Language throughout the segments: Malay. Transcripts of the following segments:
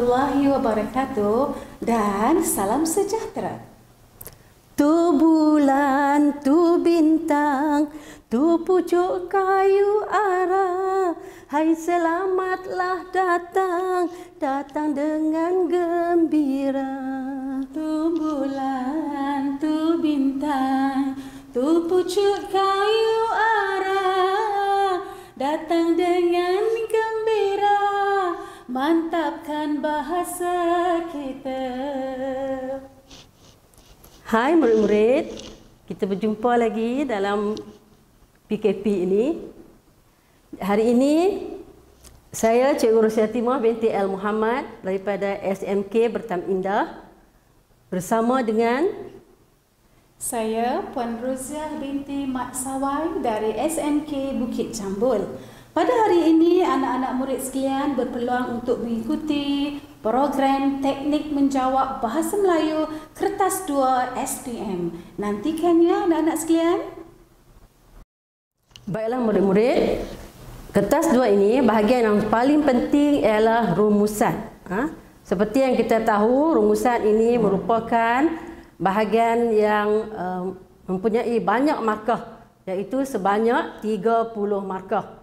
warahmatullahi wabarakatuh dan salam sejahtera. Tu bulan, tu bintang, tu pucuk kayu ara. Hai selamatlah datang, datang dengan gembira. Tu bulan, tu bintang, tu pucuk kayu ara. Datang dengan mantapkan bahasa kita. Hai murid-murid, kita berjumpa lagi dalam PKP ini. Hari ini saya Cikgu Rosyatimah binti Al Muhammad daripada SMK Bertam Indah bersama dengan saya Puan Ruziah binti Mat Sawai dari SMK Bukit Jambul. Pada hari ini, anak-anak murid sekalian berpeluang untuk mengikuti program teknik menjawab Bahasa Melayu Kertas 2 SPM. Nantikan ya anak-anak sekalian. Baiklah murid-murid, kertas 2 ini bahagian yang paling penting ialah rumusan. Ha? Seperti yang kita tahu, rumusan ini merupakan bahagian yang um, mempunyai banyak markah, iaitu sebanyak 30 markah.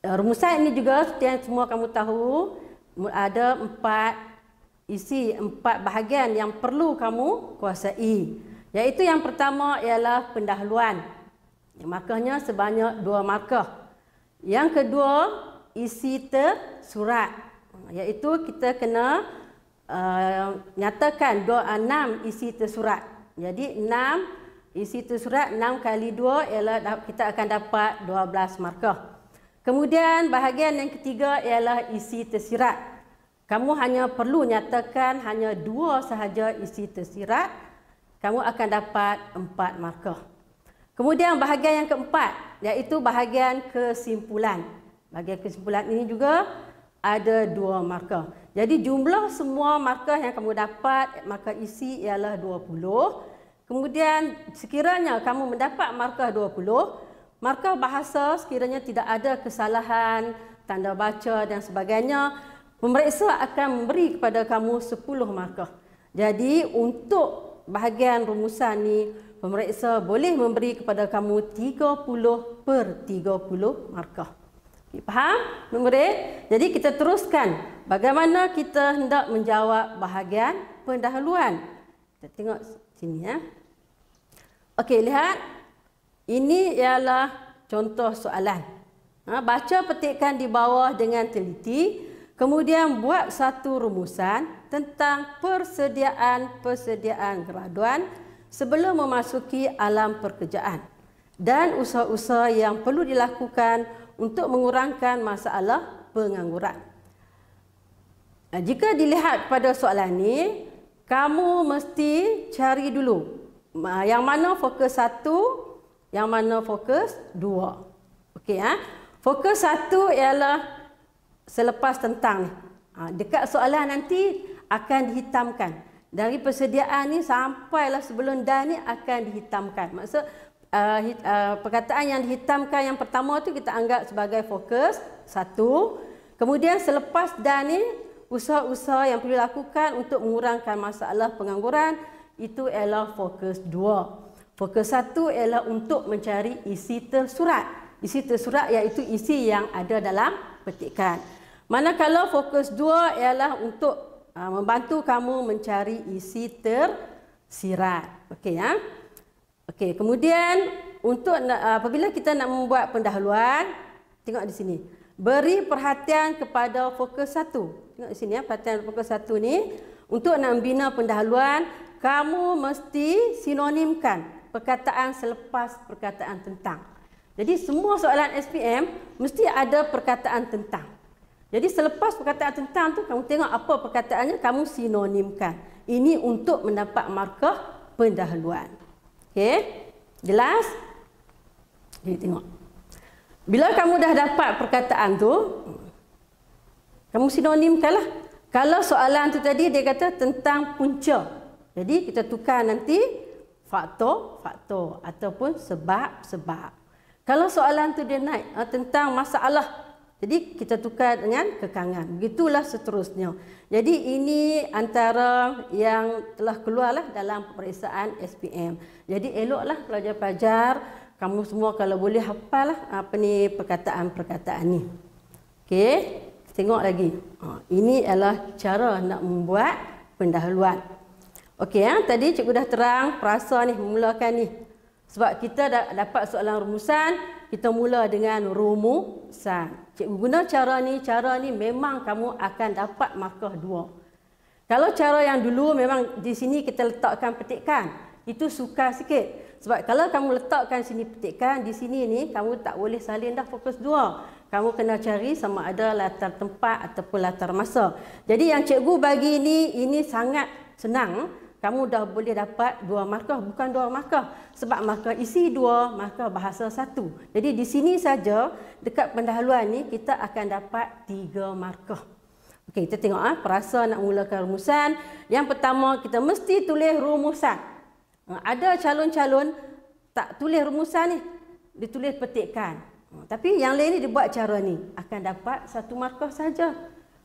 Eh, rumusan ini juga seperti yang semua kamu tahu ada empat isi, empat bahagian yang perlu kamu kuasai. yaitu yang pertama ialah pendahuluan. Markahnya sebanyak dua markah. Yang kedua isi tersurat. yaitu kita kena uh, nyatakan dua enam isi tersurat. Jadi enam isi tersurat enam kali dua ialah kita akan dapat dua belas markah. Kemudian bahagian yang ketiga ialah isi tersirat. Kamu hanya perlu nyatakan hanya dua sahaja isi tersirat, kamu akan dapat empat markah. Kemudian bahagian yang keempat iaitu bahagian kesimpulan. Bahagian kesimpulan ini juga ada dua markah. Jadi jumlah semua markah yang kamu dapat, markah isi ialah 20. Kemudian sekiranya kamu mendapat markah 20, markah bahasa sekiranya tidak ada kesalahan tanda baca dan sebagainya pemeriksa akan memberi kepada kamu 10 markah jadi untuk bahagian rumusan ni pemeriksa boleh memberi kepada kamu 30 per 30 markah okay, faham memerik jadi kita teruskan bagaimana kita hendak menjawab bahagian pendahuluan kita tengok sini ya okey lihat ini ialah contoh soalan. Ha, baca petikan di bawah dengan teliti. Kemudian buat satu rumusan tentang persediaan-persediaan graduan sebelum memasuki alam pekerjaan dan usaha-usaha yang perlu dilakukan untuk mengurangkan masalah pengangguran. Jika dilihat pada soalan ini, kamu mesti cari dulu yang mana fokus satu, yang mana fokus dua. okay eh? Ha? fokus satu ialah selepas tentang ni. Ha, dekat soalan nanti akan dihitamkan. Dari persediaan ni lah sebelum dan ni akan dihitamkan. Maksud uh, uh, perkataan yang dihitamkan yang pertama tu kita anggap sebagai fokus satu. Kemudian selepas dan ni usaha-usaha yang perlu dilakukan untuk mengurangkan masalah pengangguran itu ialah fokus dua. Fokus satu ialah untuk mencari isi tersurat. Isi tersurat iaitu isi yang ada dalam petikan. Manakala fokus dua ialah untuk ah, membantu kamu mencari isi tersirat. Okey ya. Okey, kemudian untuk ah, apabila kita nak membuat pendahuluan, tengok di sini. Beri perhatian kepada fokus satu. Tengok di sini ya, perhatian fokus satu ni. Untuk nak bina pendahuluan, kamu mesti sinonimkan perkataan selepas perkataan tentang. Jadi semua soalan SPM mesti ada perkataan tentang. Jadi selepas perkataan tentang tu kamu tengok apa perkataannya kamu sinonimkan. Ini untuk mendapat markah pendahuluan. Okey? Jelas? Jadi tengok. Bila kamu dah dapat perkataan tu, kamu sinonimkanlah. Kalau soalan tu tadi dia kata tentang punca. Jadi kita tukar nanti faktor-faktor ataupun sebab-sebab. Kalau soalan tu dia naik ah, tentang masalah, jadi kita tukar dengan kekangan. Begitulah seterusnya. Jadi ini antara yang telah keluarlah dalam periksaan SPM. Jadi eloklah pelajar-pelajar, kamu semua kalau boleh hafallah ah, apa ni perkataan-perkataan ni. Okey, tengok lagi. Ah, ini adalah cara nak membuat pendahuluan. Okey ya, tadi cikgu dah terang perasa ni memulakan ni. Sebab kita dah dapat soalan rumusan, kita mula dengan rumusan. Cikgu guna cara ni, cara ni memang kamu akan dapat markah dua. Kalau cara yang dulu memang di sini kita letakkan petikan, itu sukar sikit. Sebab kalau kamu letakkan sini petikan, di sini ni kamu tak boleh salin dah fokus dua. Kamu kena cari sama ada latar tempat ataupun latar masa. Jadi yang cikgu bagi ni, ini sangat senang kamu dah boleh dapat dua markah bukan dua markah sebab markah isi dua markah bahasa satu jadi di sini saja dekat pendahuluan ni kita akan dapat tiga markah okey kita tengok ah perasa nak mulakan rumusan yang pertama kita mesti tulis rumusan ha, ada calon-calon tak tulis rumusan ni ditulis petikan ha, tapi yang lain ni dibuat cara ni akan dapat satu markah saja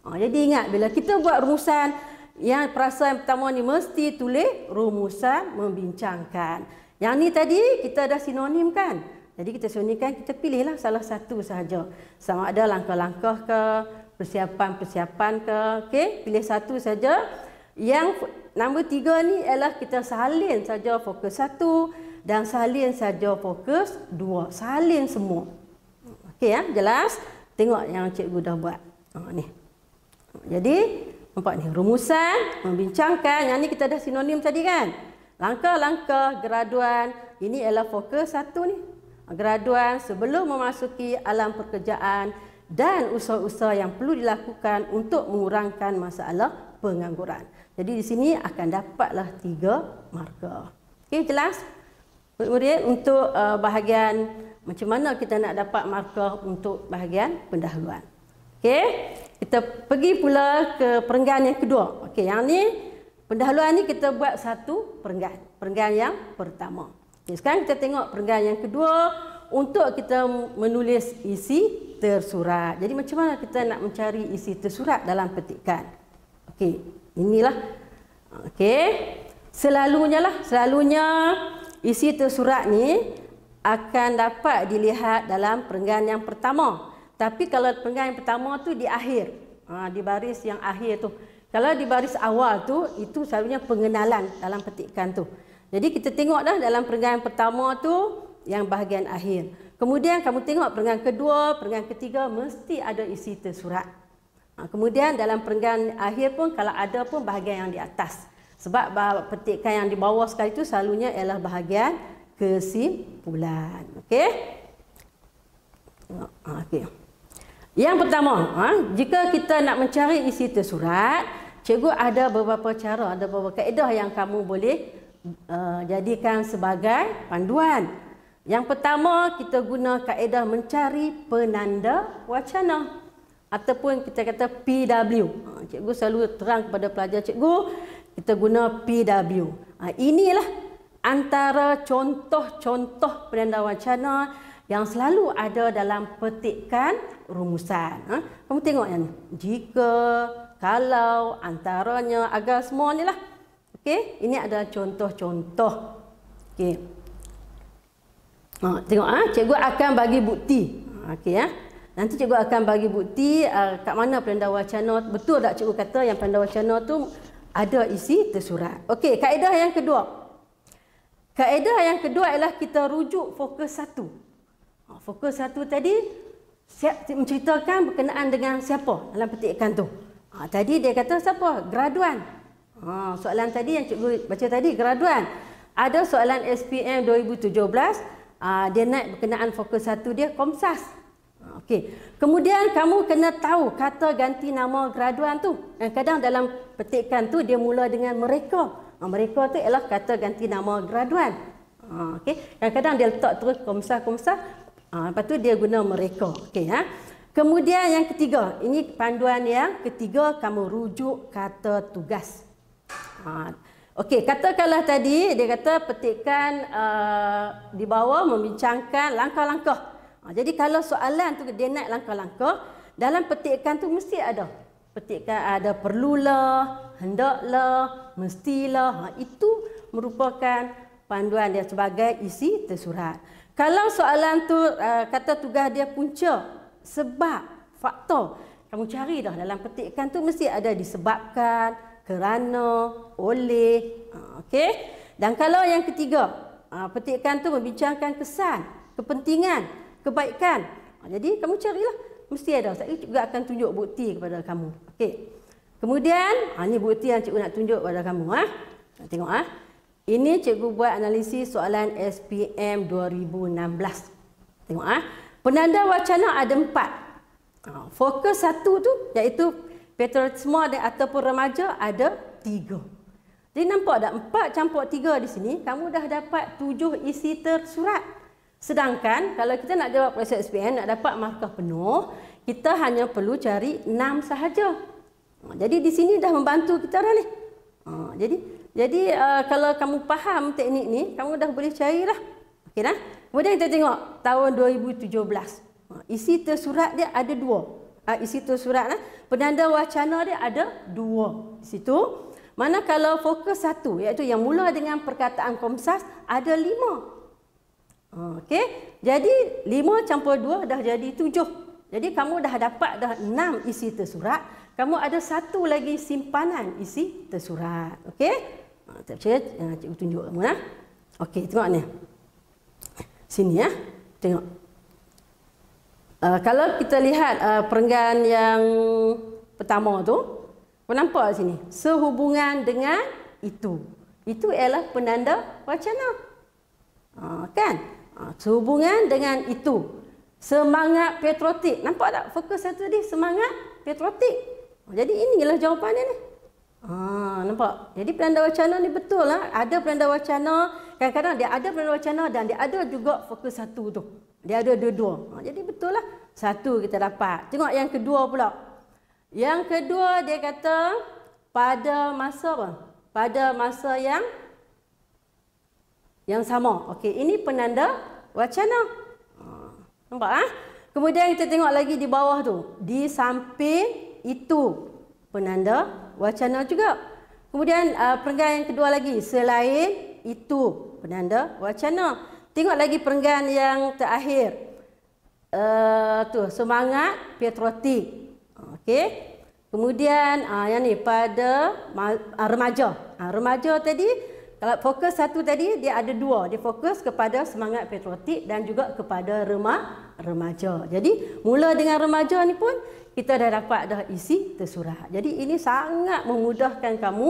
ha, jadi ingat bila kita buat rumusan yang perasaan yang pertama ni mesti tulis rumusan membincangkan. Yang ni tadi kita dah sinonim kan? Jadi kita sinonimkan kita pilihlah salah satu sahaja. Sama ada langkah-langkah ke, persiapan-persiapan ke, okay pilih satu saja. Yang nombor tiga ni ialah kita salin saja fokus satu dan salin saja fokus dua. Salin semua. Okey ya, jelas? Tengok yang cikgu dah buat. Ha, ni. Jadi, Nampak ni? Rumusan, membincangkan. Yang ni kita dah sinonim tadi kan? Langkah-langkah graduan. Ini ialah fokus satu ni. Graduan sebelum memasuki alam pekerjaan dan usaha-usaha yang perlu dilakukan untuk mengurangkan masalah pengangguran. Jadi di sini akan dapatlah tiga markah. Okey, jelas? murid untuk uh, bahagian macam mana kita nak dapat markah untuk bahagian pendahuluan. Okey? kita pergi pula ke perenggan yang kedua. Okey, yang ni pendahuluan ni kita buat satu perenggan. Perenggan yang pertama. Okay, sekarang kita tengok perenggan yang kedua untuk kita menulis isi tersurat. Jadi macam mana kita nak mencari isi tersurat dalam petikan? Okey, inilah. Okey. Selalunya lah, selalunya isi tersurat ni akan dapat dilihat dalam perenggan yang pertama. Tapi kalau pengain pertama tu di akhir, ha, di baris yang akhir tu. Kalau di baris awal tu, itu selalunya pengenalan dalam petikan tu. Jadi kita tengoklah dalam perenggan pertama tu yang bahagian akhir. Kemudian kamu tengok perenggan kedua, perenggan ketiga mesti ada isi tersurat. Ha, kemudian dalam perenggan akhir pun kalau ada pun bahagian yang di atas. Sebab petikan yang di bawah sekali tu selalunya ialah bahagian kesimpulan. Okey? Ha, ha, okay. Yang pertama, ha, jika kita nak mencari isi tersurat, cikgu ada beberapa cara, ada beberapa kaedah yang kamu boleh uh, jadikan sebagai panduan. Yang pertama, kita guna kaedah mencari penanda wacana ataupun kita kata PW. Ha, cikgu selalu terang kepada pelajar cikgu, kita guna PW. Ha, inilah antara contoh-contoh penanda wacana yang yang selalu ada dalam petikan rumusan. Ha? Kamu tengok yang ini. Jika, kalau, antaranya, agar semua ni lah. Okey, ini adalah contoh-contoh. Okey. Oh, tengok ah, cikgu akan bagi bukti. Okey ya. Nanti cikgu akan bagi bukti uh, kat mana penanda wacana betul tak cikgu kata yang penanda wacana tu ada isi tersurat. Okey, kaedah yang kedua. Kaedah yang kedua ialah kita rujuk fokus satu fokus satu tadi siap menceritakan berkenaan dengan siapa dalam petikan tu. Ha, tadi dia kata siapa? Graduan. Ha, soalan tadi yang cikgu baca tadi graduan. Ada soalan SPM 2017, aa, dia naik berkenaan fokus satu dia komsas. Ha, okey. Kemudian kamu kena tahu kata ganti nama graduan tu. Yang eh, kadang dalam petikan tu dia mula dengan mereka. Ha, mereka tu ialah kata ganti nama graduan. Ha, okey. Yang kadang dia letak terus komsah-komsah Ha, lepas tu dia guna mereka. Okay, ha? Kemudian yang ketiga, ini panduan yang ketiga kamu rujuk kata tugas. Ha, Okey, katakanlah tadi dia kata petikan uh, di bawah membincangkan langkah-langkah. Ha, jadi kalau soalan tu dia naik langkah-langkah, dalam petikan tu mesti ada. petikan ada perlulah, hendaklah, mestilah. Ha, itu merupakan panduan dia sebagai isi tersurat. surat. Kalau soalan tu uh, kata tugas dia punca, sebab, faktor. Kamu cari dah dalam petikan tu mesti ada disebabkan, kerana, oleh. Uh, ha, okay? Dan kalau yang ketiga, uh, petikan tu membincangkan kesan, kepentingan, kebaikan. Uh, jadi kamu carilah. Mesti ada. Saya juga akan tunjuk bukti kepada kamu. okey Kemudian, uh, ini bukti yang cikgu nak tunjuk kepada kamu. ah Nak tengok. Ha? Ini cikgu buat analisis soalan SPM 2016. Tengok ah. Penanda wacana ada empat. Ha, fokus satu tu iaitu patriotisme dan ataupun remaja ada tiga. Jadi nampak tak empat campur tiga di sini, kamu dah dapat tujuh isi tersurat. Sedangkan kalau kita nak jawab proses SPM, nak dapat markah penuh, kita hanya perlu cari enam sahaja. Ha, jadi di sini dah membantu kita dah ni. Ha, jadi jadi uh, kalau kamu faham teknik ni, kamu dah boleh lah, okay dah. Kemudian kita tengok tahun 2017. Ha, isi tersurat dia ada dua. Uh, isi tersurat lah. Penanda wacana dia ada dua. Di situ. Mana kalau fokus satu, iaitu yang mula dengan perkataan komsas, ada lima. Ha, okay? Jadi lima campur dua dah jadi tujuh. Jadi kamu dah dapat dah enam isi tersurat. Kamu ada satu lagi simpanan isi tersurat. Okey. Ah, tak percaya ya, cikgu tunjuk kamu nah. Okey, tengok ni. Sini ya. Tengok. Uh, kalau kita lihat uh, perenggan yang pertama tu, apa nampak sini? Sehubungan dengan itu. Itu ialah penanda wacana. Uh, kan? Uh, sehubungan dengan itu. Semangat patriotik. Nampak tak? Fokus satu tadi semangat patriotik. Jadi inilah jawapannya ni. Ah, nampak? Jadi pelanda wacana ni betul lah. Ada pelanda wacana, kadang-kadang dia ada pelanda wacana dan dia ada juga fokus satu tu. Dia ada dua-dua. Ah, jadi betul lah. Satu kita dapat. Tengok yang kedua pula. Yang kedua dia kata pada masa apa? Pada masa yang yang sama. Okey, ini penanda wacana. Ah, nampak ah? Ha? Kemudian kita tengok lagi di bawah tu. Di samping itu penanda wacana juga. Kemudian uh, perenggan kedua lagi selain itu penanda wacana. Tengok lagi perenggan yang terakhir. Uh, tu semangat patriotik. Okey. Kemudian uh, yang ni pada uh, remaja. Uh, remaja tadi kalau fokus satu tadi dia ada dua. Dia fokus kepada semangat patriotik dan juga kepada remaja. Jadi mula dengan remaja ni pun kita dah dapat dah isi tersurat. Jadi ini sangat memudahkan kamu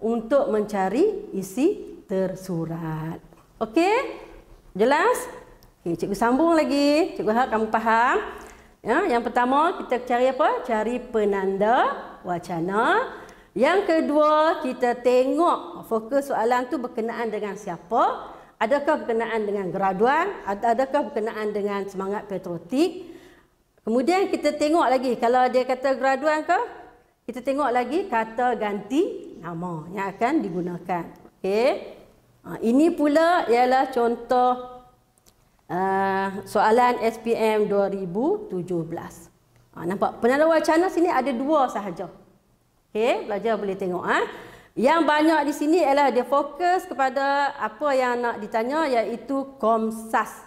untuk mencari isi tersurat. Okey? Jelas? Okey, cikgu sambung lagi. Cikgu harap kamu faham. Ya, yang pertama kita cari apa? Cari penanda wacana. Yang kedua, kita tengok fokus soalan tu berkenaan dengan siapa? Adakah berkenaan dengan graduan? Adakah berkenaan dengan semangat patriotik? Kemudian kita tengok lagi kalau dia kata graduan ke? Kita tengok lagi kata ganti nama yang akan digunakan. Okey. Ha, ini pula ialah contoh uh, soalan SPM 2017. Ha, nampak penyalur wacana sini ada dua sahaja. Okey, pelajar boleh tengok ah. Yang banyak di sini ialah dia fokus kepada apa yang nak ditanya iaitu komsas.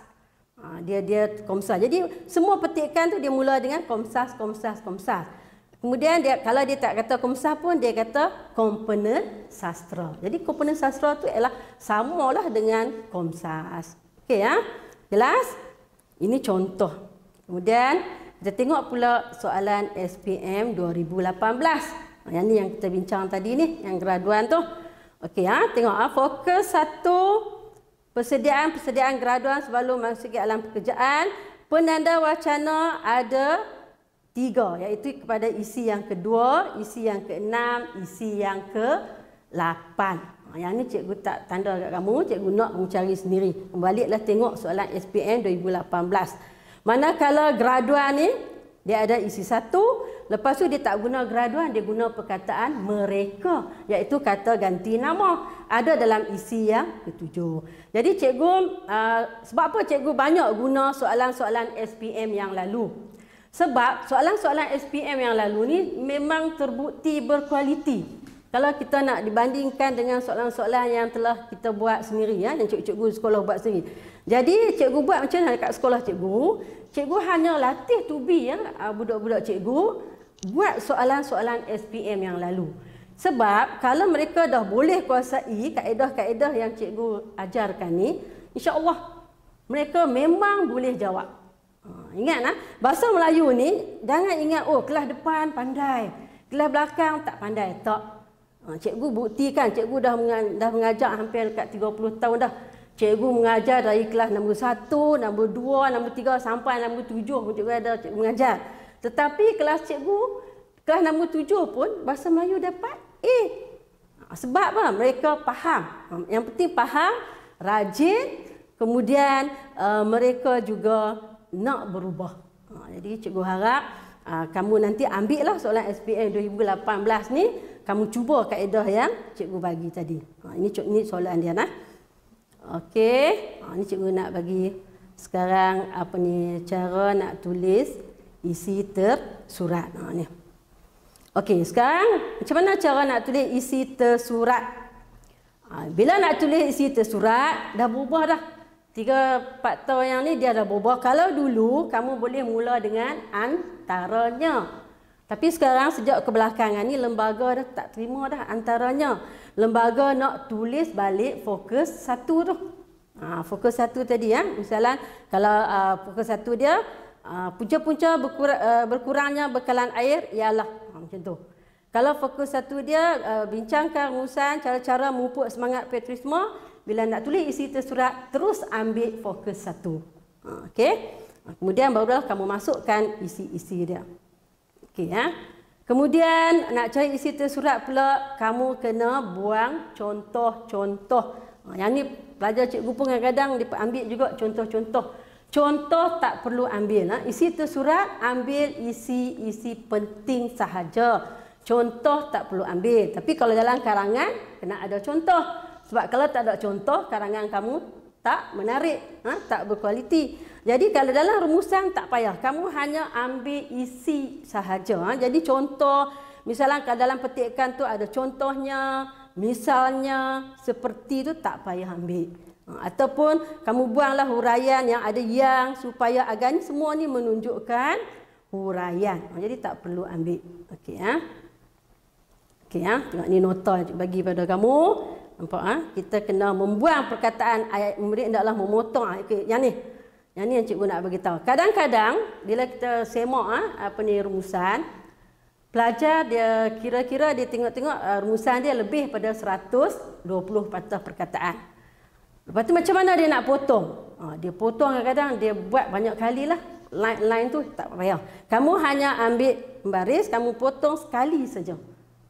Ah, dia dia komsas. Jadi semua petikan tu dia mula dengan komsas komsas komsas. Kemudian dia kalau dia tak kata komsas pun dia kata komponen sastra. Jadi komponen sastra tu ialah samalah dengan komsas. Okey ya. Jelas? Ini contoh. Kemudian kita tengok pula soalan SPM 2018. Ah, yang ni yang kita bincang tadi ni yang graduan tu. Okey ya, tengok ah fokus satu persediaan-persediaan graduan sebelum masuk ke alam pekerjaan, penanda wacana ada tiga, iaitu kepada isi yang kedua, isi yang keenam, isi yang ke lapan. Ha, yang ni cikgu tak tanda kat kamu, cikgu nak kamu cari sendiri. Kembaliklah tengok soalan SPM 2018. Manakala graduan ni, dia ada isi satu, Lepas tu dia tak guna graduan, dia guna perkataan mereka iaitu kata ganti nama. Ada dalam isi yang ketujuh. Jadi cikgu uh, sebab apa cikgu banyak guna soalan-soalan SPM yang lalu? Sebab soalan-soalan SPM yang lalu ni memang terbukti berkualiti. Kalau kita nak dibandingkan dengan soalan-soalan yang telah kita buat sendiri ya, yang cikgu-cikgu sekolah buat sendiri. Jadi cikgu buat macam mana dekat sekolah cikgu? Cikgu hanya latih tubi ya ah, budak-budak cikgu buat soalan-soalan SPM yang lalu. Sebab kalau mereka dah boleh kuasai kaedah-kaedah yang cikgu ajarkan ni, insya-Allah mereka memang boleh jawab. Ha, ingat Ingatlah, bahasa Melayu ni jangan ingat oh kelas depan pandai, kelas belakang tak pandai, tak. Ha, cikgu buktikan, cikgu dah dah mengajar hampir dekat 30 tahun dah. Cikgu mengajar dari kelas nombor 1, nombor 2, nombor 3 sampai nombor 7 pun cikgu ada cikgu mengajar. Tetapi kelas cikgu, kelas nombor tujuh pun bahasa Melayu dapat A. Ah, sebab apa? Mereka faham. Um, yang penting faham, rajin, kemudian uh, mereka juga nak berubah. Uh, jadi cikgu harap uh, kamu nanti ambil lah soalan SPM 2018 ni. Kamu cuba kaedah yang cikgu bagi tadi. Uh, ini, ini soalan dia nak. Okey, uh, ini cikgu nak bagi sekarang apa ni cara nak tulis isi tersurat. Ha, ni. Okey, sekarang macam mana cara nak tulis isi tersurat? Ha, bila nak tulis isi tersurat, dah berubah dah. Tiga faktor yang ni dia dah berubah. Kalau dulu, kamu boleh mula dengan antaranya. Tapi sekarang sejak kebelakangan ni lembaga dah tak terima dah antaranya. Lembaga nak tulis balik fokus satu tu. Ha, fokus satu tadi ya. Misalnya kalau uh, fokus satu dia Ah, punca-punca berkur- uh, ah, berkurangnya bekalan air ialah ha, macam tu. Kalau fokus satu dia uh, bincangkan rumusan cara-cara memupuk semangat patriotisme bila nak tulis isi tersurat terus ambil fokus satu. Ha, okay. Kemudian barulah kamu masukkan isi-isi dia. Okey ya. Kemudian nak cari isi tersurat pula kamu kena buang contoh-contoh. Ha, yang ni pelajar cikgu pun kadang-kadang dia ambil juga contoh-contoh. Contoh tak perlu ambil. Ha? Isi tu surat, ambil isi-isi penting sahaja. Contoh tak perlu ambil. Tapi kalau dalam karangan, kena ada contoh. Sebab kalau tak ada contoh, karangan kamu tak menarik. Ha? Tak berkualiti. Jadi kalau dalam rumusan, tak payah. Kamu hanya ambil isi sahaja. Ha? Jadi contoh, misalnya kalau dalam petikan tu ada contohnya, misalnya, seperti tu tak payah ambil. Ataupun kamu buanglah huraian yang ada yang supaya agar ni semua ni menunjukkan huraian. Oh, jadi tak perlu ambil. Okey ya. Okey ya. Tengok ni nota bagi pada kamu. Nampak ah ha? kita kena membuang perkataan ayat murid hendaklah memotong ah, okay. yang ni. Yang ni yang cikgu nak bagi tahu. Kadang-kadang bila kita semak ah ha? apa ni rumusan Pelajar dia kira-kira dia tengok-tengok eh, rumusan dia lebih pada 120 patah perkataan. Lepas tu macam mana dia nak potong? Ha, dia potong kadang-kadang dia buat banyak kali lah. Line-line tu tak payah. Kamu hanya ambil baris, kamu potong sekali saja.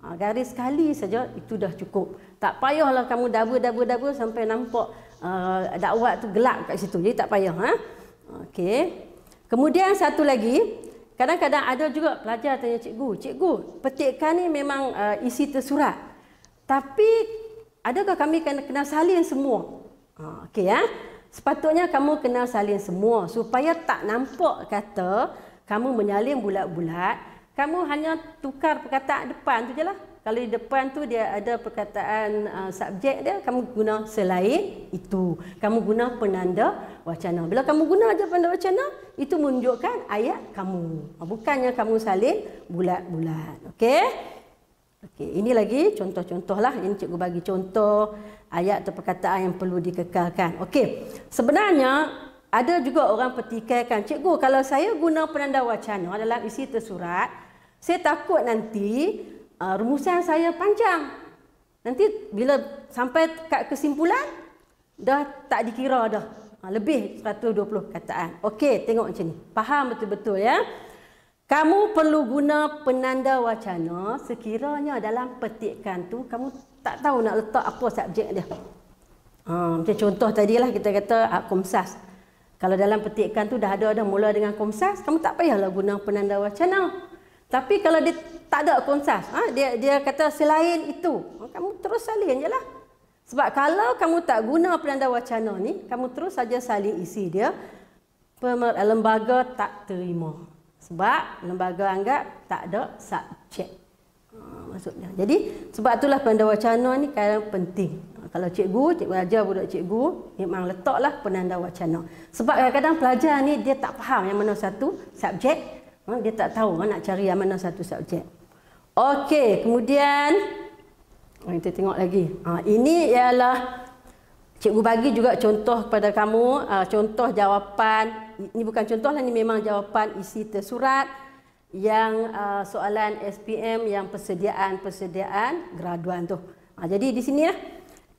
Ha, garis sekali saja itu dah cukup. Tak payahlah kamu dabu-dabu-dabu sampai nampak uh, ha, dakwat tu gelap kat situ. Jadi tak payah. Ha? Okay, Kemudian satu lagi, kadang-kadang ada juga pelajar tanya cikgu, cikgu, petikan ni memang uh, isi tersurat. Tapi adakah kami kena salin semua? Ha, Okey, ya? sepatutnya kamu kenal salin semua supaya tak nampak kata kamu menyalin bulat-bulat. Kamu hanya tukar perkataan depan tu je lah. Kalau di depan tu dia ada perkataan uh, subjek dia, kamu guna selain itu. Kamu guna penanda wacana. Bila kamu guna aja penanda wacana, itu menunjukkan ayat kamu. Ha, bukannya kamu salin bulat-bulat. Okey? Okey, ini lagi contoh-contohlah. Ini cikgu bagi contoh ayat atau perkataan yang perlu dikekalkan. Okey, sebenarnya ada juga orang petikaikan, cikgu kalau saya guna penanda wacana dalam isi tersurat, saya takut nanti uh, rumusan saya panjang. Nanti bila sampai kat kesimpulan, dah tak dikira dah. Uh, lebih 120 kataan. Okey, tengok macam ni. Faham betul-betul ya. Kamu perlu guna penanda wacana sekiranya dalam petikan tu kamu tak tahu nak letak apa subjek dia. Ha, macam contoh tadilah kita kata ah, komsas. Kalau dalam petikan tu dah ada dah mula dengan komsas, kamu tak payahlah guna penanda wacana. Tapi kalau dia tak ada konsas, ha, dia dia kata selain itu, ha, kamu terus salin je lah. Sebab kalau kamu tak guna penanda wacana ni, kamu terus saja salin isi dia, lembaga tak terima. Sebab lembaga anggap tak ada subjek. Ha, maksudnya. Jadi sebab itulah penanda wacana ni kadang penting. Ha, kalau cikgu, cikgu ajar budak cikgu, memang letaklah penanda wacana. Sebab kadang-kadang pelajar ni dia tak faham yang mana satu subjek. Ha, dia tak tahu nak cari yang mana satu subjek. Okey, kemudian. Oh, kita tengok lagi. Ini ialah... Cikgu bagi juga contoh kepada kamu, uh, contoh jawapan, ini bukan contoh, lah, ini memang jawapan isi tersurat yang uh, soalan SPM yang persediaan-persediaan graduan tu. Ha, jadi di sini lah,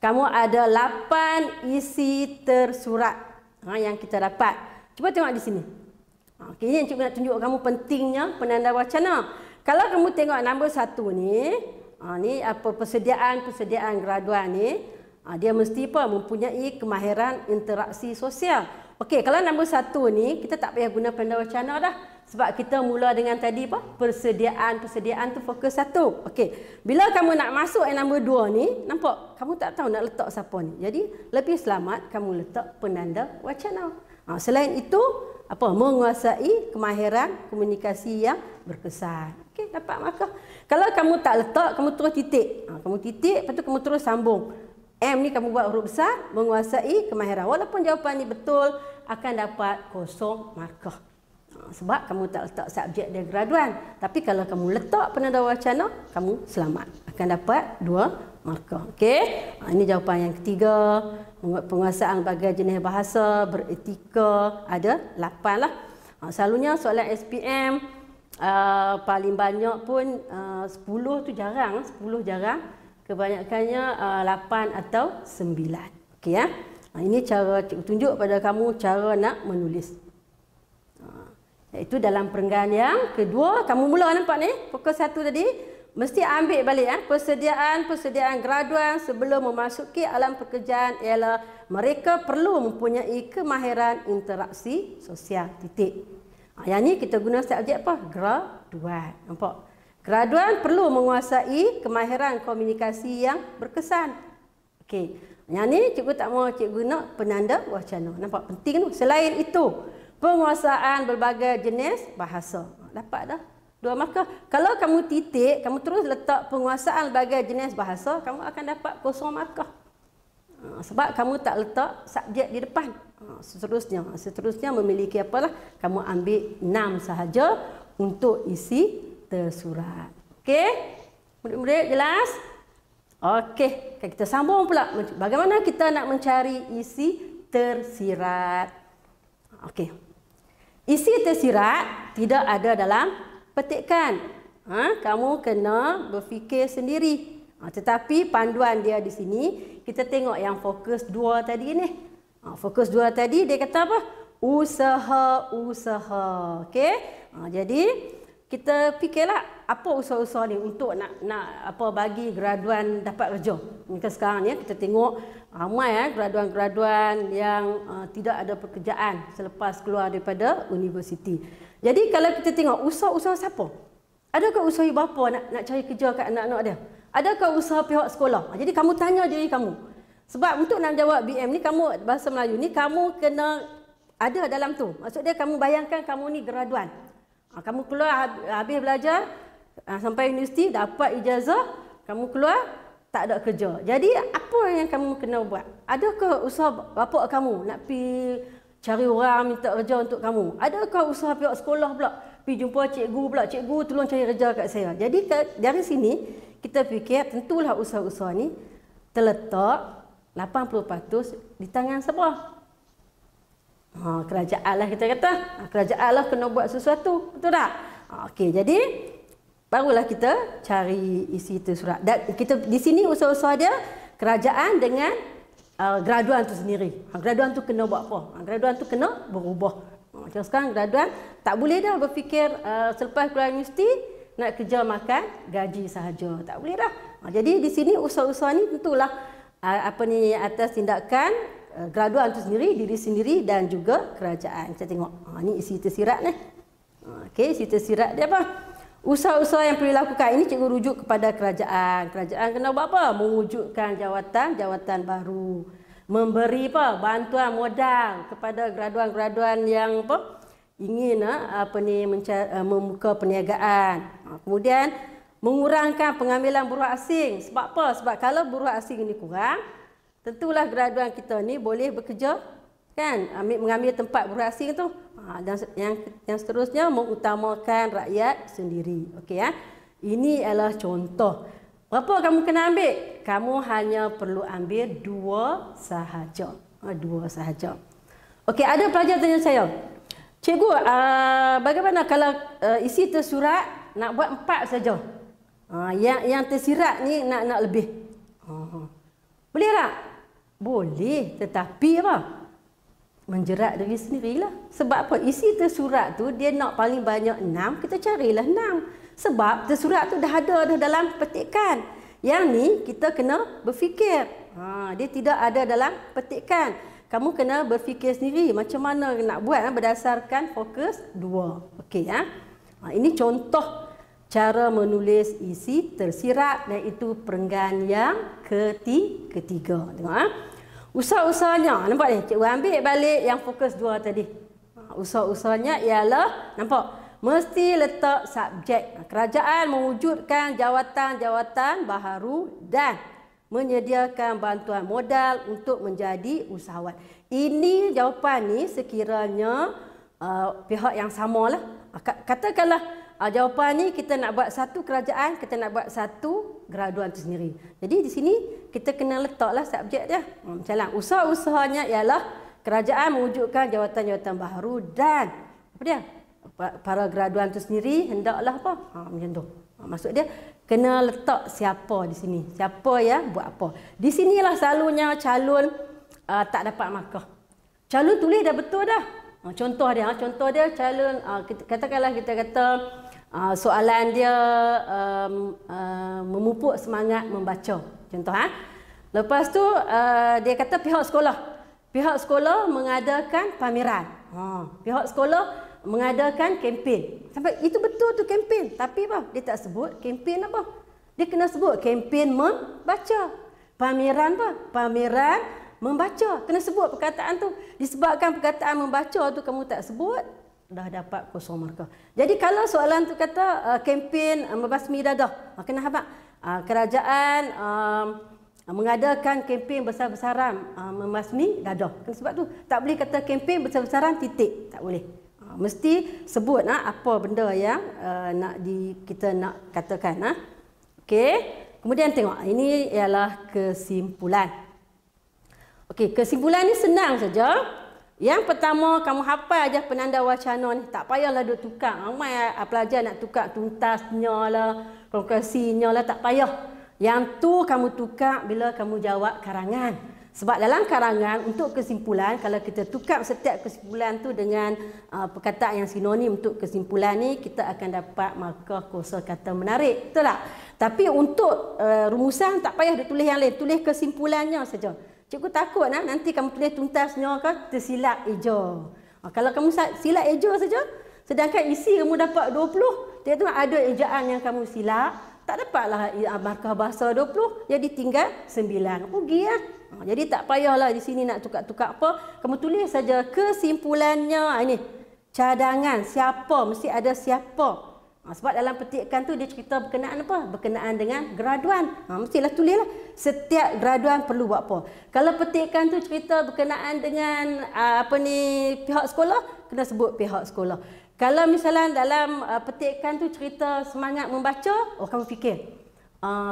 kamu ada 8 isi tersurat ha, yang kita dapat. Cuba tengok di sini. Ha, okay, yang cikgu nak tunjuk kamu pentingnya penanda wacana. Kalau kamu tengok nombor satu ni, ni apa persediaan-persediaan graduan ni, Ah, dia mesti apa? Mempunyai kemahiran interaksi sosial. Okey, kalau nombor satu ni, kita tak payah guna panda wacana dah. Sebab kita mula dengan tadi apa? Persediaan. Persediaan tu fokus satu. Okey. Bila kamu nak masuk yang nombor dua ni, nampak? Kamu tak tahu nak letak siapa ni. Jadi, lebih selamat kamu letak penanda wacana. Ha, selain itu, apa menguasai kemahiran komunikasi yang berkesan. Okey, dapat markah. Kalau kamu tak letak, kamu terus titik. Ha, kamu titik, lepas tu kamu terus sambung. M ni kamu buat huruf besar, menguasai kemahiran. Walaupun jawapan ni betul, akan dapat kosong markah. Ha, sebab kamu tak letak subjek dan graduan. Tapi kalau kamu letak penanda wacana, kamu selamat. Akan dapat dua markah. Okey? Ha, ini jawapan yang ketiga. Penguasaan bagai jenis bahasa, beretika, ada lapan lah. Ha, selalunya soalan SPM, uh, paling banyak pun uh, sepuluh tu jarang. Sepuluh jarang kebanyakannya uh, atau sembilan, Okey ya. Uh, ini cara cikgu tunjuk pada kamu cara nak menulis. Uh, iaitu dalam perenggan yang kedua, kamu mula nampak ni, fokus satu tadi, mesti ambil balik ya, persediaan-persediaan graduan sebelum memasuki alam pekerjaan ialah mereka perlu mempunyai kemahiran interaksi sosial. Titik. Uh, yang ni kita guna subjek apa? Graduan. Nampak? Graduan perlu menguasai kemahiran komunikasi yang berkesan. Okey. Yang ni cikgu tak mau cikgu nak penanda wacana. Nampak penting tu. Selain itu, penguasaan berbagai jenis bahasa. Dapat dah. Dua markah. Kalau kamu titik, kamu terus letak penguasaan berbagai jenis bahasa, kamu akan dapat kosong markah. Ha, sebab kamu tak letak subjek di depan. Ha, seterusnya, ha, seterusnya memiliki apalah. Kamu ambil enam sahaja untuk isi tersurat. Okey? Murid-murid jelas? Okey, kan kita sambung pula. Bagaimana kita nak mencari isi tersirat? Okey. Isi tersirat tidak ada dalam petikan. Ha? Kamu kena berfikir sendiri. Ha, tetapi panduan dia di sini, kita tengok yang fokus dua tadi ni. Ha, fokus dua tadi, dia kata apa? Usaha-usaha. Okey. Ha, jadi, kita fikirlah apa usaha-usaha ni untuk nak nak apa bagi graduan dapat kerja. Maka sekarang ni eh, kita tengok ramai eh, graduan-graduan yang uh, tidak ada pekerjaan selepas keluar daripada universiti. Jadi kalau kita tengok usaha-usaha siapa? Adakah usaha ibu bapa nak nak cari kerja kat anak-anak dia? Adakah usaha pihak sekolah? Ah, jadi kamu tanya diri kamu. Sebab untuk nak jawab BM ni kamu bahasa Melayu ni kamu kena ada dalam tu. Maksud dia kamu bayangkan kamu ni graduan. Ha, kamu keluar habis belajar ha, sampai universiti dapat ijazah, kamu keluar tak ada kerja. Jadi apa yang kamu kena buat? Adakah usaha bapak kamu nak pi cari orang minta kerja untuk kamu? Adakah usaha pihak sekolah pula pi jumpa cikgu pula, cikgu tolong cari kerja kat saya. Jadi dari sini kita fikir tentulah usaha-usaha ni terletak 80% di tangan sebuah Ha, kerajaan lah kita kata. Ha, kerajaan lah kena buat sesuatu. Betul tak? Ha, Okey, jadi barulah kita cari isi itu surat. Dan kita di sini usaha-usaha dia kerajaan dengan uh, graduan tu sendiri. Ha, graduan tu kena buat apa? Ha, graduan tu kena berubah. Ha, macam sekarang graduan tak boleh dah berfikir uh, selepas keluar universiti nak kerja makan gaji sahaja. Tak boleh dah. Ha, jadi di sini usaha-usaha ni tentulah uh, apa ni atas tindakan Eh, graduan tu sendiri, diri sendiri dan juga kerajaan. Kita tengok, ha, ni isi tersirat ni. Ha, Okey, isi tersirat dia apa? Usaha-usaha yang perlu dilakukan ini cikgu rujuk kepada kerajaan. Kerajaan kena buat apa? Mewujudkan jawatan-jawatan baru. Memberi apa? Bantuan modal kepada graduan-graduan yang apa? ingin ah, apa ni eh, membuka perniagaan. Kemudian mengurangkan pengambilan buruh asing. Sebab apa? Sebab kalau buruh asing ini kurang, tentulah graduan kita ni boleh bekerja kan ambil mengambil tempat berasi tu ha, dan yang yang seterusnya mengutamakan rakyat sendiri okey ya ini adalah contoh berapa kamu kena ambil kamu hanya perlu ambil dua sahaja ha, dua sahaja okey ada pelajar tanya saya cikgu uh, bagaimana kalau uh, isi tersurat nak buat empat saja ha, yang yang tersirat ni nak nak lebih ha, ha. boleh tak boleh, tetapi apa? Menjerat diri lah. Sebab apa? Isi tersurat tu dia nak paling banyak enam, kita carilah enam. Sebab tersurat tu dah ada dah dalam petikan. Yang ni kita kena berfikir. Ha, dia tidak ada dalam petikan. Kamu kena berfikir sendiri macam mana nak buat eh, berdasarkan fokus dua. Okey ya. Ha, ini contoh cara menulis isi tersirat dan perenggan yang ketiga. Tengok ha. Usaha-usahanya, nampak ni? Cikgu ambil balik yang fokus dua tadi. Ha, usaha-usahanya ialah, nampak? Mesti letak subjek. Kerajaan mewujudkan jawatan-jawatan baharu dan menyediakan bantuan modal untuk menjadi usahawan. Ini jawapan ni sekiranya uh, pihak yang sama lah. Katakanlah Uh, jawapan ni kita nak buat satu kerajaan, kita nak buat satu graduan itu sendiri. Jadi di sini kita kena letaklah subjek dia. Hmm, macam lah, usaha-usahanya ialah kerajaan mewujudkan jawatan-jawatan baru dan apa dia? Para graduan itu sendiri hendaklah apa? Ha, macam tu. Ha, maksud dia kena letak siapa di sini. Siapa ya buat apa. Di sinilah selalunya calon uh, tak dapat markah. Calon tulis dah betul dah. Ha, contoh dia, ha, contoh dia calon ah, katakanlah kita kata Ah, soalan dia um, uh, memupuk semangat membaca. Contoh ha. Lepas tu uh, dia kata pihak sekolah. Pihak sekolah mengadakan pameran. Ha, pihak sekolah mengadakan kempen. Sampai itu betul tu kempen, tapi apa? Dia tak sebut kempen apa. Dia kena sebut kempen membaca. Pameran apa? Pameran membaca. Kena sebut perkataan tu. Disebabkan perkataan membaca tu kamu tak sebut, dah dapat kosong markah. Jadi kalau soalan tu kata uh, kempen uh, membasmi dadah, uh, kena habaq. Uh, kerajaan um, uh, mengadakan kempen besar-besaran uh, membasmi dadah. Kena sebab tu tak boleh kata kempen besar-besaran titik, tak boleh. Uh, mesti sebut uh, apa benda yang uh, nak di kita nak katakan ah. Uh. Okey. Kemudian tengok ini ialah kesimpulan. Okey, kesimpulan ni senang saja. Yang pertama, kamu hafal aja penanda wacana ni. Tak payahlah duk tukar. Ramai ah, ah, pelajar nak tukar tuntasnya lah, konklusinya lah, tak payah. Yang tu kamu tukar bila kamu jawab karangan. Sebab dalam karangan, untuk kesimpulan, kalau kita tukar setiap kesimpulan tu dengan uh, perkataan yang sinonim untuk kesimpulan ni, kita akan dapat markah kuasa kata menarik. Betul tak? Tapi untuk uh, rumusan, tak payah ditulis yang lain. Tulis kesimpulannya saja. Cikgu takut nah, nanti kamu tulis tuntasnya kau tersilap ejo. Ha, kalau kamu silap ejo saja, sedangkan isi kamu dapat 20, dia tu ada ejaan yang kamu silap, tak dapatlah ah, markah bahasa 20, jadi tinggal 9. Rugi ya. jadi tak payahlah di sini nak tukar-tukar apa. Kamu tulis saja kesimpulannya. Ha, ini cadangan siapa mesti ada siapa. Ha, sebab dalam petikan tu dia cerita berkenaan apa? Berkenaan dengan graduan. Ha, mestilah tulislah. Setiap graduan perlu buat apa. Kalau petikan tu cerita berkenaan dengan ah, apa ni pihak sekolah, kena sebut pihak sekolah. Kalau misalnya dalam petikan tu cerita semangat membaca, oh kamu fikir.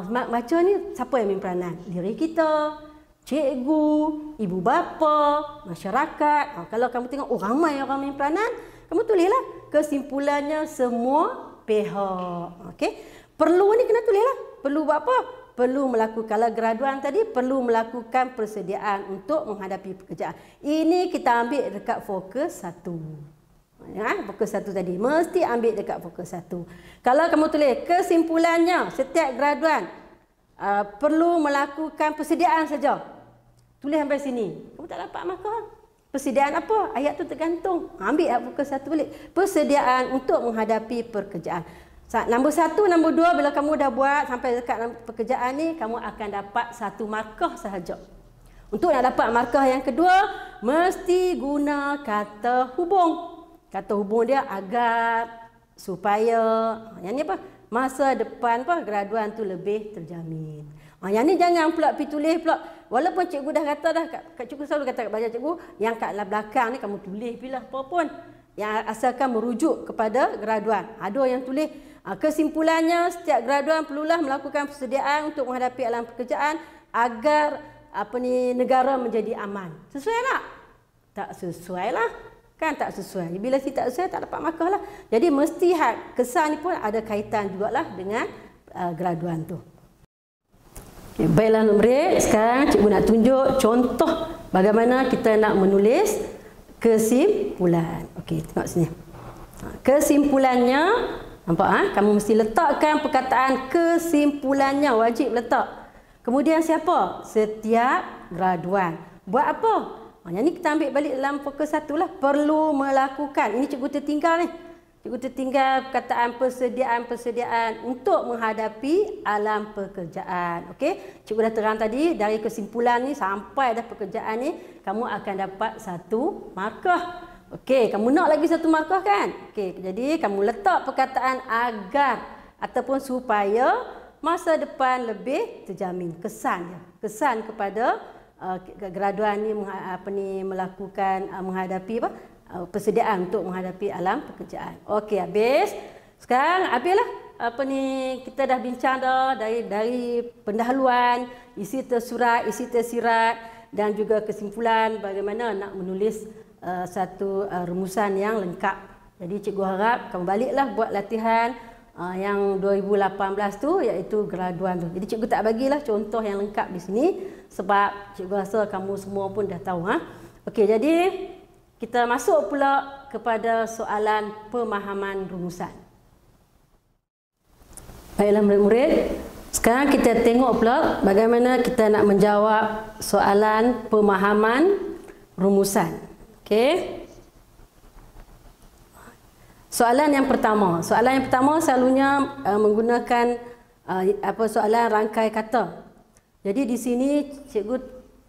semangat baca ni siapa yang memberi peranan? Diri kita, cikgu, ibu bapa, masyarakat. kalau kamu tengok oh ramai orang memberi peranan, kamu tulislah kesimpulannya semua pihak. Okey. Perlu ni kena tulislah. Perlu buat apa? Perlu melakukan kalau graduan tadi perlu melakukan persediaan untuk menghadapi pekerjaan. Ini kita ambil dekat fokus satu. Ya, fokus satu tadi. Mesti ambil dekat fokus satu. Kalau kamu tulis kesimpulannya setiap graduan uh, perlu melakukan persediaan saja. Tulis sampai sini. Kamu tak dapat markah. Persediaan apa? Ayat tu tergantung. Ha, ambil ayat buku satu balik. Persediaan untuk menghadapi pekerjaan. Nombor satu, nombor dua, bila kamu dah buat sampai dekat pekerjaan ni, kamu akan dapat satu markah sahaja. Untuk nak dapat markah yang kedua, mesti guna kata hubung. Kata hubung dia agar, supaya, ha, yang ni apa? Masa depan apa, graduan tu lebih terjamin. Ha, yang ni jangan pula pergi tulis pula. Walaupun cikgu dah kata dah, kat, kat cikgu selalu kata kat belajar cikgu, yang kat belakang ni kamu tulis pula apa pun. Yang asalkan merujuk kepada graduan. Ada yang tulis. Ah, kesimpulannya, setiap graduan perlulah melakukan persediaan untuk menghadapi alam pekerjaan agar apa ni negara menjadi aman. Sesuai tak? Tak sesuai lah. Kan tak sesuai. Bila si tak sesuai, tak dapat markah Jadi mesti hak kesan ni pun ada kaitan jugalah dengan uh, graduan tu. Okay, baiklah Nombrik, sekarang cikgu nak tunjuk contoh bagaimana kita nak menulis kesimpulan. Okey, tengok sini. Ha, kesimpulannya, nampak ah, ha? kamu mesti letakkan perkataan kesimpulannya, wajib letak. Kemudian siapa? Setiap graduan. Buat apa? Ha, yang ni kita ambil balik dalam fokus satu lah. Perlu melakukan. Ini cikgu tertinggal ni. Kita tertinggal perkataan persediaan-persediaan untuk menghadapi alam pekerjaan. Okey, cikgu dah terang tadi dari kesimpulan ni sampai dah pekerjaan ni kamu akan dapat satu markah. Okey, kamu nak lagi satu markah kan? Okey, jadi kamu letak perkataan agar ataupun supaya masa depan lebih terjamin kesan dia. Kesan kepada uh, graduan ni apa ni melakukan uh, menghadapi apa? Uh, persediaan untuk menghadapi alam pekerjaan. Okey, habis. Sekarang habislah apa ni kita dah bincang dah dari dari pendahuluan isi tersurat isi tersirat dan juga kesimpulan bagaimana nak menulis uh, satu uh, rumusan yang lengkap. Jadi cikgu harap kamu baliklah buat latihan uh, yang 2018 tu iaitu graduan tu. Jadi cikgu tak bagilah contoh yang lengkap di sini sebab cikgu rasa kamu semua pun dah tahu ha. Okey jadi kita masuk pula kepada soalan pemahaman rumusan. Baiklah murid-murid, sekarang kita tengok pula bagaimana kita nak menjawab soalan pemahaman rumusan. Okey. Soalan yang pertama, soalan yang pertama selalunya uh, menggunakan uh, apa soalan rangkai kata. Jadi di sini cikgu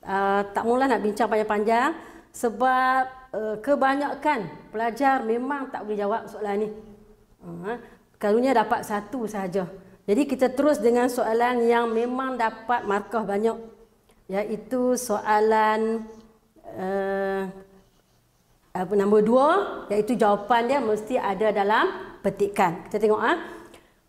uh, tak mula nak bincang panjang-panjang sebab uh, kebanyakan pelajar memang tak boleh jawab soalan ni. Uh, ha, kalunya dapat satu sahaja. Jadi kita terus dengan soalan yang memang dapat markah banyak. Iaitu soalan uh, apa, nombor dua. Iaitu jawapan dia mesti ada dalam petikan. Kita tengok. Uh.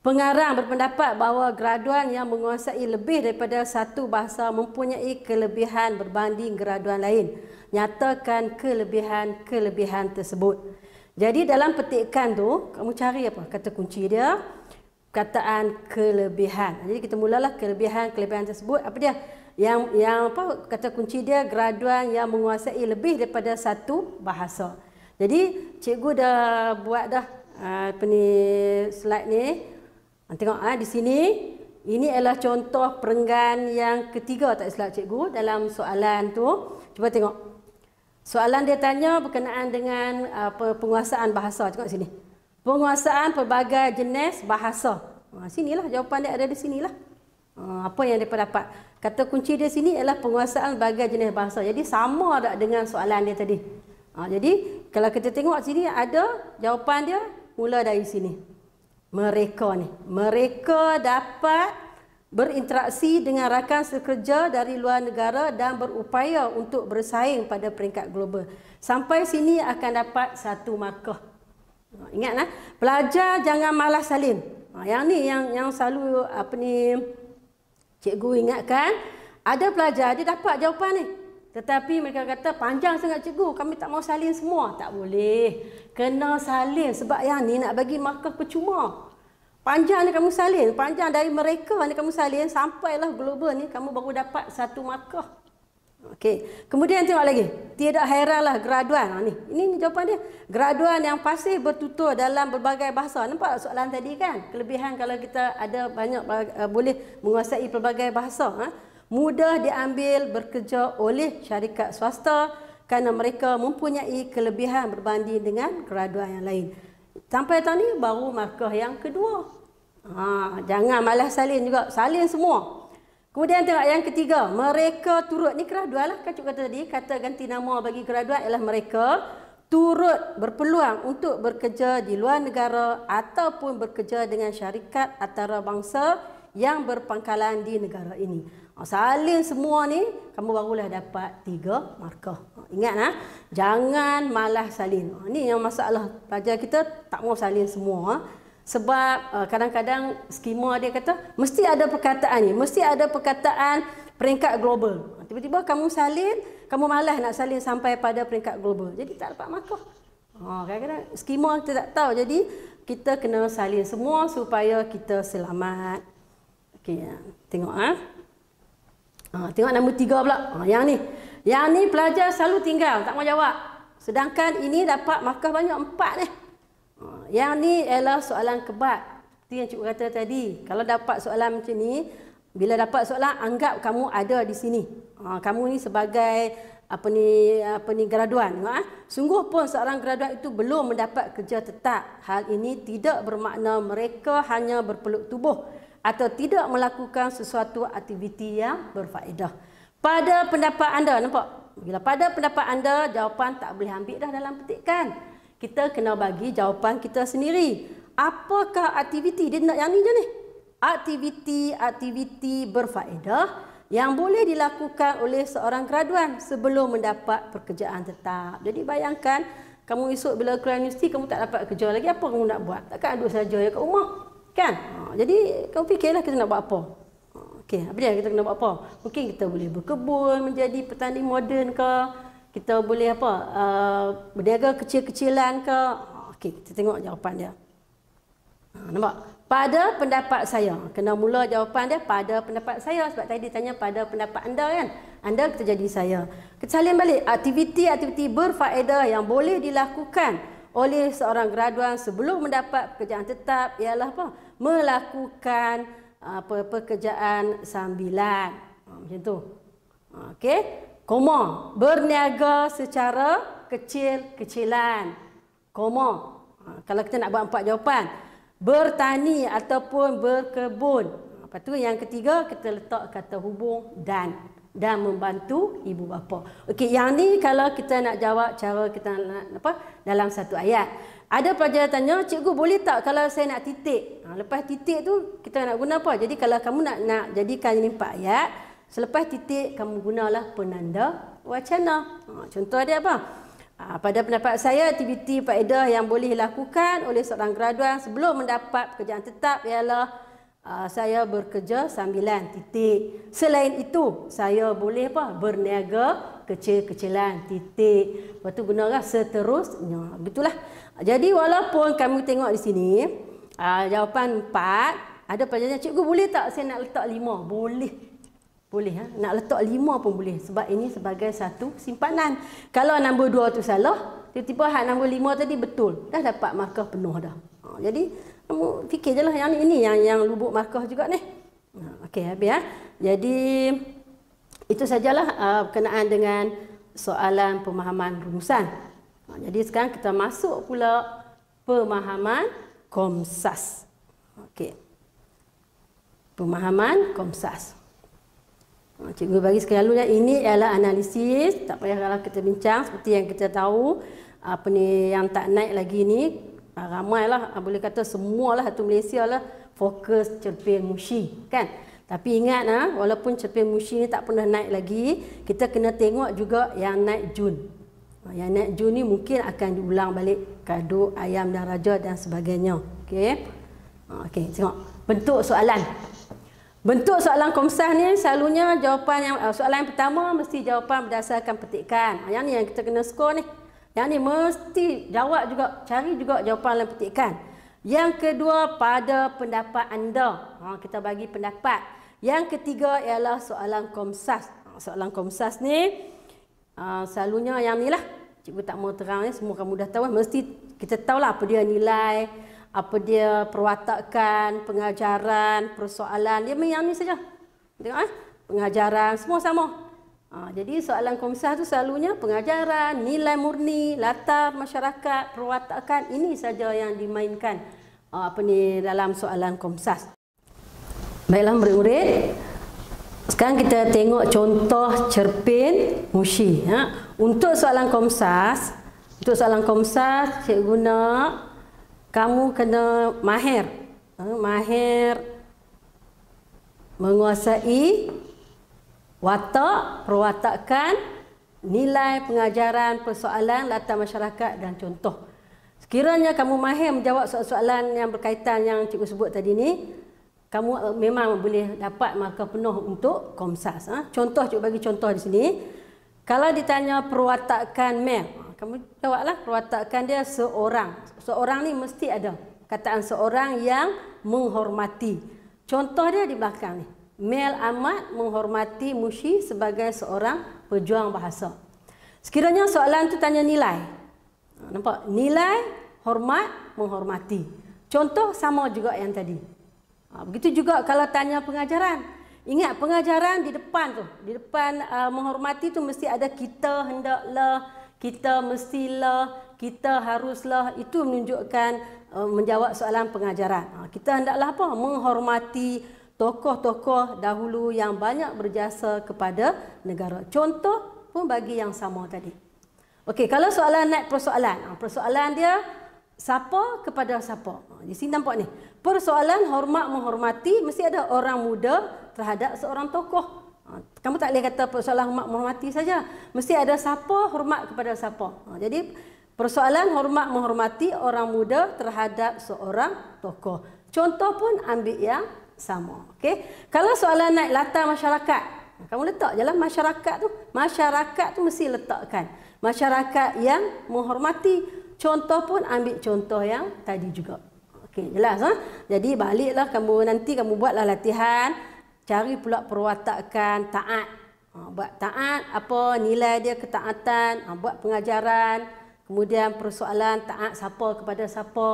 Pengarang berpendapat bahawa graduan yang menguasai lebih daripada satu bahasa mempunyai kelebihan berbanding graduan lain. Nyatakan kelebihan-kelebihan tersebut. Jadi dalam petikan tu, kamu cari apa? Kata kunci dia, kataan kelebihan. Jadi kita mulalah kelebihan-kelebihan tersebut. Apa dia? Yang yang apa kata kunci dia graduan yang menguasai lebih daripada satu bahasa. Jadi cikgu dah buat dah ah, apa ni slide ni. Ah, tengok ha, di sini, ini adalah contoh perenggan yang ketiga tak silap cikgu dalam soalan tu. Cuba tengok. Soalan dia tanya berkenaan dengan apa, ah, penguasaan bahasa. Tengok sini. Penguasaan pelbagai jenis bahasa. Ha, sinilah jawapan dia ada di sinilah. Ha, apa yang dia dapat. Kata kunci dia sini ialah penguasaan pelbagai jenis bahasa. Jadi sama tak dengan soalan dia tadi. Ha, jadi kalau kita tengok sini ada jawapan dia mula dari sini mereka ni. Mereka dapat berinteraksi dengan rakan sekerja dari luar negara dan berupaya untuk bersaing pada peringkat global. Sampai sini akan dapat satu markah. Ha, Ingatlah, pelajar jangan malas salin. Ha, yang ni yang yang selalu apa ni cikgu ingatkan, ada pelajar dia dapat jawapan ni. Tetapi mereka kata panjang sangat cikgu, kami tak mau salin semua. Tak boleh. Kena salin sebab yang ni nak bagi markah percuma. Panjang ni kamu salin, panjang dari mereka ni kamu salin sampailah global ni kamu baru dapat satu markah. Okay. Kemudian tengok lagi. Tiada hairanlah graduan. Ha, ni. Ini jawapan dia. Graduan yang pasti bertutur dalam berbagai bahasa. Nampak soalan tadi kan? Kelebihan kalau kita ada banyak eh, boleh menguasai pelbagai bahasa. Ha? mudah diambil bekerja oleh syarikat swasta kerana mereka mempunyai kelebihan berbanding dengan graduan yang lain. Sampai tahun ni baru markah yang kedua. Ha, jangan malas salin juga, salin semua. Kemudian tengok yang ketiga, mereka turut ini graduan lah kacuk kata tadi, kata ganti nama bagi graduan ialah mereka turut berpeluang untuk bekerja di luar negara ataupun bekerja dengan syarikat antarabangsa yang berpangkalan di negara ini. Ah, salin semua ni, kamu barulah dapat tiga markah. Ah, ingat, ha? jangan malah salin. Ini yang masalah pelajar kita tak mau salin semua. Sebab kadang-kadang skema dia kata, mesti ada perkataan ni, mesti ada perkataan peringkat global. Tiba-tiba kamu salin, kamu malah nak salin sampai pada peringkat global. Jadi tak dapat markah. Kadang-kadang skema kita tak tahu. Jadi kita kena salin semua supaya kita selamat. Okey, tengok ah. Ha? Ha, tengok nombor tiga pula. Ha, yang ni. Yang ni pelajar selalu tinggal. Tak mau jawab. Sedangkan ini dapat markah banyak. Empat ni. Ha, yang ni ialah soalan kebat. Seperti yang cikgu kata tadi. Kalau dapat soalan macam ni. Bila dapat soalan, anggap kamu ada di sini. Ha, kamu ni sebagai apa ni apa ni graduan ha? sungguh pun seorang graduan itu belum mendapat kerja tetap hal ini tidak bermakna mereka hanya berpeluk tubuh atau tidak melakukan sesuatu aktiviti yang berfaedah. Pada pendapat anda, nampak? Bila pada pendapat anda, jawapan tak boleh ambil dah dalam petikan. Kita kena bagi jawapan kita sendiri. Apakah aktiviti? Dia nak yang ni je ni. Aktiviti-aktiviti berfaedah yang boleh dilakukan oleh seorang graduan sebelum mendapat pekerjaan tetap. Jadi bayangkan, kamu esok bila keluar universiti, kamu tak dapat kerja lagi, apa kamu nak buat? Takkan duduk saja ya kat rumah. Kan? Ha, jadi kau fikirlah kita nak buat apa. Ha, okey, apa dia kita nak buat apa? Mungkin kita boleh berkebun menjadi petani moden ke? Kita boleh apa? Ah, berniaga kecil-kecilan ke? Ha, okey, kita tengok jawapan dia. nampak? Pada pendapat saya. Kena mula jawapan dia pada pendapat saya. Sebab tadi dia tanya pada pendapat anda kan. Anda kita jadi saya. Kita salin balik. Aktiviti-aktiviti berfaedah yang boleh dilakukan oleh seorang graduan sebelum mendapat pekerjaan tetap ialah apa? Melakukan apa uh, pekerjaan sambilan. Ah, macam tu. Okey. Koma, berniaga secara kecil-kecilan. Koma. Ah, kalau kita nak buat empat jawapan. Bertani ataupun berkebun. Lepas tu yang ketiga kita letak kata hubung dan dan membantu ibu bapa. Okey, yang ni kalau kita nak jawab cara kita nak apa dalam satu ayat. Ada pelajar tanya, cikgu boleh tak kalau saya nak titik? Ha, lepas titik tu kita nak guna apa? Jadi kalau kamu nak nak jadikan ini empat ayat, selepas titik kamu gunalah penanda wacana. Ha, contoh dia apa? Ha, pada pendapat saya, aktiviti faedah yang boleh dilakukan oleh seorang graduan sebelum mendapat pekerjaan tetap ialah Uh, saya bekerja sambilan titik. Selain itu, saya boleh apa? Berniaga kecil-kecilan titik. Lepas tu gunalah seterusnya. Betullah. Jadi walaupun kamu tengok di sini, uh, jawapan 4, ada pelajaran cikgu boleh tak saya nak letak 5? Boleh. Boleh. Ha? Nak letak 5 pun boleh. Sebab ini sebagai satu simpanan. Kalau nombor 2 tu salah, tiba-tiba hak nombor 5 tadi betul. Dah dapat markah penuh dah. Ah, jadi, kamu fikir je lah yang ini yang yang lubuk markah juga ni. Ha, okey habis ya. Jadi itu sajalah uh, berkenaan dengan soalan pemahaman rumusan. Ha, jadi sekarang kita masuk pula pemahaman komsas. Okey. Pemahaman komsas. Cikgu bagi sekali ya. ini ialah analisis, tak payahlah kita bincang seperti yang kita tahu apa ni yang tak naik lagi ni uh, lah, uh, boleh kata semua lah satu Malaysia lah fokus cerpen mushi kan tapi ingat ha, walaupun cerpen mushi ni tak pernah naik lagi kita kena tengok juga yang naik Jun yang naik Jun ni mungkin akan diulang balik kado ayam dan raja dan sebagainya okey okay, tengok bentuk soalan Bentuk soalan komsah ni selalunya jawapan yang soalan yang pertama mesti jawapan berdasarkan petikan. Yang ni yang kita kena skor ni. Yang ni mesti jawab juga, cari juga jawapan dalam petikan. Yang kedua pada pendapat anda. Ha, kita bagi pendapat. Yang ketiga ialah soalan komsas. Ha, soalan komsas ni uh, selalunya yang ni lah. Cikgu tak mau terang ni, semua kamu dah tahu. Eh. Mesti kita tahu lah apa dia nilai, apa dia perwatakan, pengajaran, persoalan. Dia main yang ni saja. Tengok eh. Pengajaran, semua sama. Ha, jadi soalan komsah tu selalunya pengajaran, nilai murni, latar masyarakat, perwatakan ini saja yang dimainkan uh, apa ni dalam soalan komsah. Baiklah murid-murid. Sekarang kita tengok contoh cerpen Mushi. Ha? Untuk soalan komsas, untuk soalan komsas, cikgu guna kamu kena mahir. Ha? Mahir menguasai watak, perwatakan, nilai pengajaran, persoalan, latar masyarakat dan contoh. Sekiranya kamu mahir menjawab soalan-soalan yang berkaitan yang cikgu sebut tadi ni, kamu eh, memang boleh dapat markah penuh untuk komsas. Ha? Contoh, cikgu bagi contoh di sini. Kalau ditanya perwatakan mel, ha, kamu jawablah perwatakan dia seorang. Seorang ni mesti ada kataan seorang yang menghormati. Contoh dia di belakang ni. Mel amat menghormati Mushi sebagai seorang pejuang bahasa. Sekiranya soalan itu tanya nilai. Ha, nampak? Nilai, hormat, menghormati. Contoh sama juga yang tadi. Ha, begitu juga kalau tanya pengajaran. Ingat pengajaran di depan tu, di depan uh, menghormati tu mesti ada kita hendaklah, kita mestilah, kita haruslah itu menunjukkan uh, menjawab soalan pengajaran. Ha, kita hendaklah apa? Menghormati, tokoh-tokoh dahulu yang banyak berjasa kepada negara. Contoh pun bagi yang sama tadi. Okey, kalau soalan naik persoalan. Ah, persoalan dia, siapa kepada siapa? Di sini nampak ni. Persoalan hormat menghormati, mesti ada orang muda terhadap seorang tokoh. Ah, kamu tak boleh kata persoalan hormat menghormati saja. Mesti ada siapa hormat kepada siapa. Ah, jadi, persoalan hormat menghormati orang muda terhadap seorang tokoh. Contoh pun ambil yang sama. Okey. Kalau soalan naik latar masyarakat, kamu letak jelah masyarakat tu. Masyarakat tu mesti letakkan. Masyarakat yang menghormati. Contoh pun ambil contoh yang tadi juga. Okey, jelas. Ha? Jadi baliklah kamu nanti kamu buatlah latihan. Cari pula perwatakan taat. Ha, buat taat apa nilai dia ketaatan. Ha, buat pengajaran. Kemudian persoalan taat siapa kepada siapa.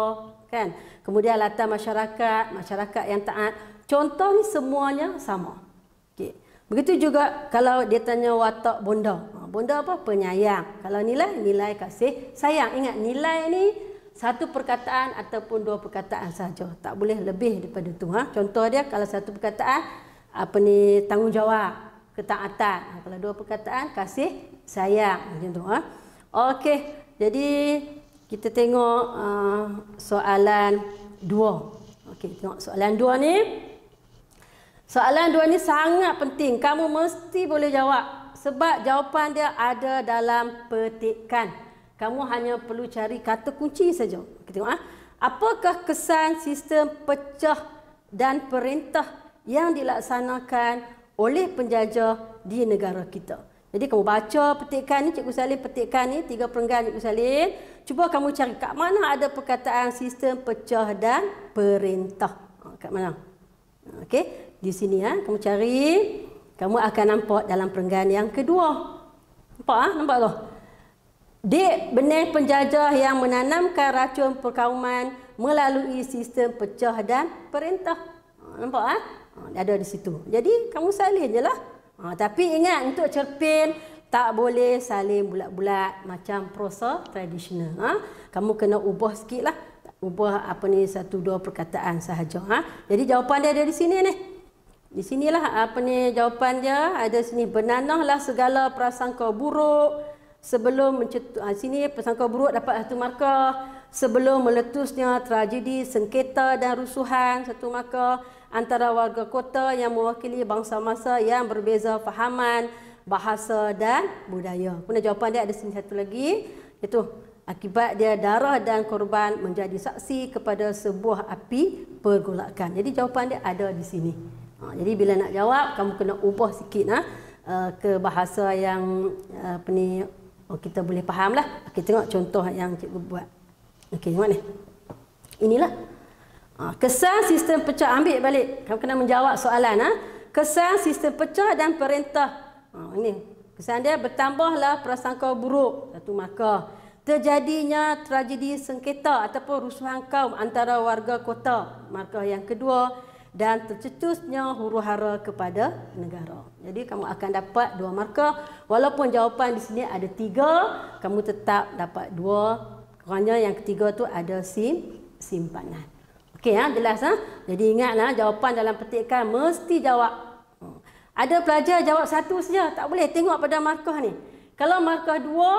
Kan? Kemudian latar masyarakat. Masyarakat yang taat. Contoh ni semuanya sama. Okey. Begitu juga kalau dia tanya watak bonda. Ha, bonda apa? Penyayang. Kalau nilai, nilai kasih sayang. Ingat nilai ni satu perkataan ataupun dua perkataan saja. Tak boleh lebih daripada tu. Ha? Contoh dia kalau satu perkataan apa ni tanggungjawab ketaatan. Ha, kalau dua perkataan kasih sayang macam tu. Ha? Okey. Jadi kita tengok uh, soalan dua. Okey, tengok soalan dua ni. Soalan dua ni sangat penting. Kamu mesti boleh jawab. Sebab jawapan dia ada dalam petikan. Kamu hanya perlu cari kata kunci saja. Kita tengok. Ha? Apakah kesan sistem pecah dan perintah yang dilaksanakan oleh penjajah di negara kita? Jadi kamu baca petikan ni, Cikgu Salim petikan ni, tiga perenggan Cikgu Salim. Cuba kamu cari kat mana ada perkataan sistem pecah dan perintah. Ha, kat mana? Ha, okey di sini ya. Kamu cari, kamu akan nampak dalam perenggan yang kedua. Nampak ah, nampak tu. Dek benih penjajah yang menanamkan racun perkauman melalui sistem pecah dan perintah. Ha, nampak ah? Dia ada di situ. Jadi kamu salin je lah. Ha, tapi ingat untuk cerpen tak boleh salin bulat-bulat macam prosa tradisional. Ha? Kamu kena ubah sikit lah. Ubah apa ni satu dua perkataan sahaja. Ha? Jadi jawapan dia ada di sini ni. Di sinilah ah, apa ni jawapan dia ada sini benanahlah segala prasangka buruk sebelum mencetus ha, ah, sini prasangka buruk dapat satu markah sebelum meletusnya tragedi sengketa dan rusuhan satu markah antara warga kota yang mewakili bangsa masa yang berbeza fahaman bahasa dan budaya. Kemudian jawapan dia ada sini satu lagi iaitu akibat dia darah dan korban menjadi saksi kepada sebuah api pergolakan. Jadi jawapan dia ada di sini. Ha, jadi bila nak jawab, kamu kena ubah sikit ha, uh, ke bahasa yang eh, apa ni, oh, kita boleh faham lah. Okay, tengok contoh yang cikgu buat. Okey, tengok ni. Inilah. Ha, kesan sistem pecah. Ambil balik. Kamu kena menjawab soalan. Ha. Kesan sistem pecah dan perintah. Ha, ini. Kesan dia bertambahlah prasangka buruk. Satu maka. Terjadinya tragedi sengketa ataupun rusuhan kaum antara warga kota. Markah yang kedua, dan tercetusnya huru-hara kepada negara. Jadi kamu akan dapat dua markah walaupun jawapan di sini ada tiga, kamu tetap dapat dua kerana yang ketiga tu ada sim simpanan. Okey ya, jelas ha? Jadi ingatlah jawapan dalam petikan mesti jawab. Hmm. Ada pelajar jawab satu saja, tak boleh tengok pada markah ni. Kalau markah dua,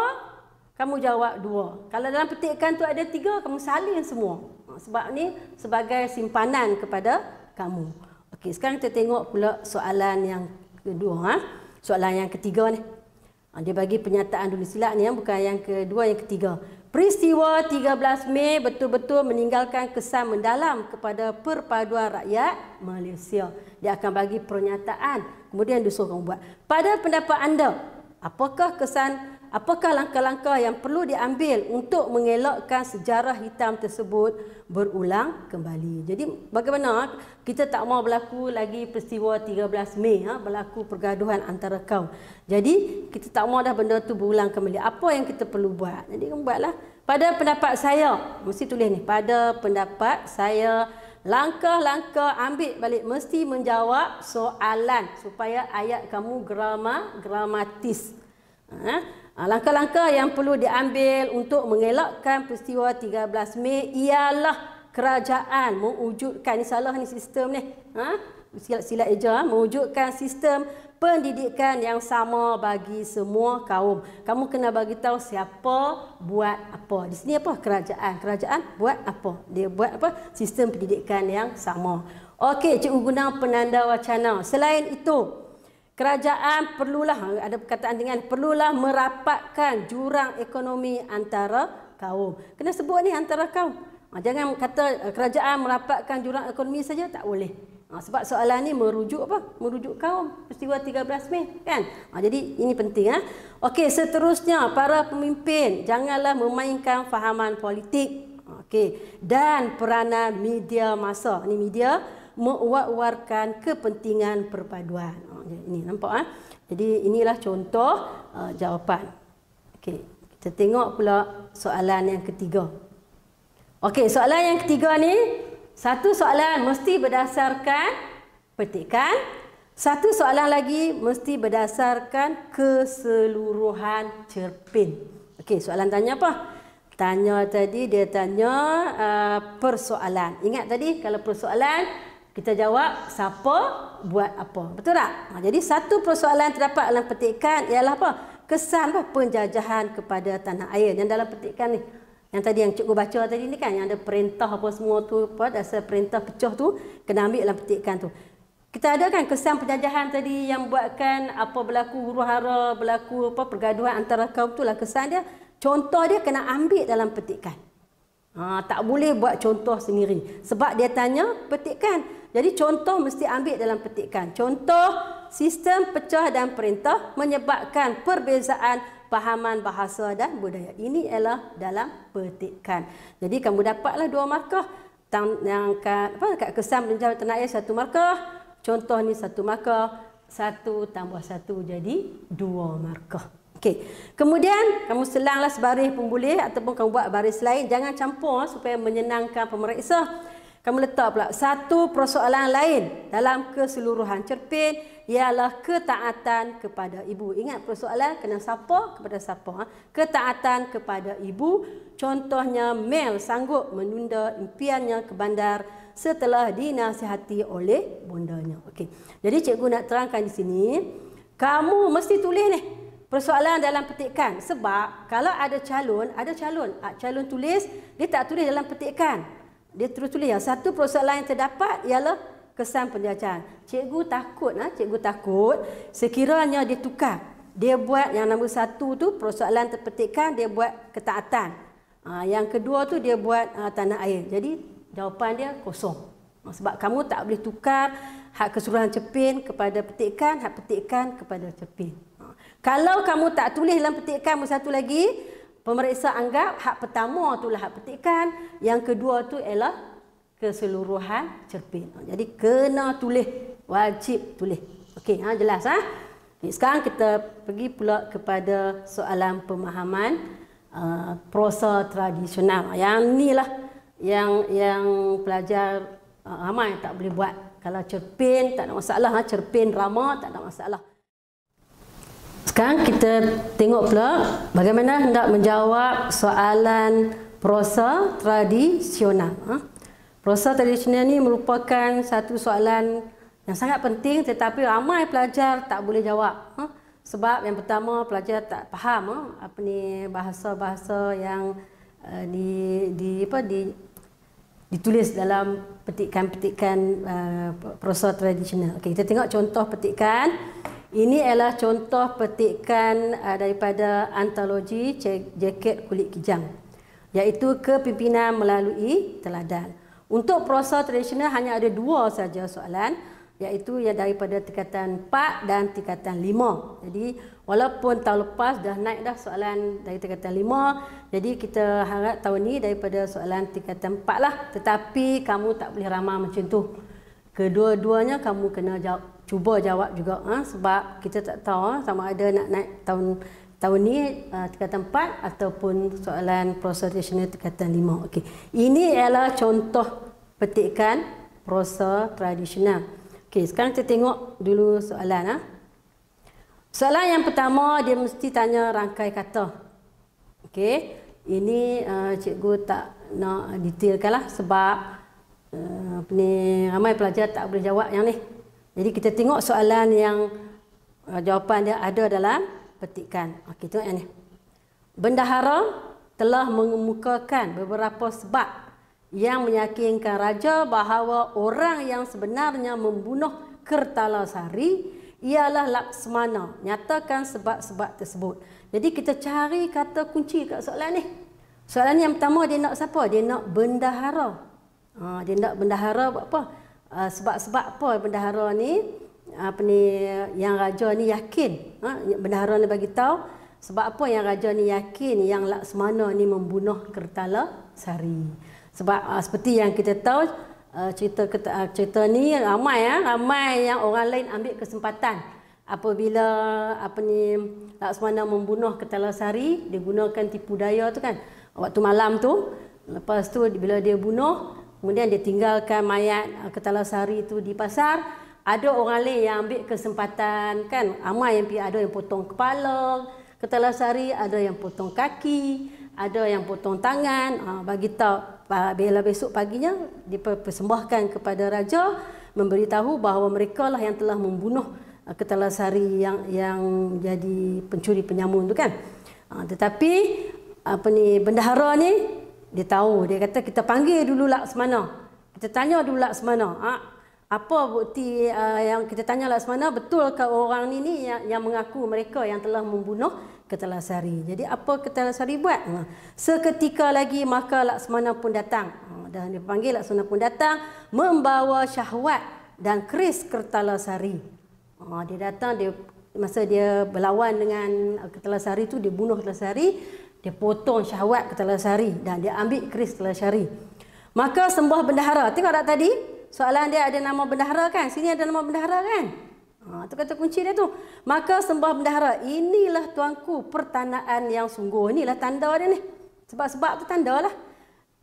kamu jawab dua. Kalau dalam petikan tu ada tiga, kamu salin semua. Ha, sebab ni sebagai simpanan kepada kamu. Okey, sekarang kita tengok pula soalan yang kedua. Ha? Soalan yang ketiga ni. Ha, dia bagi pernyataan dulu silap ni, ya? bukan yang kedua, yang ketiga. Peristiwa 13 Mei betul-betul meninggalkan kesan mendalam kepada perpaduan rakyat Malaysia. Dia akan bagi pernyataan, kemudian dia suruh kamu buat. Pada pendapat anda, apakah kesan Apakah langkah-langkah yang perlu diambil untuk mengelakkan sejarah hitam tersebut berulang kembali? Jadi bagaimana kita tak mau berlaku lagi peristiwa 13 Mei ha, berlaku pergaduhan antara kaum. Jadi kita tak mau dah benda tu berulang kembali. Apa yang kita perlu buat? Jadi buatlah. Pada pendapat saya, mesti tulis ni. Pada pendapat saya, langkah-langkah ambil balik mesti menjawab soalan supaya ayat kamu grama gramatis. Ha? Ah, langkah-langkah yang perlu diambil untuk mengelakkan peristiwa 13 Mei ialah kerajaan mewujudkan ni salah ni sistem ni. Ha? sila silap aja ha? mewujudkan sistem pendidikan yang sama bagi semua kaum. Kamu kena bagi tahu siapa buat apa. Di sini apa kerajaan? Kerajaan buat apa? Dia buat apa? Sistem pendidikan yang sama. Okey, cikgu guna penanda wacana. Selain itu, kerajaan perlulah ada perkataan dengan perlulah merapatkan jurang ekonomi antara kaum. Kena sebut ni antara kaum. Ah, jangan kata eh, kerajaan merapatkan jurang ekonomi saja tak boleh. Ah, sebab soalan ini merujuk apa? Merujuk kaum peristiwa 13 Mei kan? Ah, jadi ini penting. Ah, okay seterusnya para pemimpin janganlah memainkan fahaman politik. Okay dan peranan media masa ni media mewawarkan kepentingan perpaduan. Ini oh, nampak ah. Jadi inilah contoh uh, jawapan. Okey, kita tengok pula soalan yang ketiga. Okey, soalan yang ketiga ni satu soalan mesti berdasarkan petikan, satu soalan lagi mesti berdasarkan keseluruhan cerpen. Okey, soalan tanya apa? Tanya tadi dia tanya uh, persoalan. Ingat tadi kalau persoalan kita jawab siapa buat apa. Betul tak? Ha, jadi satu persoalan terdapat dalam petikan ialah apa? Kesan apa? penjajahan kepada tanah air. Yang dalam petikan ni. Yang tadi yang cikgu baca tadi ni kan. Yang ada perintah apa semua tu. Apa, dasar perintah pecah tu. Kena ambil dalam petikan tu. Kita ada kan kesan penjajahan tadi yang buatkan apa berlaku huru hara, berlaku apa pergaduhan antara kaum tu lah kesan dia. Contoh dia kena ambil dalam petikan. Ha, tak boleh buat contoh sendiri. Sebab dia tanya petikan. Jadi contoh mesti ambil dalam petikan. Contoh sistem pecah dan perintah menyebabkan perbezaan pahaman bahasa dan budaya. Ini ialah dalam petikan. Jadi kamu dapatlah dua markah. Tang, yang kat, apa, kat kesan penjara tenaga satu markah. Contoh ni satu markah. Satu tambah satu jadi dua markah. Okey. Kemudian kamu selanglah sebaris pembulih ataupun kamu buat baris lain. Jangan campur ha, supaya menyenangkan pemeriksa kamu letak pula satu persoalan lain dalam keseluruhan cerpen ialah ketaatan kepada ibu. Ingat persoalan kena siapa kepada siapa. Ha? Ketaatan kepada ibu. Contohnya Mel sanggup menunda impiannya ke bandar setelah dinasihati oleh bondanya. Okey. Jadi cikgu nak terangkan di sini, kamu mesti tulis ni persoalan dalam petikan sebab kalau ada calon, ada calon, ah, calon tulis, dia tak tulis dalam petikan dia terus tulis yang satu persoalan yang terdapat ialah kesan penjajahan. Cikgu takut, ha? cikgu takut sekiranya dia tukar. Dia buat yang nombor satu tu persoalan terpetikan, dia buat ketaatan. Ha, yang kedua tu dia buat ha, tanah air. Jadi jawapan dia kosong. Sebab kamu tak boleh tukar hak keseluruhan cepin kepada petikan, hak petikan kepada cepin. Ha. Kalau kamu tak tulis dalam petikan nombor satu lagi, Pemeriksa anggap hak pertama tu lah hak petikan, yang kedua tu ialah keseluruhan cerpen. Jadi kena tulis, wajib tulis. Okey, ha jelas ah. Ha? sekarang kita pergi pula kepada soalan pemahaman uh, prosa tradisional. Yang inilah yang yang pelajar uh, ramai tak boleh buat. Kalau cerpen tak ada masalah, ha? cerpen drama tak ada masalah. Sekarang kita tengok pula bagaimana hendak menjawab soalan prosa tradisional. Ha? Prosa tradisional ini merupakan satu soalan yang sangat penting tetapi ramai pelajar tak boleh jawab. Ha? Sebab yang pertama pelajar tak faham ha? apa ni bahasa-bahasa yang eh, di di apa di ditulis dalam petikan-petikan uh, prosa tradisional. Okey, kita tengok contoh petikan ini adalah contoh petikan uh, daripada antologi Jaket Kulit Kijang iaitu kepimpinan melalui teladan. Untuk prosa tradisional hanya ada dua saja soalan iaitu yang daripada tingkatan 4 dan tingkatan 5. Jadi walaupun tahun lepas dah naik dah soalan dari tingkatan 5, jadi kita harap tahun ini daripada soalan tingkatan 4 lah. Tetapi kamu tak boleh ramah macam tu. Kedua-duanya kamu kena jawab cuba jawab juga ha? sebab kita tak tahu ha? sama ada nak naik tahun tahun ni uh, tingkatan 4 ataupun soalan proses tradisional tingkatan 5. Okey. Ini ialah contoh petikan prosa tradisional. Okey, sekarang kita tengok dulu soalan ah. Ha? Soalan yang pertama dia mesti tanya rangkai kata. Okey. Ini uh, cikgu tak nak detailkanlah sebab uh, ni ramai pelajar tak boleh jawab yang ni. Jadi kita tengok soalan yang uh, jawapan dia ada dalam petikan. Okey, tengok yang ni. Bendahara telah mengemukakan beberapa sebab yang meyakinkan raja bahawa orang yang sebenarnya membunuh Kertalasari ialah Laksmana. Nyatakan sebab-sebab tersebut. Jadi kita cari kata kunci kat soalan ni. Soalan ni yang pertama dia nak siapa? Dia nak bendahara. Ha, dia nak bendahara buat apa? Ah, sebab-sebab apa bendahara ni apa ni yang raja ni yakin ha? bendahara ni bagi tahu sebab apa yang raja ni yakin yang Laksmana ni membunuh Kertala Sari sebab uh, seperti yang kita tahu uh, cerita uh, cerita ni ramai ya ramai yang orang lain ambil kesempatan apabila apa ni Laksmana membunuh Kertala Sari dia gunakan tipu daya tu kan waktu malam tu lepas tu bila dia bunuh Kemudian dia tinggalkan mayat eh, Ketala Sari itu di pasar. Ada orang lain yang ambil kesempatan kan. Amal yang pergi ada yang potong kepala. Ketala Sari ada yang potong kaki. Ada yang potong tangan. Ha, bagi tahu bila besok paginya dipersembahkan kepada raja. Memberitahu bahawa mereka lah yang telah membunuh eh, Ketala Sari yang, yang jadi pencuri penyamun itu kan. Ha, tetapi apa ni bendahara ni dia tahu, dia kata kita panggil dulu Laksmana. Kita tanya dulu Laksmana. Ha? Apa bukti uh, yang kita tanya Laksmana, betul ke orang ini yang, yang mengaku mereka yang telah membunuh Ketelasari. Jadi apa Ketelasari buat? Ha. Seketika lagi maka Laksmana pun datang. Ha. Dan dia panggil Laksmana pun datang membawa syahwat dan keris Ketelasari. Ha. Dia datang, dia masa dia berlawan dengan Ketelasari itu, dia bunuh Ketelasari. Dia potong syahwat ketelasari dan dia ambil keris ketelasari. Maka sembah bendahara. Tengok tak tadi? Soalan dia ada nama bendahara kan? Sini ada nama bendahara kan? Ha, itu kata kunci dia tu. Maka sembah bendahara. Inilah tuanku pertanaan yang sungguh. Inilah tanda dia ni. Sebab-sebab tu tanda lah.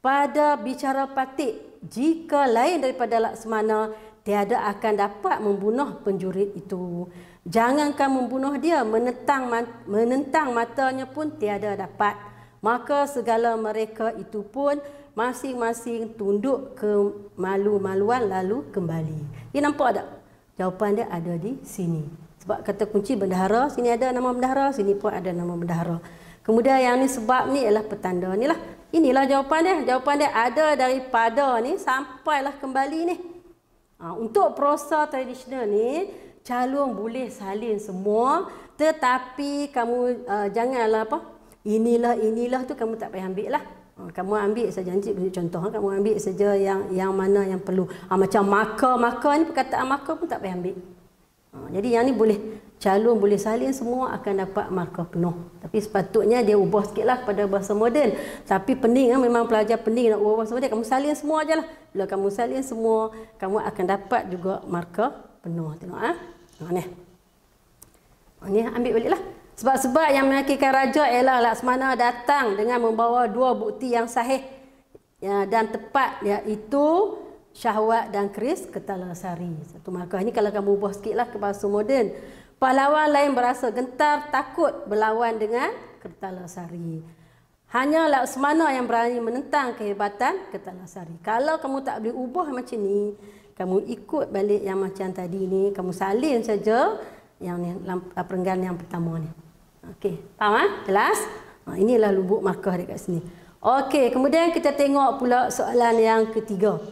Pada bicara patik. Jika lain daripada laksmana Tiada akan dapat membunuh penjurit itu. Jangankan membunuh dia, menentang, menentang matanya pun tiada dapat. Maka segala mereka itu pun masing-masing tunduk ke malu-maluan lalu kembali. Dia nampak tak? Jawapan dia ada di sini. Sebab kata kunci bendahara, sini ada nama bendahara, sini pun ada nama bendahara. Kemudian yang ni sebab ni ialah petanda ni lah. Inilah jawapan dia. Jawapan dia ada daripada ni sampailah kembali ni. Ha, untuk prosa tradisional ni, calon boleh salin semua tetapi kamu uh, janganlah apa inilah inilah tu kamu tak payah ambil lah eh, kamu ambil saja nanti contoh eh, kamu ambil saja yang yang mana yang perlu ha, macam maka maka ni perkataan maka pun tak payah ambil ha, jadi yang ni boleh calon boleh salin semua akan dapat markah penuh tapi sepatutnya dia ubah sikitlah pada bahasa moden tapi pening kan? memang pelajar pening nak ubah bahasa moden kamu salin semua ajalah bila kamu salin semua kamu akan dapat juga markah penuh tengok ah ha? Mana? Oh, ni ambil baliklah. Sebab-sebab yang menyakitkan raja ialah Laksmana datang dengan membawa dua bukti yang sahih ya, dan tepat iaitu syahwat dan keris ketala sari. Satu markah ini kalau kamu ubah sikitlah ke bahasa moden. Pahlawan lain berasa gentar takut berlawan dengan ketala sari. Hanya Laksmana yang berani menentang kehebatan ketala sari. Kalau kamu tak boleh ubah macam ni, kamu ikut balik yang macam tadi ni, kamu salin saja yang ni ah, perenggan yang pertama ni. Okey, faham ah? Ha? Jelas? Ha, inilah lubuk markah dekat sini. Okey, kemudian kita tengok pula soalan yang ketiga.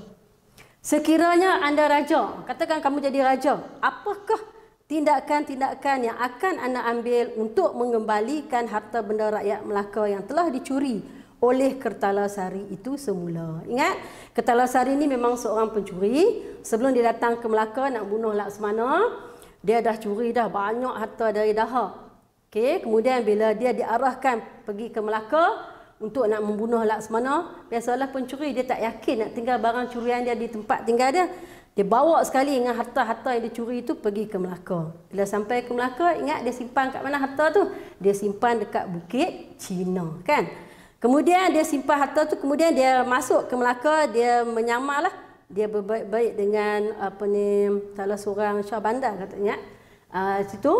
Sekiranya anda raja, katakan kamu jadi raja, apakah tindakan-tindakan yang akan anda ambil untuk mengembalikan harta benda rakyat Melaka yang telah dicuri oleh Kertalasari itu semula. Ingat, Kertalasari ini memang seorang pencuri. Sebelum dia datang ke Melaka nak bunuh Laksmana, dia dah curi dah banyak harta dari Dahak. Okey, kemudian bila dia diarahkan pergi ke Melaka untuk nak membunuh Laksmana, biasalah pencuri dia tak yakin nak tinggal barang curian dia di tempat tinggal dia. Dia bawa sekali dengan harta-harta yang dia curi itu pergi ke Melaka. Bila sampai ke Melaka, ingat dia simpan kat mana harta tu? Dia simpan dekat Bukit Cina, kan? Kemudian dia simpan harta tu, kemudian dia masuk ke Melaka, dia menyamalah. Dia berbaik-baik dengan apa ni salah seorang Shah Bandar katanya. Uh, situ.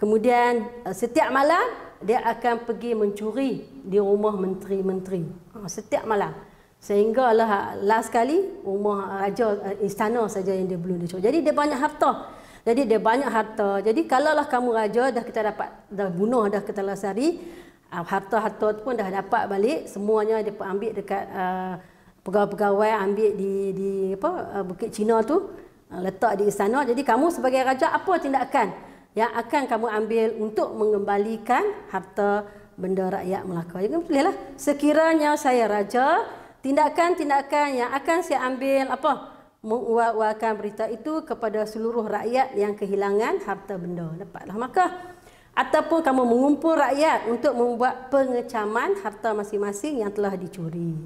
Kemudian uh, setiap malam dia akan pergi mencuri di rumah menteri-menteri. Uh, setiap malam. Sehinggalah last kali rumah raja uh, istana saja yang dia belum dicuri. Jadi dia banyak harta. Jadi dia banyak harta. Jadi kalaulah kamu raja dah kita dapat dah bunuh dah kita lasari, uh, harta-harta tu pun dah dapat balik semuanya dia ambil dekat uh, pegawai-pegawai ambil di di apa uh, Bukit Cina tu uh, letak di istana jadi kamu sebagai raja apa tindakan yang akan kamu ambil untuk mengembalikan harta benda rakyat Melaka. Ya kan bolehlah. Sekiranya saya raja, tindakan-tindakan yang akan saya ambil apa? Menguatkan berita itu kepada seluruh rakyat yang kehilangan harta benda. Dapatlah maka ataupun kamu mengumpul rakyat untuk membuat pengecaman harta masing-masing yang telah dicuri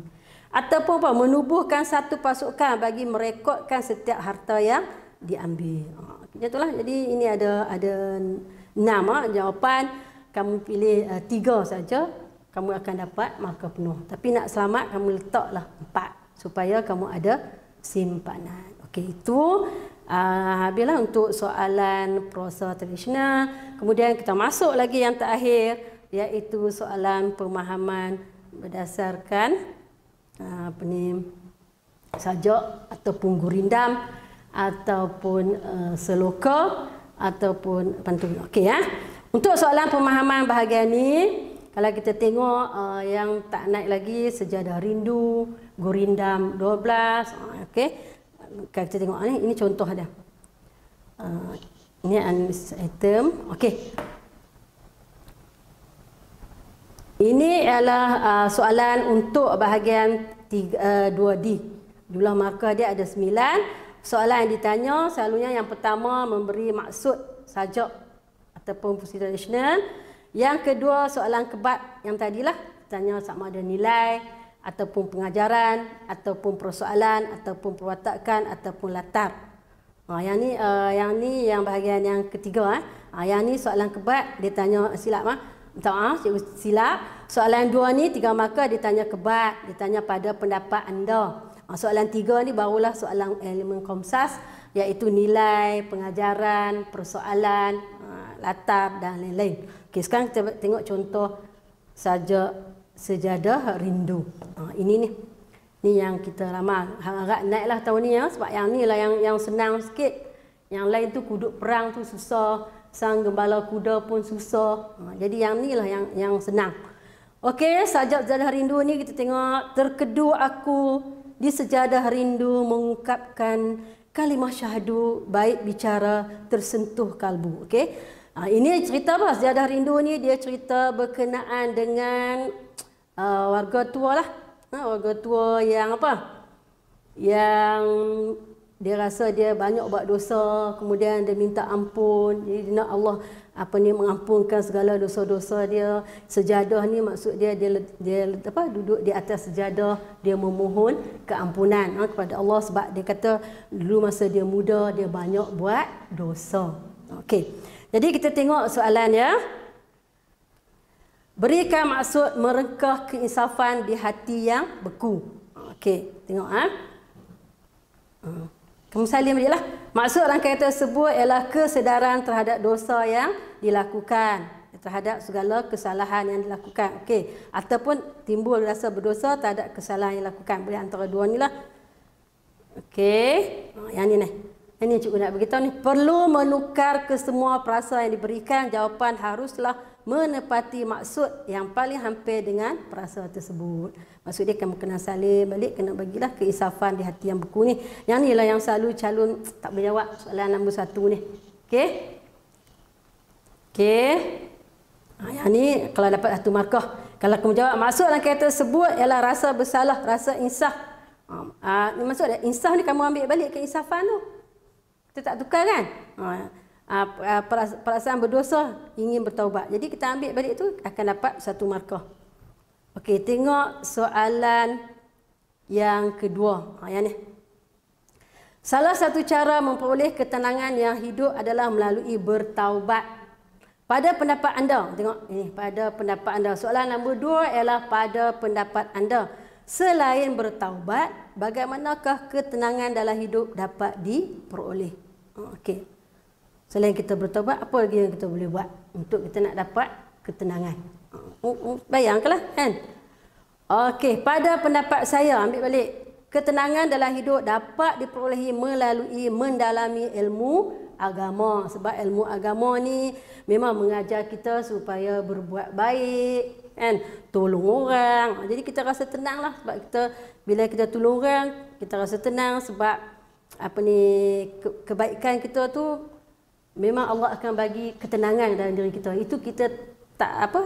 ataupun apa menubuhkan satu pasukan bagi merekodkan setiap harta yang diambil. Ya itulah jadi ini ada ada enam ha, jawapan kamu pilih uh, tiga saja kamu akan dapat markah penuh. Tapi nak selamat kamu letaklah empat supaya kamu ada simpanan. Okey itu Uh, habislah untuk soalan prosa tradisional. Kemudian kita masuk lagi yang terakhir iaitu soalan pemahaman berdasarkan uh, apa ni, sajak ataupun gurindam ataupun uh, seloka ataupun pantun. Okey ya. Untuk soalan pemahaman bahagian ni, kalau kita tengok uh, yang tak naik lagi sejadah rindu, gurindam 12. Ah, okey kalau kita tengok ah, ni, ini contoh dia. Uh, ini unmissed item. Okey. Ini ialah uh, soalan untuk bahagian 3, uh, 2D. Jumlah markah dia ada 9. Soalan yang ditanya selalunya yang pertama memberi maksud sajak ataupun fungsi tradisional. Yang kedua soalan kebat yang tadilah. Tanya sama ada Nilai ataupun pengajaran ataupun persoalan ataupun perwatakan ataupun latar. Ha, yang ni uh, yang ni yang bahagian yang ketiga eh. Ha, yang ni soalan kebat dia tanya silap ah. Minta maaf cikgu silap. Soalan dua ni tiga maka dia tanya kebat, dia tanya pada pendapat anda. Ha, soalan tiga ni barulah soalan elemen komsas iaitu nilai, pengajaran, persoalan, uh, latar dan lain-lain. Okey sekarang kita tengok contoh saja sejadah rindu. Ha, ini ni. Ni yang kita ramal. Harap naiklah tahun ni ya. Sebab yang ni lah yang, yang senang sikit. Yang lain tu kuduk perang tu susah. Sang gembala kuda pun susah. Ha, jadi yang ni lah yang, yang senang. Okey, sajak sejadah rindu ni kita tengok. Terkedu aku di sejadah rindu mengungkapkan kalimah syahdu baik bicara tersentuh kalbu. Okey. Ha, ini cerita apa? Sejadah rindu ni dia cerita berkenaan dengan uh, warga tua lah. Ha, warga tua yang apa? Yang dia rasa dia banyak buat dosa, kemudian dia minta ampun. Jadi nak Allah apa ni mengampunkan segala dosa-dosa dia. Sejadah ni maksud dia dia dia apa duduk di atas sejadah, dia memohon keampunan ha, kepada Allah sebab dia kata dulu masa dia muda dia banyak buat dosa. Okey. Jadi kita tengok soalan ya. Berikan maksud merengkah keinsafan di hati yang beku. Okey, tengok ah. Ha? Hmm. Kamu salim dia lah. Maksud orang kata sebut ialah kesedaran terhadap dosa yang dilakukan. Terhadap segala kesalahan yang dilakukan. Okey. Ataupun timbul rasa berdosa terhadap kesalahan yang dilakukan. Boleh antara dua ni lah. Okey. Ha, yang ni ni. Ini cikgu nak beritahu ni. Perlu menukar ke semua perasaan yang diberikan. Jawapan haruslah menepati maksud yang paling hampir dengan perasaan tersebut. Maksud dia kamu kena salim balik, kena bagilah keisafan di hati yang beku ni. Yang ni lah yang selalu calon tak menjawab soalan nombor satu ni. Okey? Okey? Ha, yang ni kalau dapat satu markah. Kalau kamu jawab maksud dalam kata tersebut ialah rasa bersalah, rasa insaf. Ha, ha, ni maksud dia insaf ni kamu ambil balik keisafan tu. Kita tak tukar kan? Ha, Ah, ah, perasaan berdosa ingin bertaubat. Jadi kita ambil balik tu akan dapat satu markah. Okey, tengok soalan yang kedua. Ha yang ni. Salah satu cara memperoleh ketenangan yang hidup adalah melalui bertaubat. Pada pendapat anda, tengok ini pada pendapat anda. Soalan nombor dua ialah pada pendapat anda. Selain bertaubat, bagaimanakah ketenangan dalam hidup dapat diperoleh? Ha, okey. Selain kita bertobat, apa lagi yang kita boleh buat untuk kita nak dapat ketenangan? Oh, oh, oh, bayangkanlah, kan? Okey, pada pendapat saya, ambil balik. Ketenangan dalam hidup dapat diperolehi melalui mendalami ilmu agama. Sebab ilmu agama ni memang mengajar kita supaya berbuat baik, kan? Tolong orang. Jadi kita rasa tenang lah sebab kita bila kita tolong orang, kita rasa tenang sebab apa ni kebaikan kita tu memang Allah akan bagi ketenangan dalam diri kita. Itu kita tak apa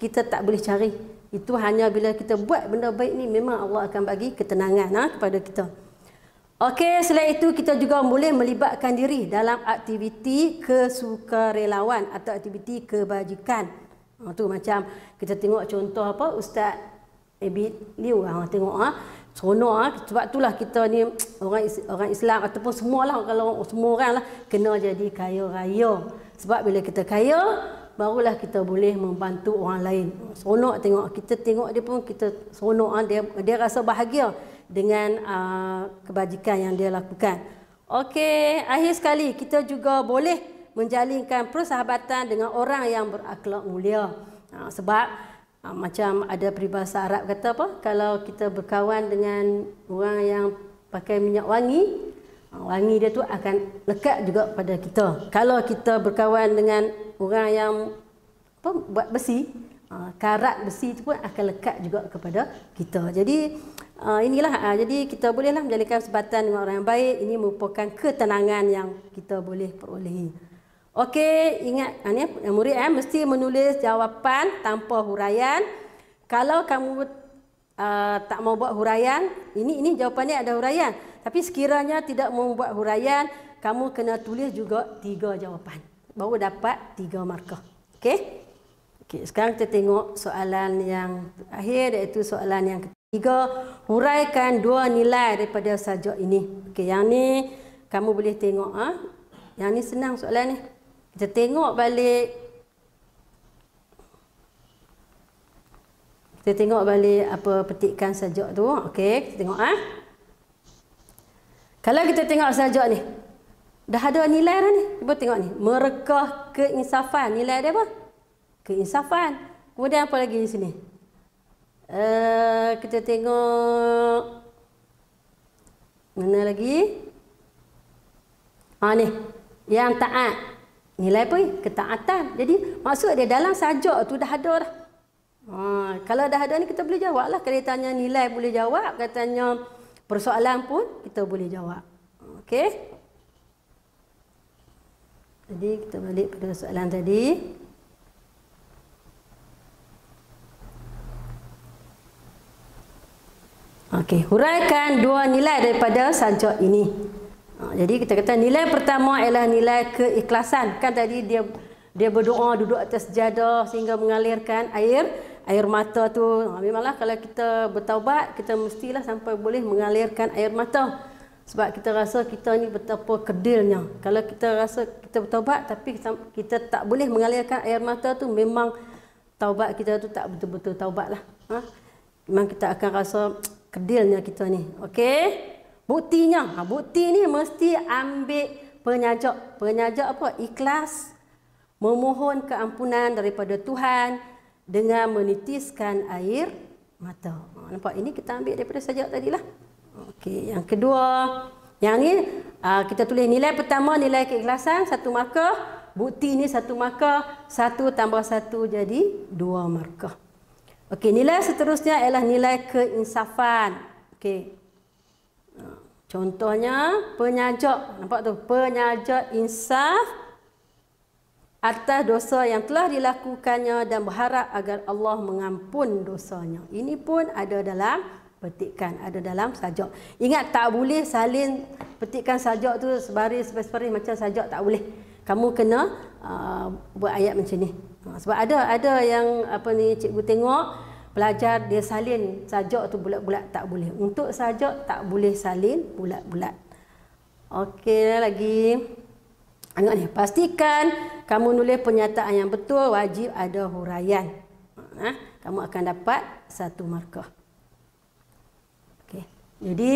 kita tak boleh cari. Itu hanya bila kita buat benda baik ni memang Allah akan bagi ketenangan ha, kepada kita. Okey, selain itu kita juga boleh melibatkan diri dalam aktiviti kesukarelawan atau aktiviti kebajikan. Ha, tu macam kita tengok contoh apa Ustaz Ebit Liu ha, tengok ha seronok ah sebab itulah kita ni orang orang Islam ataupun semualah kalau semua orang lah kena jadi kaya raya sebab bila kita kaya barulah kita boleh membantu orang lain seronok tengok kita tengok dia pun kita seronok ah dia dia rasa bahagia dengan uh, kebajikan yang dia lakukan okey akhir sekali kita juga boleh menjalinkan persahabatan dengan orang yang berakhlak mulia uh, sebab Ah, macam ada peribahasa Arab kata apa? Kalau kita berkawan dengan orang yang pakai minyak wangi, ah, wangi dia tu akan lekat juga pada kita. Kalau kita berkawan dengan orang yang apa, buat besi, ah, karat besi itu pun akan lekat juga kepada kita. Jadi inilah, jadi kita bolehlah menjalankan sebatan dengan orang yang baik. Ini merupakan ketenangan yang kita boleh perolehi. Okey, ingat ah, ni murid eh mesti menulis jawapan tanpa huraian. Kalau kamu uh, tak mau buat huraian, ini ini jawapannya ada huraian. Tapi sekiranya tidak mau buat huraian, kamu kena tulis juga tiga jawapan. Baru dapat tiga markah. Okey. Okey, sekarang kita tengok soalan yang akhir iaitu soalan yang ketiga. Huraikan dua nilai daripada sajak ini. Okey, yang ni kamu boleh tengok ah. Ha? Yang ni senang soalan ni. Kita tengok balik Kita tengok balik apa petikan sajak tu. Okey, kita tengok ah. Ha? Kalau kita tengok sajak ni. Dah ada nilai dah ni. Kita tengok ni. mereka keinsafan. Nilai dia apa? Keinsafan. Kemudian apa lagi di sini? Uh, kita tengok. Mana lagi? Ha ni. Yang taat nilai apa? Ketaatan. Jadi maksud dia dalam sajak tu dah ada dah. Ha, kalau dah ada ni kita boleh jawab lah. Kalau tanya nilai boleh jawab, katanya persoalan pun kita boleh jawab. Okey. Jadi kita balik pada soalan tadi. Okey, huraikan dua nilai daripada sajak ini. Ha, jadi kita kata nilai pertama ialah nilai keikhlasan. Kan tadi dia dia berdoa duduk atas jadah sehingga mengalirkan air air mata tu. Ha, memanglah kalau kita bertaubat kita mestilah sampai boleh mengalirkan air mata. Sebab kita rasa kita ni betapa kedilnya. Kalau kita rasa kita bertaubat tapi kita tak boleh mengalirkan air mata tu memang taubat kita tu tak betul-betul taubatlah. Ha? Memang kita akan rasa kedilnya kita ni. Okey? Buktinya, ha, bukti ni mesti ambil penyajak. Penyajak apa? Ikhlas memohon keampunan daripada Tuhan dengan menitiskan air mata. Ha, nampak ini kita ambil daripada sajak tadi lah. Okey, yang kedua, yang ni ha, kita tulis nilai pertama nilai keikhlasan satu markah, bukti ni satu markah, satu tambah satu jadi dua markah. Okey, nilai seterusnya ialah nilai keinsafan. Okey, Contohnya penyajak, nampak tu? Penyajak insaf atas dosa yang telah dilakukannya dan berharap agar Allah mengampun dosanya. Ini pun ada dalam petikan, ada dalam sajak. Ingat tak boleh salin petikan sajak tu sebaris sebaris macam sajak tak boleh. Kamu kena uh, buat ayat macam ni. Ha, sebab ada ada yang apa ni cikgu tengok pelajar dia salin sajak tu bulat-bulat tak boleh. Untuk sajak tak boleh salin bulat-bulat. Okey lagi. Tengok ni, pastikan kamu nulis pernyataan yang betul wajib ada huraian. Ha? Kamu akan dapat satu markah. Okey. Jadi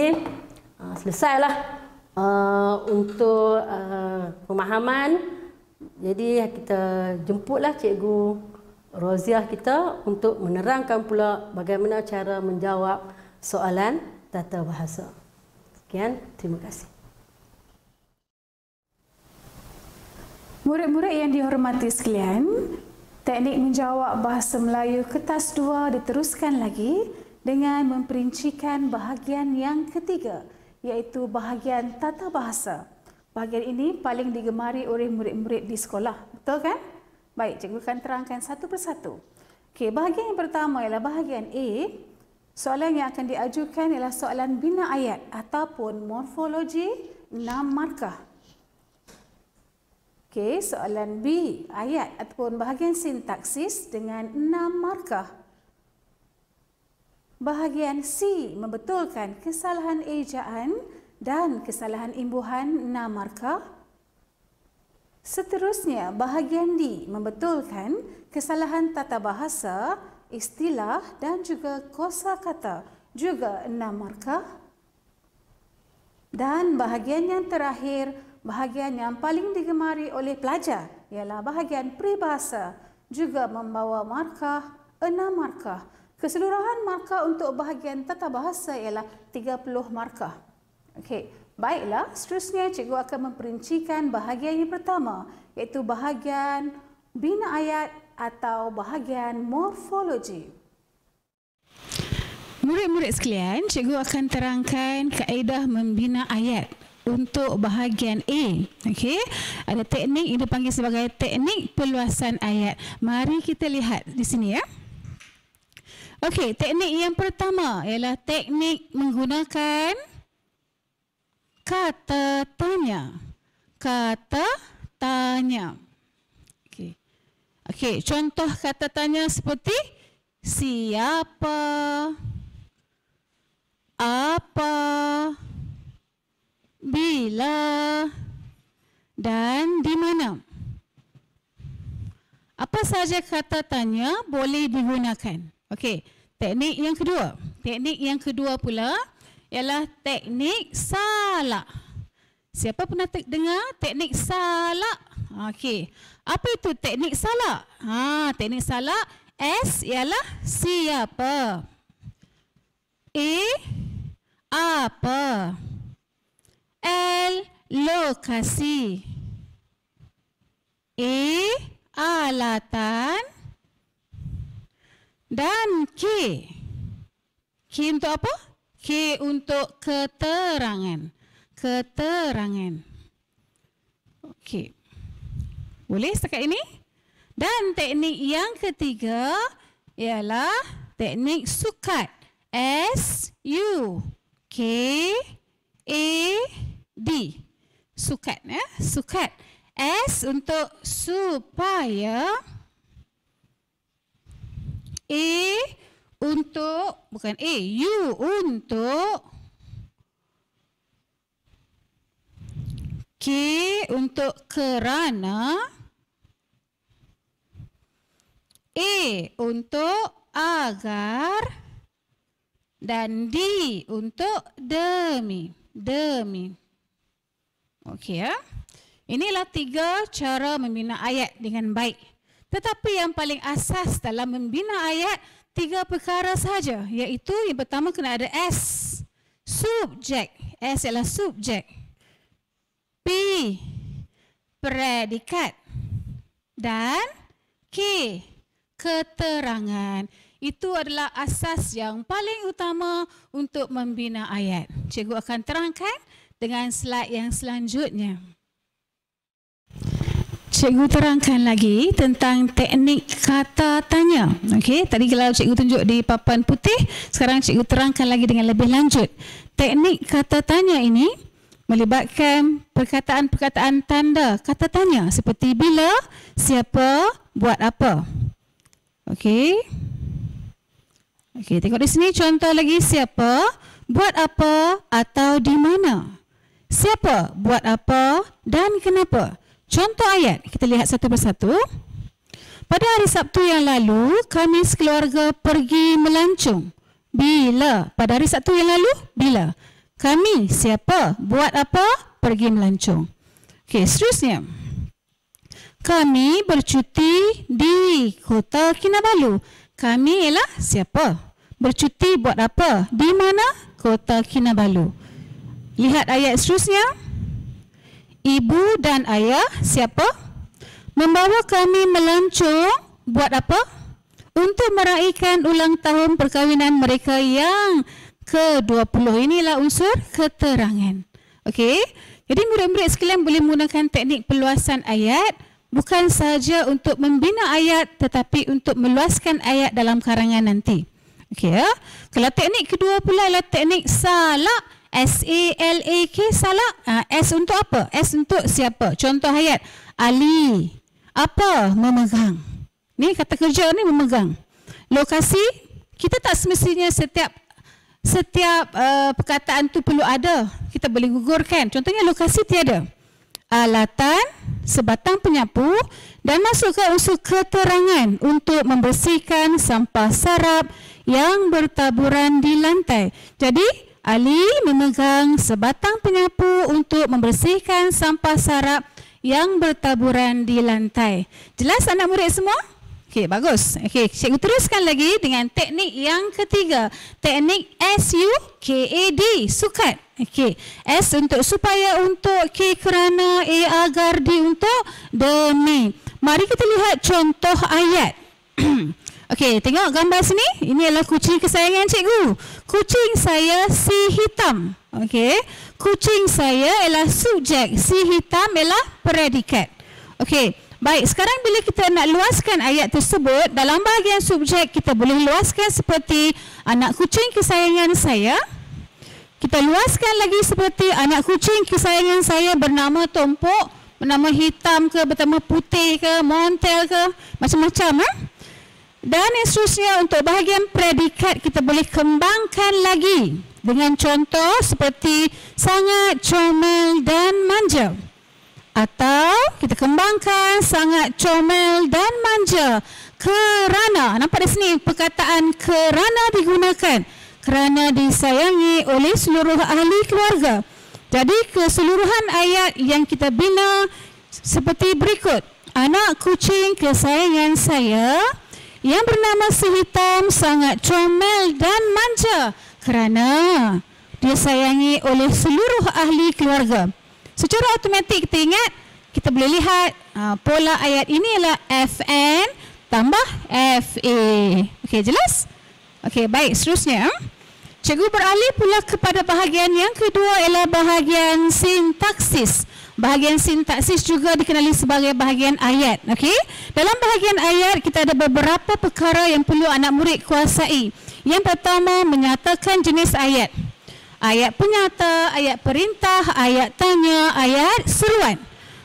uh, selesailah uh, untuk uh, pemahaman. Jadi kita jemputlah cikgu Roziah kita untuk menerangkan pula bagaimana cara menjawab soalan tata bahasa. Sekian, terima kasih. Murid-murid yang dihormati sekalian, teknik menjawab bahasa Melayu kertas dua diteruskan lagi dengan memperincikan bahagian yang ketiga iaitu bahagian tata bahasa. Bahagian ini paling digemari oleh murid-murid di sekolah, betul kan? Baik, cikgu akan terangkan satu persatu. Okey, bahagian yang pertama ialah bahagian A. Soalan yang akan diajukan ialah soalan bina ayat ataupun morfologi enam markah. Okey, soalan B, ayat ataupun bahagian sintaksis dengan enam markah. Bahagian C, membetulkan kesalahan ejaan dan kesalahan imbuhan enam markah. Seterusnya, bahagian D membetulkan kesalahan tata bahasa, istilah dan juga kosa kata. Juga enam markah. Dan bahagian yang terakhir, bahagian yang paling digemari oleh pelajar ialah bahagian peribahasa. Juga membawa markah enam markah. Keseluruhan markah untuk bahagian tata bahasa ialah 30 markah. Okey. Baiklah, seterusnya cikgu akan memperincikan bahagian yang pertama iaitu bahagian bina ayat atau bahagian morfologi. Murid-murid sekalian, cikgu akan terangkan kaedah membina ayat untuk bahagian A. Okey. Ada teknik yang dipanggil sebagai teknik peluasan ayat. Mari kita lihat di sini ya. Okey, teknik yang pertama ialah teknik menggunakan kata tanya kata tanya okey okey contoh kata tanya seperti siapa apa bila dan di mana apa sahaja kata tanya boleh digunakan okey teknik yang kedua teknik yang kedua pula ialah teknik salak. Siapa pernah te- dengar teknik salak? Okey. Apa itu teknik salak? Ha, teknik salak S ialah siapa. E apa. L lokasi. E alatan. Dan K. K untuk apa? K untuk keterangan. Keterangan. Okey. Boleh setakat ini? Dan teknik yang ketiga ialah teknik sukat. S, U, K, A, D. Sukat. ya, Sukat. S untuk supaya. A, supaya untuk bukan eh U untuk K untuk kerana E untuk agar dan D untuk demi demi okey ya inilah tiga cara membina ayat dengan baik tetapi yang paling asas dalam membina ayat tiga perkara sahaja iaitu yang pertama kena ada S subjek S ialah subjek P predikat dan K keterangan itu adalah asas yang paling utama untuk membina ayat. Cikgu akan terangkan dengan slide yang selanjutnya. Cikgu terangkan lagi tentang teknik kata tanya. Okey, tadi kalau cikgu tunjuk di papan putih, sekarang cikgu terangkan lagi dengan lebih lanjut. Teknik kata tanya ini melibatkan perkataan-perkataan tanda kata tanya seperti bila, siapa, buat apa. Okey. Okey, tengok di sini contoh lagi siapa, buat apa atau di mana. Siapa, buat apa dan kenapa. Kenapa? Contoh ayat, kita lihat satu persatu. Pada hari Sabtu yang lalu, kami sekeluarga pergi melancung. Bila? Pada hari Sabtu yang lalu, bila? Kami, siapa? Buat apa? Pergi melancung. Okey, seterusnya. Kami bercuti di kota Kinabalu. Kami ialah siapa? Bercuti buat apa? Di mana? Kota Kinabalu. Lihat ayat seterusnya. Lihat ibu dan ayah siapa? Membawa kami melancong buat apa? Untuk meraihkan ulang tahun perkahwinan mereka yang ke-20 inilah unsur keterangan. Okey. Jadi murid-murid sekalian boleh menggunakan teknik peluasan ayat bukan sahaja untuk membina ayat tetapi untuk meluaskan ayat dalam karangan nanti. Okey ya. Kalau teknik kedua pula ialah teknik salak S-A-L-A-K salak. Ah, S untuk apa? S untuk siapa? Contoh ayat. Ali. Apa? Memegang. Ni kata kerja ni memegang. Lokasi. Kita tak semestinya setiap setiap uh, perkataan tu perlu ada. Kita boleh gugurkan. Contohnya lokasi tiada. Alatan. Sebatang penyapu. Dan masukkan unsur keterangan untuk membersihkan sampah sarap yang bertaburan di lantai. Jadi, Ali memegang sebatang penyapu untuk membersihkan sampah sarap yang bertaburan di lantai. Jelas anak murid semua? Okey, bagus. Okey, cikgu teruskan lagi dengan teknik yang ketiga. Teknik S-U-K-A-D, sukat. Okey, S untuk supaya untuk K kerana A agar D untuk demi. Mari kita lihat contoh ayat. Okey, tengok gambar sini. Ini adalah kucing kesayangan cikgu. Kucing saya si hitam. Okey. Kucing saya ialah subjek. Si hitam ialah predikat. Okey. Baik, sekarang bila kita nak luaskan ayat tersebut, dalam bahagian subjek kita boleh luaskan seperti anak kucing kesayangan saya. Kita luaskan lagi seperti anak kucing kesayangan saya bernama Tompok, bernama hitam ke, bernama putih ke, montel ke, macam-macam. Eh? dan seterusnya untuk bahagian predikat kita boleh kembangkan lagi dengan contoh seperti sangat comel dan manja atau kita kembangkan sangat comel dan manja kerana nampak di sini perkataan kerana digunakan kerana disayangi oleh seluruh ahli keluarga jadi keseluruhan ayat yang kita bina seperti berikut anak kucing kesayangan saya yang bernama si hitam sangat comel dan manja kerana dia sayangi oleh seluruh ahli keluarga. Secara automatik kita ingat, kita boleh lihat ah, pola ayat ini ialah FN tambah FA. Okey, jelas? Okey, baik. Seterusnya, ah. cikgu beralih pula kepada bahagian yang kedua ialah bahagian Sintaksis. Bahagian sintaksis juga dikenali sebagai bahagian ayat. Okey. Dalam bahagian ayat kita ada beberapa perkara yang perlu anak murid kuasai. Yang pertama menyatakan jenis ayat. Ayat penyata, ayat perintah, ayat tanya, ayat seruan.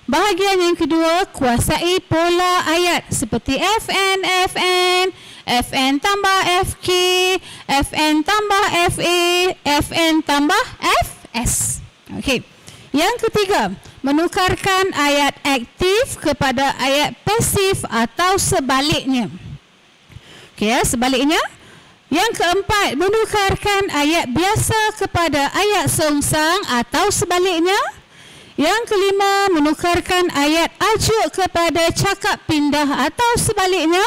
Bahagian yang kedua kuasai pola ayat seperti FN FN FN tambah FK FN tambah FA FN tambah FS. Okey. Yang ketiga, menukarkan ayat aktif kepada ayat pasif atau sebaliknya. Okey, ya, sebaliknya. Yang keempat, menukarkan ayat biasa kepada ayat sungsang atau sebaliknya. Yang kelima, menukarkan ayat ajuk kepada cakap pindah atau sebaliknya.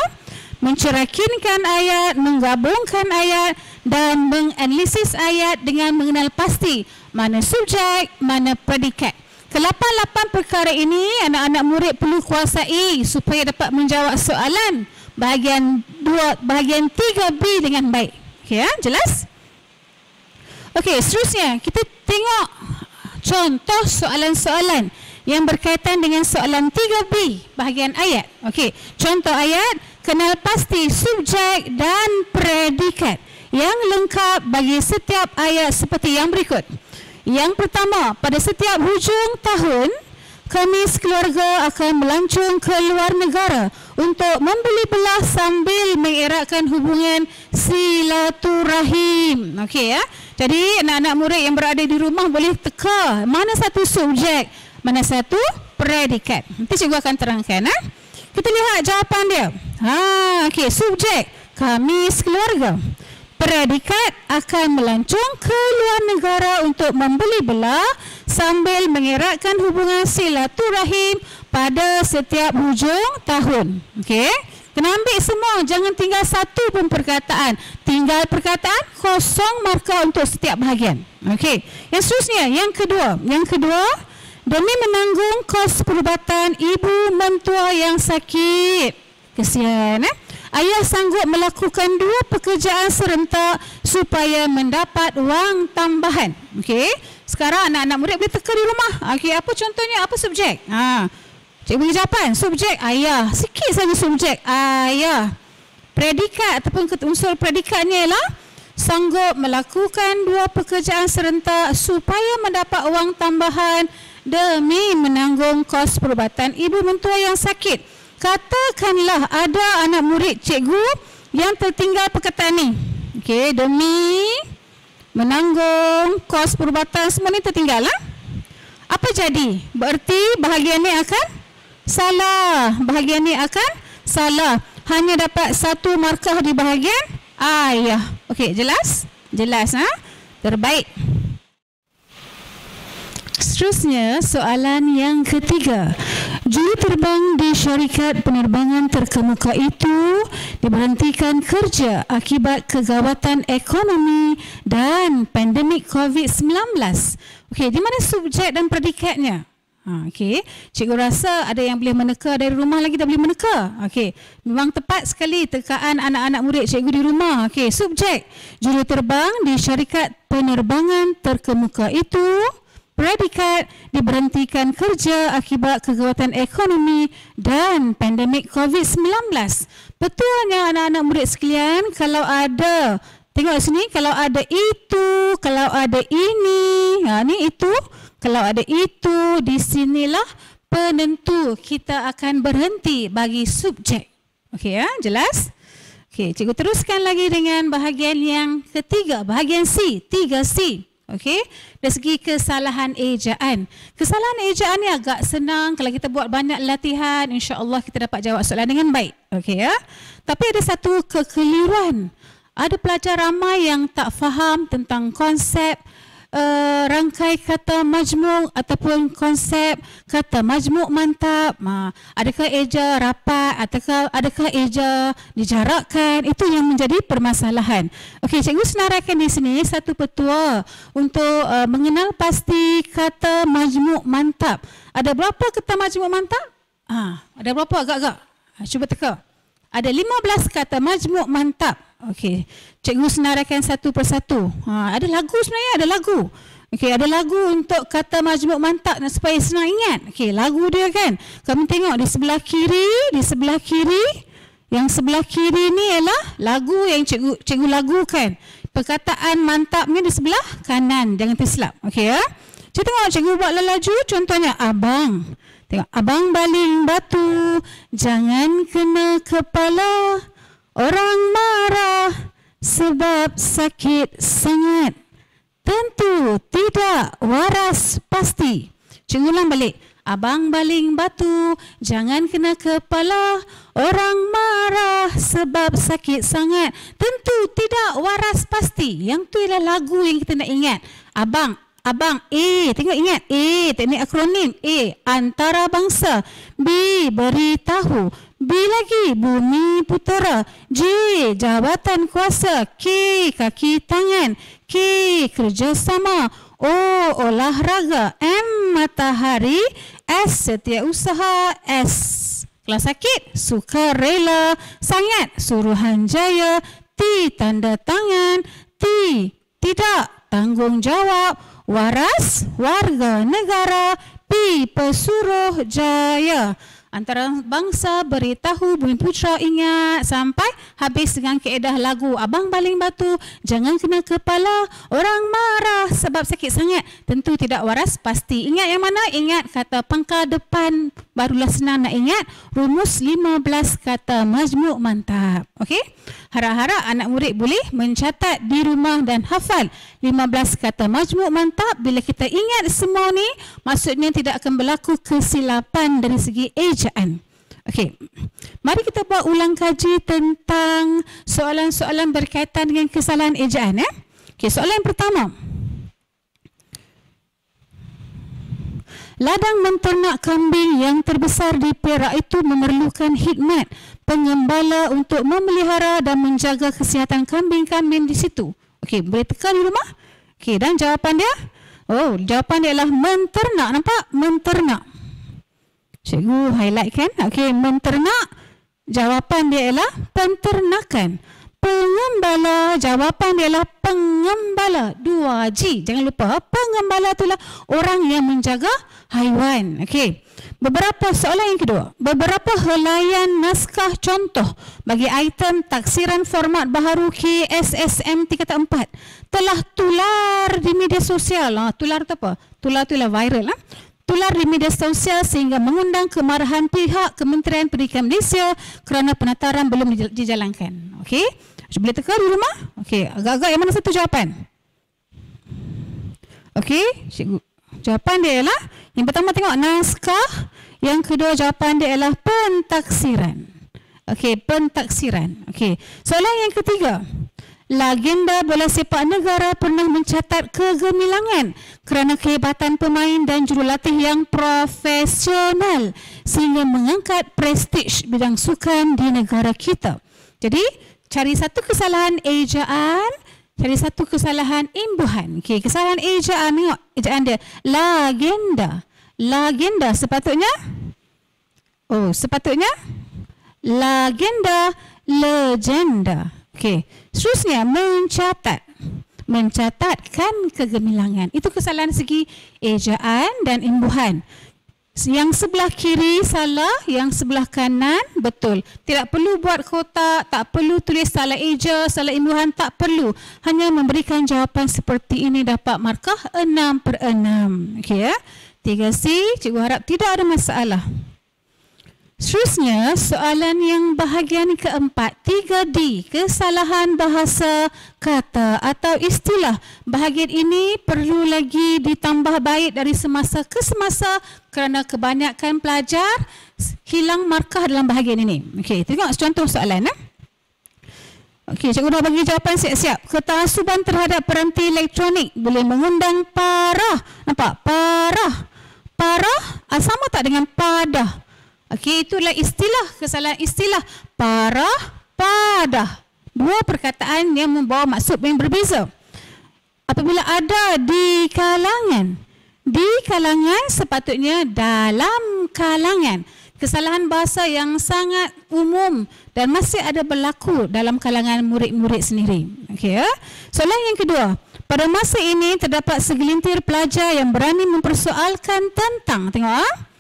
Mencerakinkan ayat, menggabungkan ayat dan menganalisis ayat dengan mengenal pasti mana subjek, mana predikat. Kelapan-lapan perkara ini anak-anak murid perlu kuasai supaya dapat menjawab soalan bahagian dua bahagian tiga b dengan baik. Okey, ya? jelas? Okey, seterusnya kita tengok contoh soalan-soalan yang berkaitan dengan soalan tiga b bahagian ayat. Okey, contoh ayat kenal pasti subjek dan predikat yang lengkap bagi setiap ayat seperti yang berikut. Yang pertama, pada setiap hujung tahun, kami sekeluarga akan melancong ke luar negara untuk membeli belah sambil mengeratkan hubungan silaturahim. Okey ya. Jadi anak-anak murid yang berada di rumah boleh teka mana satu subjek, mana satu predikat. Nanti cikgu akan terangkan. Ha? Kita lihat jawapan dia. Ha, okey, subjek kami sekeluarga predikat akan melancung ke luar negara untuk membeli belah sambil mengeratkan hubungan silaturahim pada setiap hujung tahun. Okey? Kena ambil semua, jangan tinggal satu pun perkataan. Tinggal perkataan, kosong markah untuk setiap bahagian. Okey. Yang seterusnya, yang kedua. Yang kedua, demi menanggung kos perubatan ibu mentua yang sakit. Kesian, eh? ayah sanggup melakukan dua pekerjaan serentak supaya mendapat wang tambahan. Okey. Sekarang anak-anak murid boleh teka di rumah. Okey, apa contohnya? Apa subjek? Ha. Cikgu jawapan, subjek ayah. Sikit saja subjek ayah. Predikat ataupun unsur predikatnya ialah sanggup melakukan dua pekerjaan serentak supaya mendapat wang tambahan demi menanggung kos perubatan ibu mentua yang sakit katakanlah ada anak murid cikgu yang tertinggal perkataan ni. Okey, demi menanggung kos perubatan semua ni tertinggal lah. Apa jadi? Berarti bahagian ni akan salah. Bahagian ni akan salah. Hanya dapat satu markah di bahagian ayah. Okey, jelas? Jelas, ha? Terbaik. Seterusnya, soalan yang ketiga. Juru terbang di syarikat penerbangan terkemuka itu diberhentikan kerja akibat kegawatan ekonomi dan pandemik COVID-19. Okey, di mana subjek dan predikatnya? Ha, okay. Cikgu rasa ada yang boleh meneka dari rumah lagi tak boleh meneka. Okey, Memang tepat sekali tekaan anak-anak murid cikgu di rumah. Okey, Subjek, juru terbang di syarikat penerbangan terkemuka itu predikat diberhentikan kerja akibat kegawatan ekonomi dan pandemik COVID-19. Betulnya anak-anak murid sekalian, kalau ada tengok sini kalau ada itu, kalau ada ini, ha ni itu, kalau ada itu di sinilah penentu kita akan berhenti bagi subjek. Okey ya, jelas? Okey, cikgu teruskan lagi dengan bahagian yang ketiga, bahagian C, 3C. Okey. Dari segi kesalahan ejaan. Kesalahan ejaan ni agak senang kalau kita buat banyak latihan, insya-Allah kita dapat jawab soalan dengan baik. Okey ya. Tapi ada satu kekeliruan. Ada pelajar ramai yang tak faham tentang konsep uh, rangkai kata majmuk ataupun konsep kata majmuk mantap ma uh, adakah eja rapat ataukah adakah eja dijarakkan itu yang menjadi permasalahan okey cikgu senaraikan di sini satu petua untuk uh, mengenal pasti kata majmuk mantap ada berapa kata majmuk mantap ha ada berapa agak-agak ah, cuba teka ada 15 kata majmuk mantap Okey. Cikgu senaraikan satu persatu. Ha, ada lagu sebenarnya, ada lagu. Okey, ada lagu untuk kata majmuk mantap supaya senang ingat. Okey, lagu dia kan. Kamu tengok di sebelah kiri, di sebelah kiri. Yang sebelah kiri ni ialah lagu yang cikgu cikgu kan. Perkataan ni di sebelah kanan. Jangan tersilap. Okey ya. Cikgu tengok cikgu buat lelaju. Contohnya abang. Tengok abang baling batu jangan kena kepala. Orang marah sebab sakit sangat. Tentu tidak waras pasti. Cengulang balik. Abang baling batu, jangan kena kepala. Orang marah sebab sakit sangat. Tentu tidak waras pasti. Yang tu ialah lagu yang kita nak ingat. Abang, abang A, tengok ingat. A, teknik akronim. A, antara bangsa. B, beritahu. Bila lagi bumi putera, J jabatan kuasa, K kaki tangan, K kerjasama, O olahraga, M matahari, S setia usaha, S kelas sakit, suka rela, sangat suruhan jaya, T tanda tangan, T tidak tanggungjawab, waras warga negara, P pesuruh jaya antara bangsa beritahu bumi putra ingat sampai habis dengan keedah lagu abang baling batu jangan kena kepala orang marah sebab sakit sangat tentu tidak waras pasti ingat yang mana ingat kata pangkal depan barulah senang nak ingat rumus 15 kata majmuk mantap Okey. Harap-harap anak murid boleh mencatat di rumah dan hafal 15 kata majmuk mantap. Bila kita ingat semua ni, maksudnya tidak akan berlaku kesilapan dari segi ejaan. Okey. Mari kita buat ulang kaji tentang soalan-soalan berkaitan dengan kesalahan ejaan ya. Okey, soalan yang pertama. Ladang menternak kambing yang terbesar di Perak itu memerlukan khidmat Penyembala untuk memelihara dan menjaga kesihatan kambing-kambing di situ? Okey, boleh teka di rumah? Okey, dan jawapan dia? Oh, jawapan dia ialah menternak. Nampak? Menternak. Cikgu highlight kan? Okey, menternak. Jawapan dia adalah penternakan. Pengembala. Jawapan dia adalah pengembala. Dua G. Jangan lupa, pengembala itulah orang yang menjaga haiwan. Okey. Beberapa soalan yang kedua, beberapa helaian naskah contoh bagi item taksiran format baharu KSSM empat telah tular di media sosial. Ha, tular apa? Tular-tular viral. Ha? Tular di media sosial sehingga mengundang kemarahan pihak Kementerian Pendidikan Malaysia kerana penataran belum dijalankan. Okey? Boleh teka di rumah? Okey, agak-agak yang mana satu jawapan? Okey, cikgu. Jawapan dia ialah yang pertama tengok naskah, yang kedua jawapan dia ialah pentaksiran. Okey, pentaksiran. Okey. Soalan yang ketiga. Legenda bola sepak negara pernah mencatat kegemilangan kerana kehebatan pemain dan jurulatih yang profesional sehingga mengangkat prestij bidang sukan di negara kita. Jadi, cari satu kesalahan ejaan Cari satu kesalahan imbuhan. Okey, kesalahan ejaan tengok ejaan dia lagenda. Lagenda sepatutnya Oh, sepatutnya lagenda legenda. Okey. Seterusnya mencatat. Mencatatkan kegemilangan. Itu kesalahan segi ejaan dan imbuhan. Yang sebelah kiri salah, yang sebelah kanan betul. Tidak perlu buat kotak, tak perlu tulis salah eja, salah imbuhan, tak perlu. Hanya memberikan jawapan seperti ini dapat markah 6 per 6. Okay, ya? Terima kasih, cikgu harap tidak ada masalah. Seterusnya, soalan yang bahagian keempat, 3D, kesalahan bahasa kata atau istilah. Bahagian ini perlu lagi ditambah baik dari semasa ke semasa kerana kebanyakan pelajar hilang markah dalam bahagian ini. Okey, tengok contoh soalan. Eh? Okey, cikgu dah bagi jawapan siap-siap. Ketasuban terhadap peranti elektronik boleh mengundang parah. Nampak? Parah. Parah sama tak dengan padah? Okey, itulah istilah kesalahan istilah para pada dua perkataan yang membawa maksud yang berbeza. Apabila ada di kalangan, di kalangan sepatutnya dalam kalangan. Kesalahan bahasa yang sangat umum dan masih ada berlaku dalam kalangan murid-murid sendiri. Okey ya. Soalan yang kedua, pada masa ini terdapat segelintir pelajar yang berani mempersoalkan tentang tengok Ha?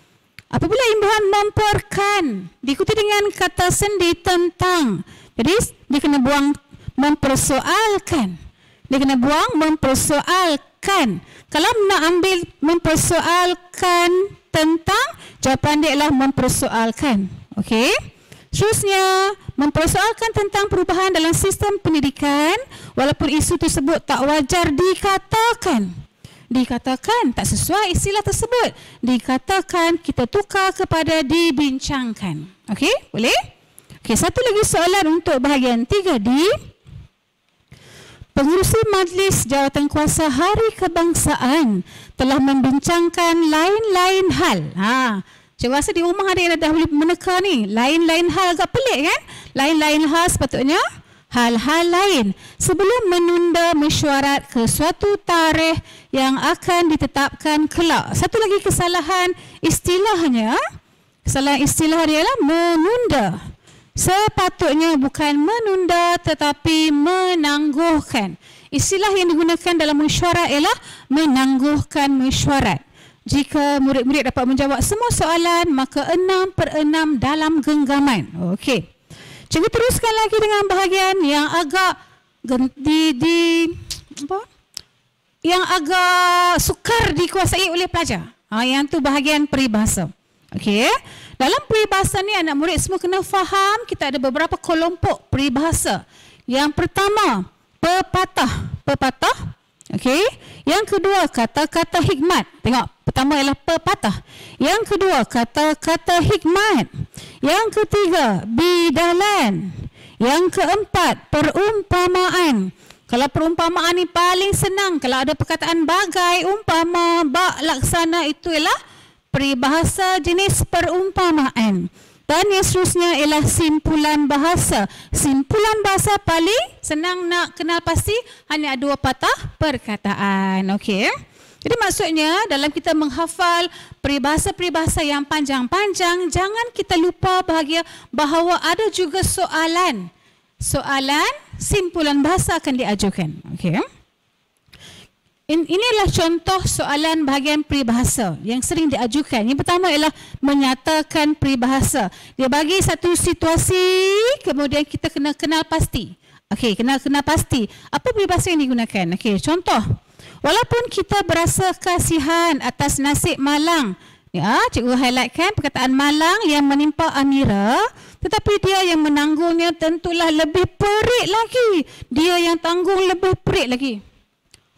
Apabila imbuhan memperkan diikuti dengan kata sendi tentang. Jadi dia kena buang mempersoalkan. Dia kena buang mempersoalkan. Kalau nak ambil mempersoalkan tentang, jawapan dia ialah mempersoalkan. Okey. Seterusnya, mempersoalkan tentang perubahan dalam sistem pendidikan walaupun isu tersebut tak wajar dikatakan dikatakan tak sesuai istilah tersebut. Dikatakan kita tukar kepada dibincangkan. Okey, boleh? Okey, satu lagi soalan untuk bahagian 3D. Pengurusi Majlis Jawatan Kuasa Hari Kebangsaan telah membincangkan lain-lain hal. Ha, saya rasa di rumah ada yang dah boleh meneka ni. Lain-lain hal agak pelik kan? Lain-lain hal sepatutnya hal-hal lain sebelum menunda mesyuarat ke suatu tarikh yang akan ditetapkan kelak. Satu lagi kesalahan istilahnya, kesalahan istilah dia ialah menunda. Sepatutnya bukan menunda tetapi menangguhkan. Istilah yang digunakan dalam mesyuarat ialah menangguhkan mesyuarat. Jika murid-murid dapat menjawab semua soalan, maka enam per enam dalam genggaman. Okey. Jadi teruskan lagi dengan bahagian yang agak di, di apa? yang agak sukar dikuasai oleh pelajar. Ha, yang tu bahagian peribahasa. Okey. Dalam peribahasa ni anak murid semua kena faham kita ada beberapa kelompok peribahasa. Yang pertama, pepatah, pepatah. Okey. Yang kedua, kata-kata hikmat. Tengok, Pertama ialah pepatah. Yang kedua, kata-kata hikmat. Yang ketiga, bidalan. Yang keempat, perumpamaan. Kalau perumpamaan ni paling senang. Kalau ada perkataan bagai, umpama, bak, laksana, itu ialah peribahasa jenis perumpamaan. Dan yang seterusnya ialah simpulan bahasa. Simpulan bahasa paling senang nak kenal pasti hanya dua patah perkataan. Okey. Eh? Jadi maksudnya dalam kita menghafal peribahasa-peribahasa yang panjang-panjang, jangan kita lupa bahagia bahawa ada juga soalan. Soalan simpulan bahasa akan diajukan. Okay. Inilah contoh soalan bahagian peribahasa yang sering diajukan. Yang pertama ialah menyatakan peribahasa. Dia bagi satu situasi, kemudian kita kena kenal pasti. Okey, kena kenal pasti. Apa peribahasa yang digunakan? Okey, contoh. Walaupun kita berasa kasihan atas nasib malang, ya, cikgu highlightkan perkataan malang yang menimpa Amira, tetapi dia yang menanggungnya tentulah lebih perik lagi. Dia yang tanggung lebih perik lagi.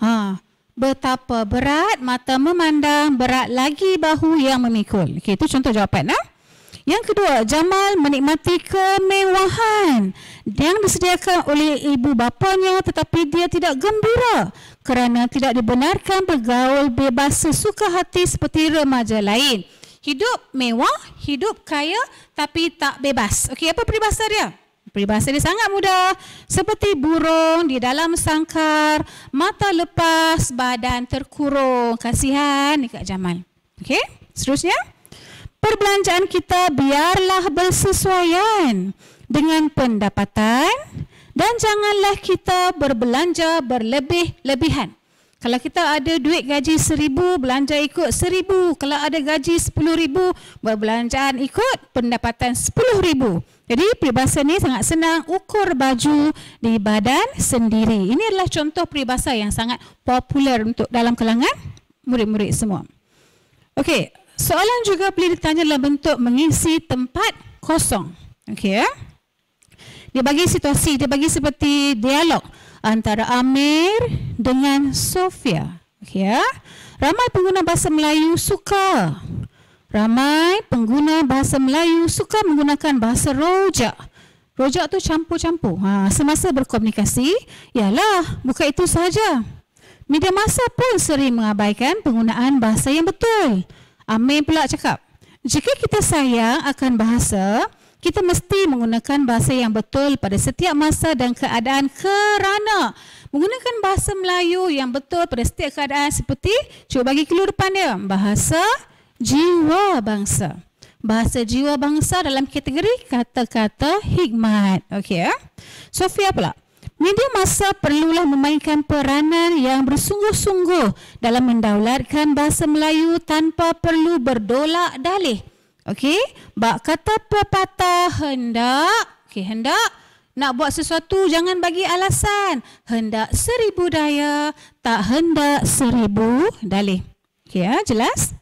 Ha, betapa berat mata memandang, berat lagi bahu yang memikul. Okey, itu contoh jawapan. Nah? Ha? Yang kedua, Jamal menikmati kemewahan yang disediakan oleh ibu bapanya tetapi dia tidak gembira kerana tidak dibenarkan bergaul bebas sesuka hati seperti remaja lain. Hidup mewah, hidup kaya tapi tak bebas. Okey, apa peribahasa dia? Peribahasa dia sangat mudah. Seperti burung di dalam sangkar, mata lepas, badan terkurung. Kasihan dekat Jamal. Okey, seterusnya perbelanjaan kita biarlah bersesuaian dengan pendapatan dan janganlah kita berbelanja berlebih-lebihan. Kalau kita ada duit gaji seribu, belanja ikut seribu. Kalau ada gaji sepuluh ribu, berbelanjaan ikut pendapatan sepuluh ribu. Jadi peribahasa ini sangat senang ukur baju di badan sendiri. Ini adalah contoh peribahasa yang sangat popular untuk dalam kelangan murid-murid semua. Okey, Soalan juga boleh ditanya dalam bentuk mengisi tempat kosong. Okey ya. Dia bagi situasi, dia bagi seperti dialog antara Amir dengan Sofia. Okey ya. Ramai pengguna bahasa Melayu suka. Ramai pengguna bahasa Melayu suka menggunakan bahasa rojak. Rojak tu campur-campur. Ha, semasa berkomunikasi, ialah bukan itu sahaja. Media masa pun sering mengabaikan penggunaan bahasa yang betul. Amir pula cakap, jika kita sayang akan bahasa, kita mesti menggunakan bahasa yang betul pada setiap masa dan keadaan kerana menggunakan bahasa Melayu yang betul pada setiap keadaan seperti cuba bagi clue depan dia bahasa jiwa bangsa. Bahasa jiwa bangsa dalam kategori kata-kata hikmat. okay ya. Sofia pula. Media masa perlulah memainkan peranan yang bersungguh-sungguh dalam mendaulatkan bahasa Melayu tanpa perlu berdolak dalih. Okey, bak kata pepatah hendak, okey hendak nak buat sesuatu jangan bagi alasan. Hendak seribu daya, tak hendak seribu dalih. Okey, ya, jelas?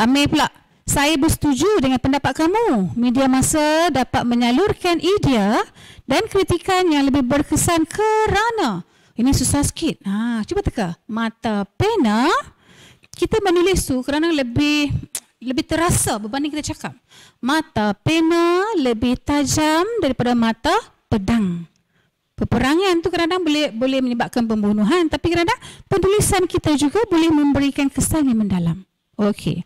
Amir pula, saya bersetuju dengan pendapat kamu. Media masa dapat menyalurkan idea dan kritikan yang lebih berkesan kerana ini susah sikit. Ha, cuba teka. Mata pena kita menulis tu kerana lebih lebih terasa berbanding kita cakap. Mata pena lebih tajam daripada mata pedang. Peperangan tu kerana boleh, boleh menyebabkan pembunuhan tapi kerana penulisan kita juga boleh memberikan kesan yang mendalam. Okey.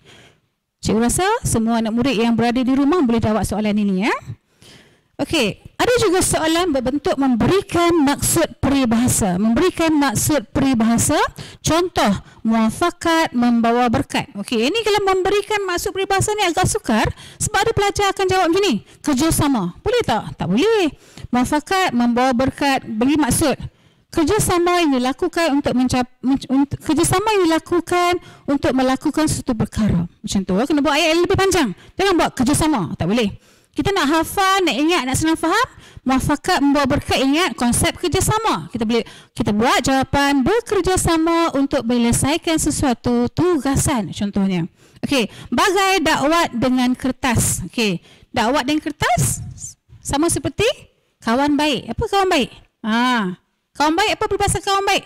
Cikgu rasa semua anak murid yang berada di rumah boleh jawab soalan ini ya. Okey, ada juga soalan berbentuk memberikan maksud peribahasa. Memberikan maksud peribahasa, contoh muafakat membawa berkat. Okey, ini kalau memberikan maksud peribahasa ni agak sukar sebab ada pelajar akan jawab macam ni, kerjasama. Boleh tak? Tak boleh. Muafakat membawa berkat beri maksud. Kerjasama yang dilakukan untuk mencap, kerjasama yang dilakukan untuk melakukan suatu perkara. Macam tu, kena buat ayat yang lebih panjang. Jangan buat kerjasama. Tak boleh kita nak hafal, nak ingat, nak senang faham, muafakat membawa berkat ingat konsep kerjasama. Kita boleh kita buat jawapan bekerjasama untuk menyelesaikan sesuatu tugasan contohnya. Okey, bagai dakwat dengan kertas. Okey, dakwat dengan kertas sama seperti kawan baik. Apa kawan baik? Ha. Kawan baik apa peribahasa kawan baik?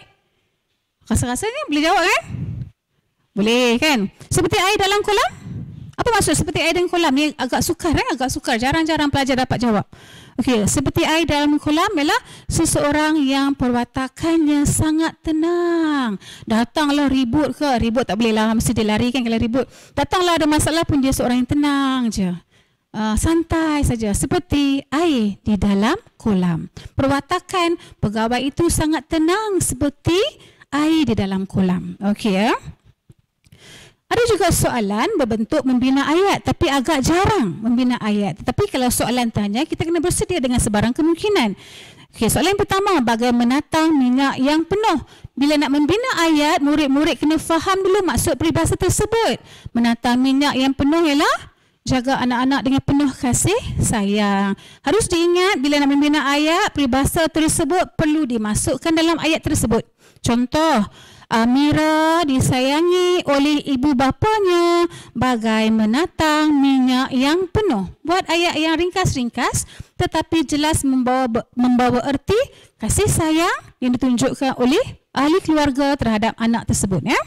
Rasa-rasa ni boleh jawab kan? Boleh kan? Seperti air dalam kolam? Apa maksud seperti air dan kolam ni agak sukar eh? agak sukar jarang-jarang pelajar dapat jawab. Okey, seperti air dalam kolam ialah seseorang yang perwatakannya sangat tenang. Datanglah ribut ke, ribut tak boleh lah mesti dia lari kan kalau ribut. Datanglah ada masalah pun dia seorang yang tenang je. Uh, santai saja seperti air di dalam kolam. Perwatakan pegawai itu sangat tenang seperti air di dalam kolam. Okey ya. Eh? Ada juga soalan berbentuk membina ayat tapi agak jarang membina ayat. Tetapi kalau soalan tanya, kita kena bersedia dengan sebarang kemungkinan. Okay, soalan pertama, bagaimana menatang minyak yang penuh? Bila nak membina ayat, murid-murid kena faham dulu maksud peribahasa tersebut. Menatang minyak yang penuh ialah jaga anak-anak dengan penuh kasih sayang. Harus diingat bila nak membina ayat, peribahasa tersebut perlu dimasukkan dalam ayat tersebut. Contoh, Amira disayangi oleh ibu bapanya bagai menatang minyak yang penuh. Buat ayat yang ringkas-ringkas tetapi jelas membawa membawa erti kasih sayang yang ditunjukkan oleh ahli keluarga terhadap anak tersebut ya.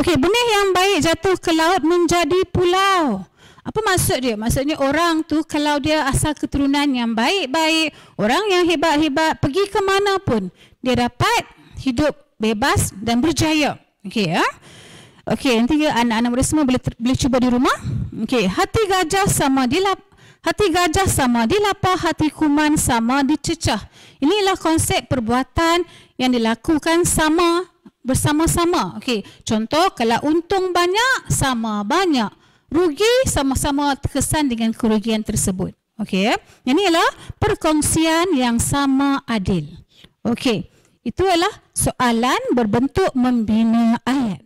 Okey, benih yang baik jatuh ke laut menjadi pulau. Apa maksud dia? Maksudnya orang tu kalau dia asal keturunan yang baik-baik, orang yang hebat-hebat pergi ke mana pun dia dapat hidup bebas dan berjaya. Okey ya. Okey, nanti anak-anak murid semua boleh, boleh cuba di rumah. Okey, hati gajah sama di dilap hati gajah sama di dilapa, hati kuman sama dicecah. Inilah konsep perbuatan yang dilakukan sama bersama-sama. Okey, contoh kalau untung banyak sama banyak, rugi sama-sama terkesan dengan kerugian tersebut. Okey, ya. Ini ialah perkongsian yang sama adil. Okey. Itu ialah soalan berbentuk membina ayat.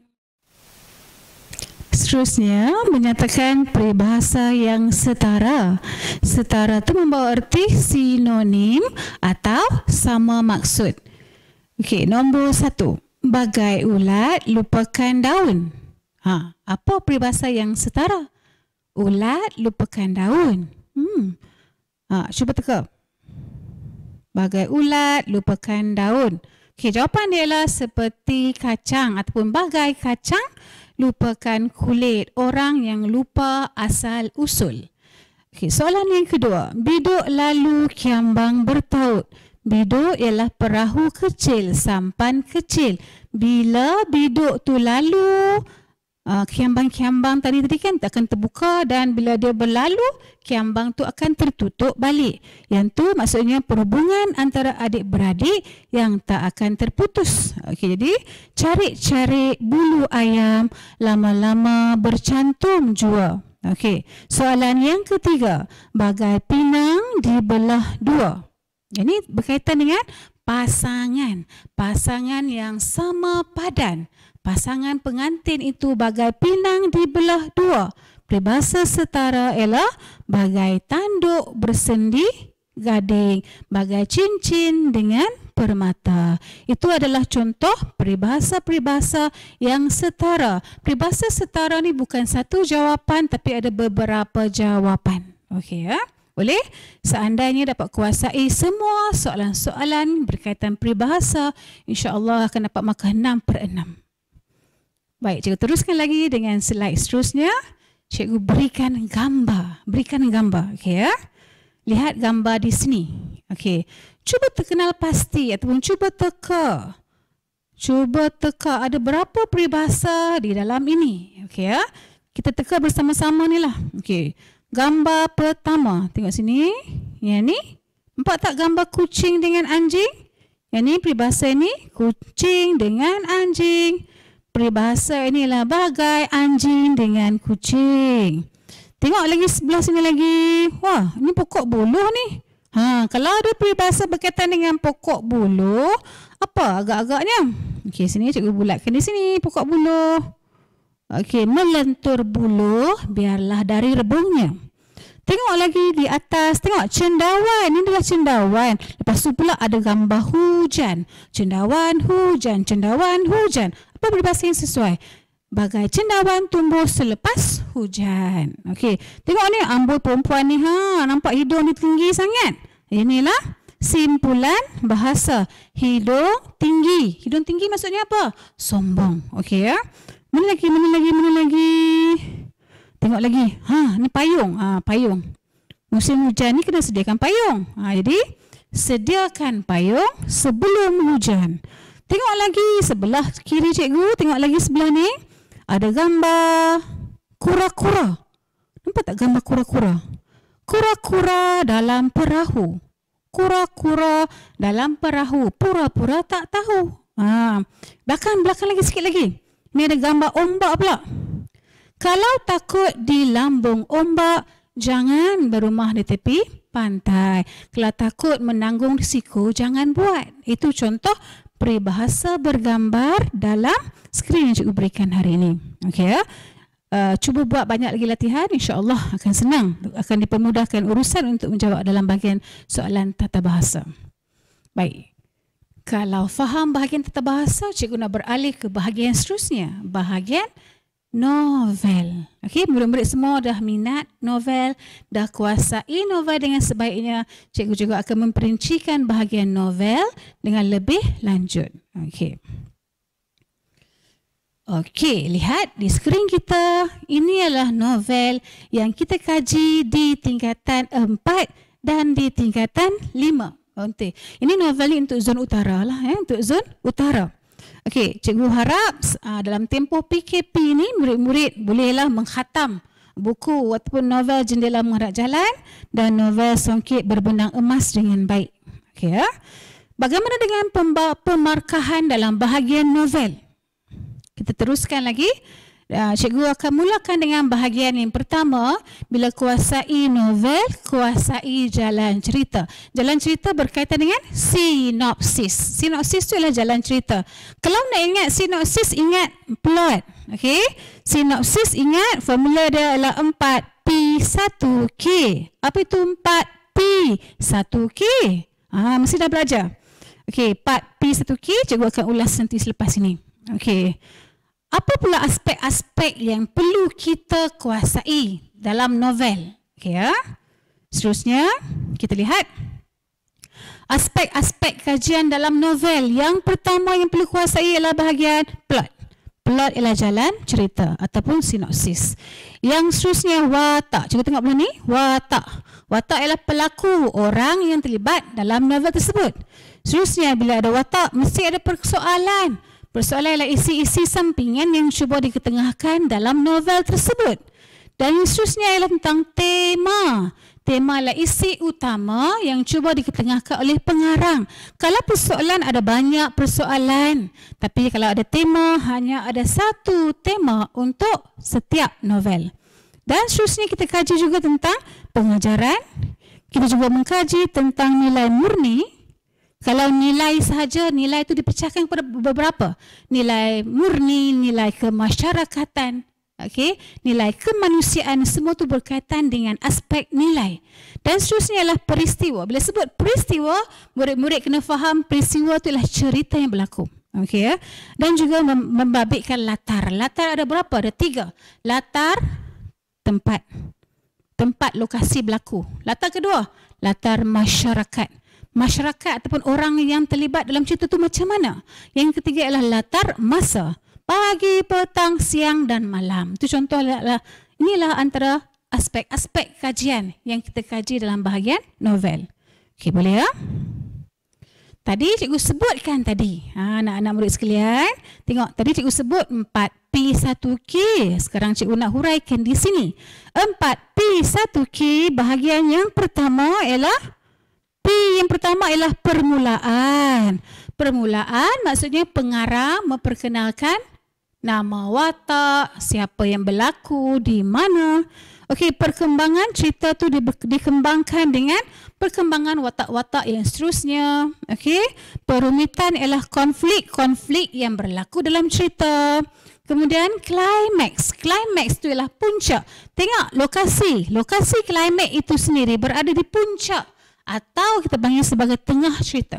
Seterusnya, menyatakan peribahasa yang setara. Setara itu membawa erti sinonim atau sama maksud. Okey, nombor satu. Bagai ulat, lupakan daun. Ha, apa peribahasa yang setara? Ulat, lupakan daun. Hmm. Ha, cuba tegak bagai ulat, lupakan daun. Okey, jawapan dia ialah seperti kacang ataupun bagai kacang, lupakan kulit orang yang lupa asal usul. Okey, soalan yang kedua. Biduk lalu kiambang bertaut. Biduk ialah perahu kecil, sampan kecil. Bila biduk tu lalu, Ah, kiambang-kiambang tadi tadi kan akan terbuka dan bila dia berlalu kiambang tu akan tertutup balik. Yang tu maksudnya perhubungan antara adik beradik yang tak akan terputus. Okey jadi cari-cari bulu ayam lama-lama bercantum jua. Okey. Soalan yang ketiga, bagai pinang dibelah dua. Ini berkaitan dengan pasangan, pasangan yang sama padan. Pasangan pengantin itu bagai pinang dibelah dua. Peribahasa setara ialah bagai tanduk bersendi gading, bagai cincin dengan permata. Itu adalah contoh peribahasa-peribahasa yang setara. Peribahasa setara ni bukan satu jawapan tapi ada beberapa jawapan. Okey ya. Boleh? Seandainya dapat kuasai semua soalan-soalan berkaitan peribahasa, insyaallah akan dapat makan 6 per 6. Baik, cikgu teruskan lagi dengan slide seterusnya. Cikgu berikan gambar. Berikan gambar. Okay, ya? Lihat gambar di sini. Okay. Cuba terkenal pasti ataupun cuba teka. Cuba teka ada berapa peribahasa di dalam ini. Okay, ya? Kita teka bersama-sama ni lah. Okay. Gambar pertama. Tengok sini. Yang ni. Nampak tak gambar kucing dengan anjing? Yang ni peribahasa ni. Kucing dengan anjing. Anjing peribahasa inilah bagai anjing dengan kucing. Tengok lagi sebelah sini lagi. Wah, ini pokok buluh ni. Ha, kalau ada peribahasa berkaitan dengan pokok buluh, apa agak-agaknya? Okey, sini cikgu bulatkan di sini pokok buluh. Okey, melentur buluh biarlah dari rebungnya. Tengok lagi di atas, tengok cendawan. Ini adalah cendawan. Lepas tu pula ada gambar hujan. Cendawan, hujan, cendawan, hujan. Apa peribahasa yang sesuai? Bagai cendawan tumbuh selepas hujan. Okey. Tengok ni ambul perempuan ni ha, nampak hidung ni tinggi sangat. Inilah simpulan bahasa hidung tinggi. Hidung tinggi maksudnya apa? Sombong. Okey ya. Mana lagi? Mana lagi? Mana lagi? Tengok lagi. Ha, ni payung. Ha, payung. Musim hujan ni kena sediakan payung. Ha, jadi sediakan payung sebelum hujan. Tengok lagi sebelah kiri cikgu, tengok lagi sebelah ni. Ada gambar kura-kura. Nampak tak gambar kura-kura? Kura-kura dalam perahu. Kura-kura dalam perahu. Pura-pura tak tahu. Ha. Belakang, belakang lagi sikit lagi. Ini ada gambar ombak pula. Kalau takut di lambung ombak, jangan berumah di tepi pantai. Kalau takut menanggung risiko, jangan buat. Itu contoh peribahasa bergambar dalam skrin yang cikgu berikan hari ini. Okey ya. Uh, cuba buat banyak lagi latihan insya-Allah akan senang akan dipermudahkan urusan untuk menjawab dalam bahagian soalan tata bahasa. Baik. Kalau faham bahagian tata bahasa, cikgu nak beralih ke bahagian seterusnya, bahagian novel. Okey, murid-murid semua dah minat novel, dah kuasai novel dengan sebaiknya. Cikgu juga akan memperincikan bahagian novel dengan lebih lanjut. Okey. Okey, lihat di skrin kita. Ini adalah novel yang kita kaji di tingkatan 4 dan di tingkatan 5. Okey. Ini novel ini untuk zon utara lah, eh? untuk zon utara. Okey, cikgu harap uh, dalam tempoh PKP ini murid-murid bolehlah menghatam buku ataupun novel Jendela Mengharap Jalan dan novel Songkit Berbenang Emas dengan baik. Okey ya. Bagaimana dengan pemba- pemarkahan dalam bahagian novel? Kita teruskan lagi. Ya, cikgu akan mulakan dengan bahagian yang pertama bila kuasai novel kuasai jalan cerita jalan cerita berkaitan dengan sinopsis sinopsis tu adalah jalan cerita kalau nak ingat sinopsis ingat plot okay? sinopsis ingat formula dia adalah 4 P 1 K apa itu 4 P 1 K ah mesti dah belajar Okay, 4 P 1 K cikgu akan ulas nanti selepas ini okey apa pula aspek-aspek yang perlu kita kuasai dalam novel? Okay, ya. Seterusnya, kita lihat aspek-aspek kajian dalam novel. Yang pertama yang perlu kuasai ialah bahagian plot. Plot ialah jalan cerita ataupun sinopsis. Yang seterusnya, watak. Cuba tengok benda ni. Watak. Watak ialah pelaku orang yang terlibat dalam novel tersebut. Seterusnya, bila ada watak, mesti ada persoalan. Persoalan. Persoalan ialah isi-isi sampingan yang cuba diketengahkan dalam novel tersebut. Dan khususnya ialah tentang tema. Tema ialah isi utama yang cuba diketengahkan oleh pengarang. Kalau persoalan ada banyak persoalan. Tapi kalau ada tema, hanya ada satu tema untuk setiap novel. Dan khususnya kita kaji juga tentang pengajaran. Kita juga mengkaji tentang nilai murni. Kalau nilai sahaja, nilai itu dipecahkan kepada beberapa. Nilai murni, nilai kemasyarakatan, okay? nilai kemanusiaan, semua itu berkaitan dengan aspek nilai. Dan seterusnya ialah peristiwa. Bila sebut peristiwa, murid-murid kena faham peristiwa itu ialah cerita yang berlaku. Okay, ya? Dan juga membabitkan latar. Latar ada berapa? Ada tiga. Latar, tempat. Tempat lokasi berlaku. Latar kedua, latar masyarakat masyarakat ataupun orang yang terlibat dalam cerita tu macam mana. Yang ketiga adalah latar masa. Pagi, petang, siang dan malam. Itu contoh adalah inilah antara aspek-aspek kajian yang kita kaji dalam bahagian novel. Okey, boleh ya? Tadi cikgu sebutkan tadi. Ha, anak-anak murid sekalian, tengok tadi cikgu sebut 4P1K. Sekarang cikgu nak huraikan di sini. 4P1K bahagian yang pertama ialah P yang pertama ialah permulaan. Permulaan maksudnya pengarang memperkenalkan nama watak, siapa yang berlaku, di mana. Okey, perkembangan cerita tu di, dikembangkan dengan perkembangan watak-watak yang seterusnya. Okey, perumitan ialah konflik-konflik yang berlaku dalam cerita. Kemudian climax. Climax tu ialah puncak. Tengok lokasi. Lokasi climax itu sendiri berada di puncak atau kita panggil sebagai tengah cerita.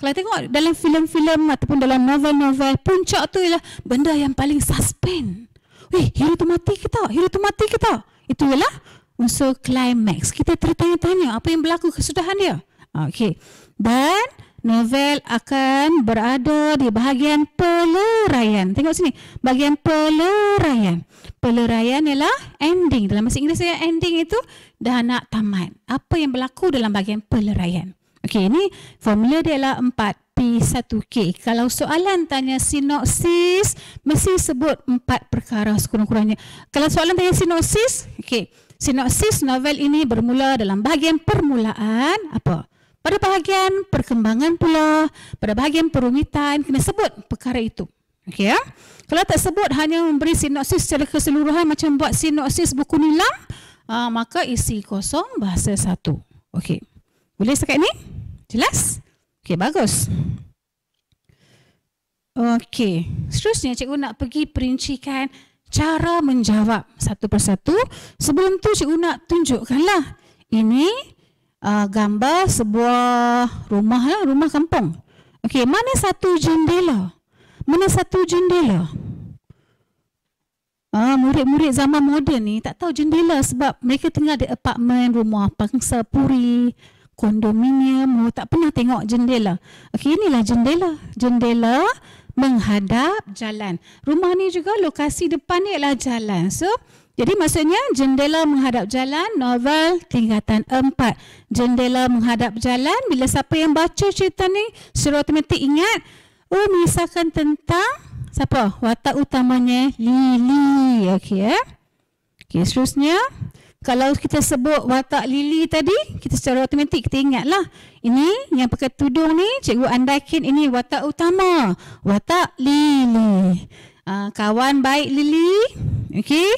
Kalau tengok dalam filem-filem ataupun dalam novel-novel, puncak tu ialah benda yang paling suspen. Wih, hero tu mati kita, hero tu mati kita. Itu ialah unsur climax. Kita tertanya-tanya apa yang berlaku kesudahan dia. Okey. Dan novel akan berada di bahagian peleraian. Tengok sini, bahagian peleraian peleraian ialah ending. Dalam bahasa Inggeris ya ending itu dah nak tamat. Apa yang berlaku dalam bahagian peleraian? Okey, ini formula dia ialah 4P1K. Kalau soalan tanya sinopsis, mesti sebut empat perkara sekurang-kurangnya. Kalau soalan tanya sinopsis, okey. Sinopsis novel ini bermula dalam bahagian permulaan apa? Pada bahagian perkembangan pula, pada bahagian perumitan, kena sebut perkara itu. Okey ya. Kalau tak sebut hanya memberi sinopsis secara keseluruhan macam buat sinopsis buku nilam, uh, maka isi kosong bahasa satu. Okey. Boleh sekat ni? Jelas? Okey, bagus. Okey. Seterusnya cikgu nak pergi perincikan cara menjawab satu persatu. Sebelum tu cikgu nak tunjukkanlah ini uh, gambar sebuah rumah lah, rumah kampung. Okey, mana satu jendela? Mana satu jendela? Ah, murid-murid zaman moden ni tak tahu jendela sebab mereka tengah di apartmen, rumah pangsa puri, kondominium, oh, tak pernah tengok jendela. Okay, inilah jendela. Jendela menghadap jalan. Rumah ni juga lokasi depan ni ialah jalan. So, jadi maksudnya jendela menghadap jalan novel tingkatan empat, Jendela menghadap jalan bila siapa yang baca cerita ni suruh automatik ingat Oh, mengisahkan tentang siapa? Watak utamanya Lily, Okey ya. Okey seterusnya kalau kita sebut watak Lily tadi, kita secara automatik kita ingatlah. Ini yang pakai tudung ni, cikgu andaikin ini watak utama. Watak Lily Uh, ah, kawan baik Lili. Okey.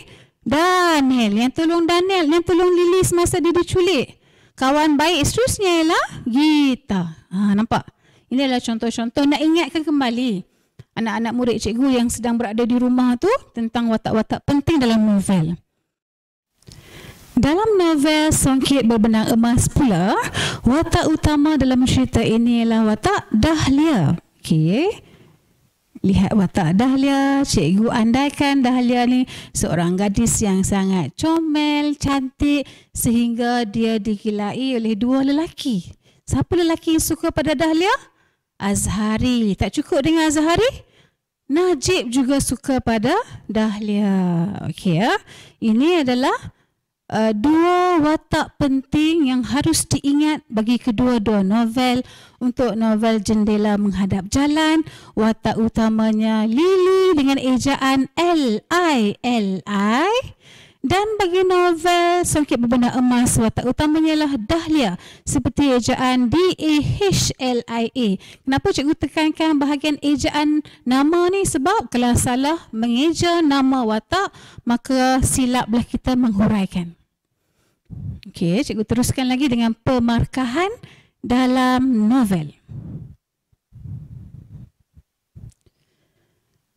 Daniel yang tolong Daniel yang tolong Lily semasa dia diculik. Kawan baik seterusnya ialah Gita. Ha, nampak? Ini adalah contoh-contoh nak ingatkan kembali anak-anak murid cikgu yang sedang berada di rumah tu tentang watak-watak penting dalam novel. Dalam novel Songkit Berbenang Emas pula, watak utama dalam cerita ini ialah watak Dahlia. Okey. Lihat watak Dahlia, cikgu andaikan Dahlia ni seorang gadis yang sangat comel, cantik sehingga dia digilai oleh dua lelaki. Siapa lelaki yang suka pada Dahlia? Azhari. Tak cukup dengan Azhari? Najib juga suka pada Dahlia. Okey ya. Ini adalah uh, dua watak penting yang harus diingat bagi kedua-dua novel. Untuk novel Jendela Menghadap Jalan, watak utamanya Lily dengan ejaan L I L I. -I. Dan bagi novel Songkit Berbenda Emas, watak utamanya ialah Dahlia seperti ejaan D-A-H-L-I-A. Kenapa cikgu tekankan bahagian ejaan nama ni? Sebab kalau salah mengeja nama watak, maka silaplah kita menghuraikan. Okey, cikgu teruskan lagi dengan pemarkahan dalam novel.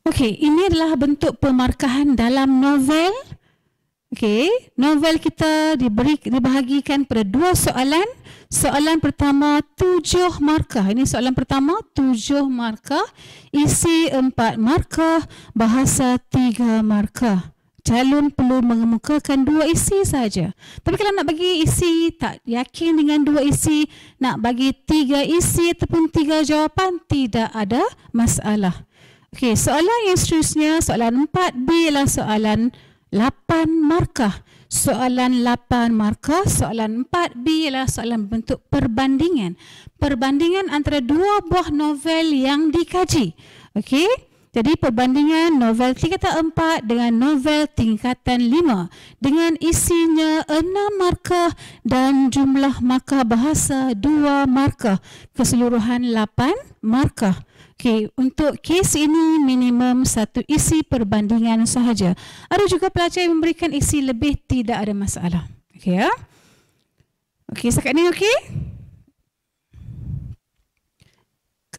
Okey, ini adalah bentuk pemarkahan dalam novel. Okay, novel kita diberi dibahagikan pada dua soalan. Soalan pertama tujuh markah. Ini soalan pertama tujuh markah. Isi empat markah, bahasa tiga markah. Calon perlu mengemukakan dua isi saja. Tapi kalau nak bagi isi, tak yakin dengan dua isi, nak bagi tiga isi ataupun tiga jawapan, tidak ada masalah. Okay, soalan yang seterusnya, soalan empat b ialah soalan 4. Lapan markah. Soalan lapan markah. Soalan empat B ialah soalan bentuk perbandingan. Perbandingan antara dua buah novel yang dikaji. Okey? Jadi perbandingan novel tingkatan empat dengan novel tingkatan lima. Dengan isinya enam markah dan jumlah markah bahasa dua markah. Keseluruhan lapan markah. Okey, untuk kes ini minimum satu isi perbandingan sahaja. Ada juga pelajar yang memberikan isi lebih tidak ada masalah. Okey ya. Okey, setakat ini okey?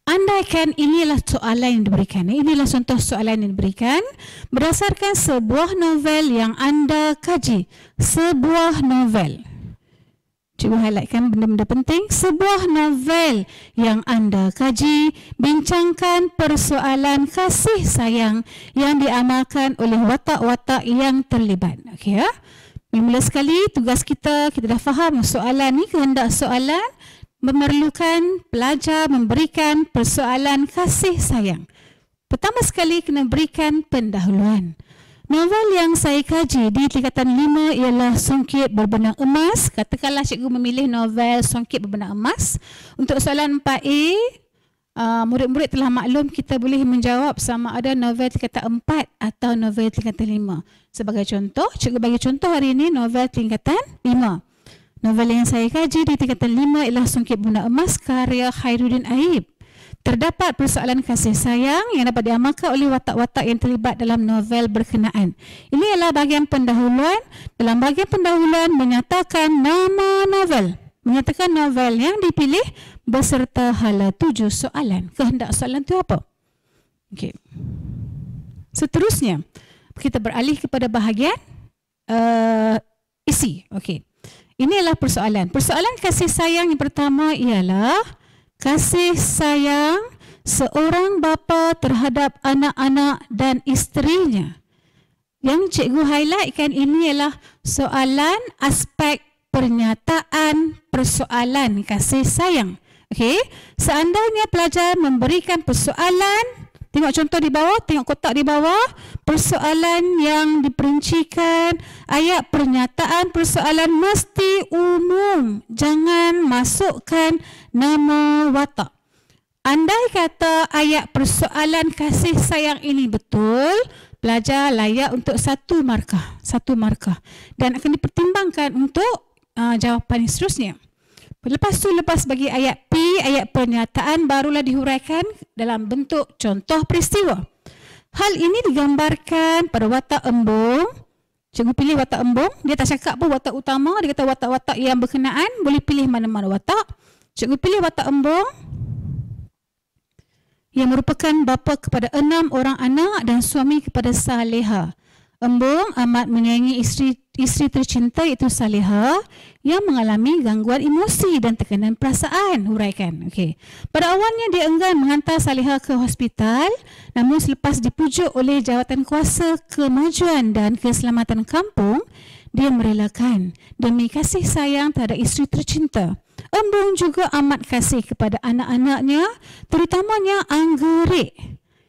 Andaikan inilah soalan yang diberikan. Ya. Inilah contoh soalan yang diberikan. Berdasarkan sebuah novel yang anda kaji. Sebuah novel cikgu highlightkan benda-benda penting sebuah novel yang anda kaji bincangkan persoalan kasih sayang yang diamalkan oleh watak-watak yang terlibat okey ya mula sekali tugas kita kita dah faham soalan ni kehendak soalan memerlukan pelajar memberikan persoalan kasih sayang pertama sekali kena berikan pendahuluan Novel yang saya kaji di tingkatan 5 ialah Songkit Berbenang Emas. Katakanlah cikgu memilih novel Songkit Berbenang Emas. Untuk soalan 4A, uh, murid-murid telah maklum kita boleh menjawab sama ada novel tingkatan 4 atau novel tingkatan 5. Sebagai contoh, cikgu bagi contoh hari ini novel tingkatan 5. Novel yang saya kaji di tingkatan lima ialah Songkit Bunda Emas karya Khairuddin Aib. Terdapat persoalan kasih sayang yang dapat diamalkan oleh watak-watak yang terlibat dalam novel berkenaan. Ini adalah bahagian pendahuluan. Dalam bahagian pendahuluan menyatakan nama novel. Menyatakan novel yang dipilih beserta hala tujuh soalan. Kehendak soalan itu apa? Okay. Seterusnya, kita beralih kepada bahagian uh, isi. Ini adalah persoalan. Persoalan kasih sayang yang pertama ialah kasih sayang seorang bapa terhadap anak-anak dan isterinya. Yang cikgu highlightkan ini ialah soalan aspek pernyataan persoalan kasih sayang. Okey, seandainya pelajar memberikan persoalan, tengok contoh di bawah, tengok kotak di bawah, persoalan yang diperincikan, ayat pernyataan persoalan mesti umum. Jangan masukkan Nama watak. Andai kata ayat persoalan kasih sayang ini betul, pelajar layak untuk satu markah. Satu markah. Dan akan dipertimbangkan untuk uh, jawapan yang seterusnya. Lepas tu lepas bagi ayat P, ayat pernyataan barulah dihuraikan dalam bentuk contoh peristiwa. Hal ini digambarkan pada watak embung. Cikgu pilih watak embung. Dia tak cakap pun watak utama. Dia kata watak-watak yang berkenaan. Boleh pilih mana-mana watak. Cikgu pilih watak embong yang merupakan bapa kepada enam orang anak dan suami kepada Saleha. Embong amat menyayangi isteri, isteri tercinta iaitu Saleha yang mengalami gangguan emosi dan tekanan perasaan. Huraikan. Okay. Pada awalnya, dia enggan menghantar Saleha ke hospital namun selepas dipujuk oleh jawatan kuasa kemajuan dan keselamatan kampung, dia merelakan demi kasih sayang terhadap isteri tercinta. Embung juga amat kasih kepada anak-anaknya, terutamanya Anggerik.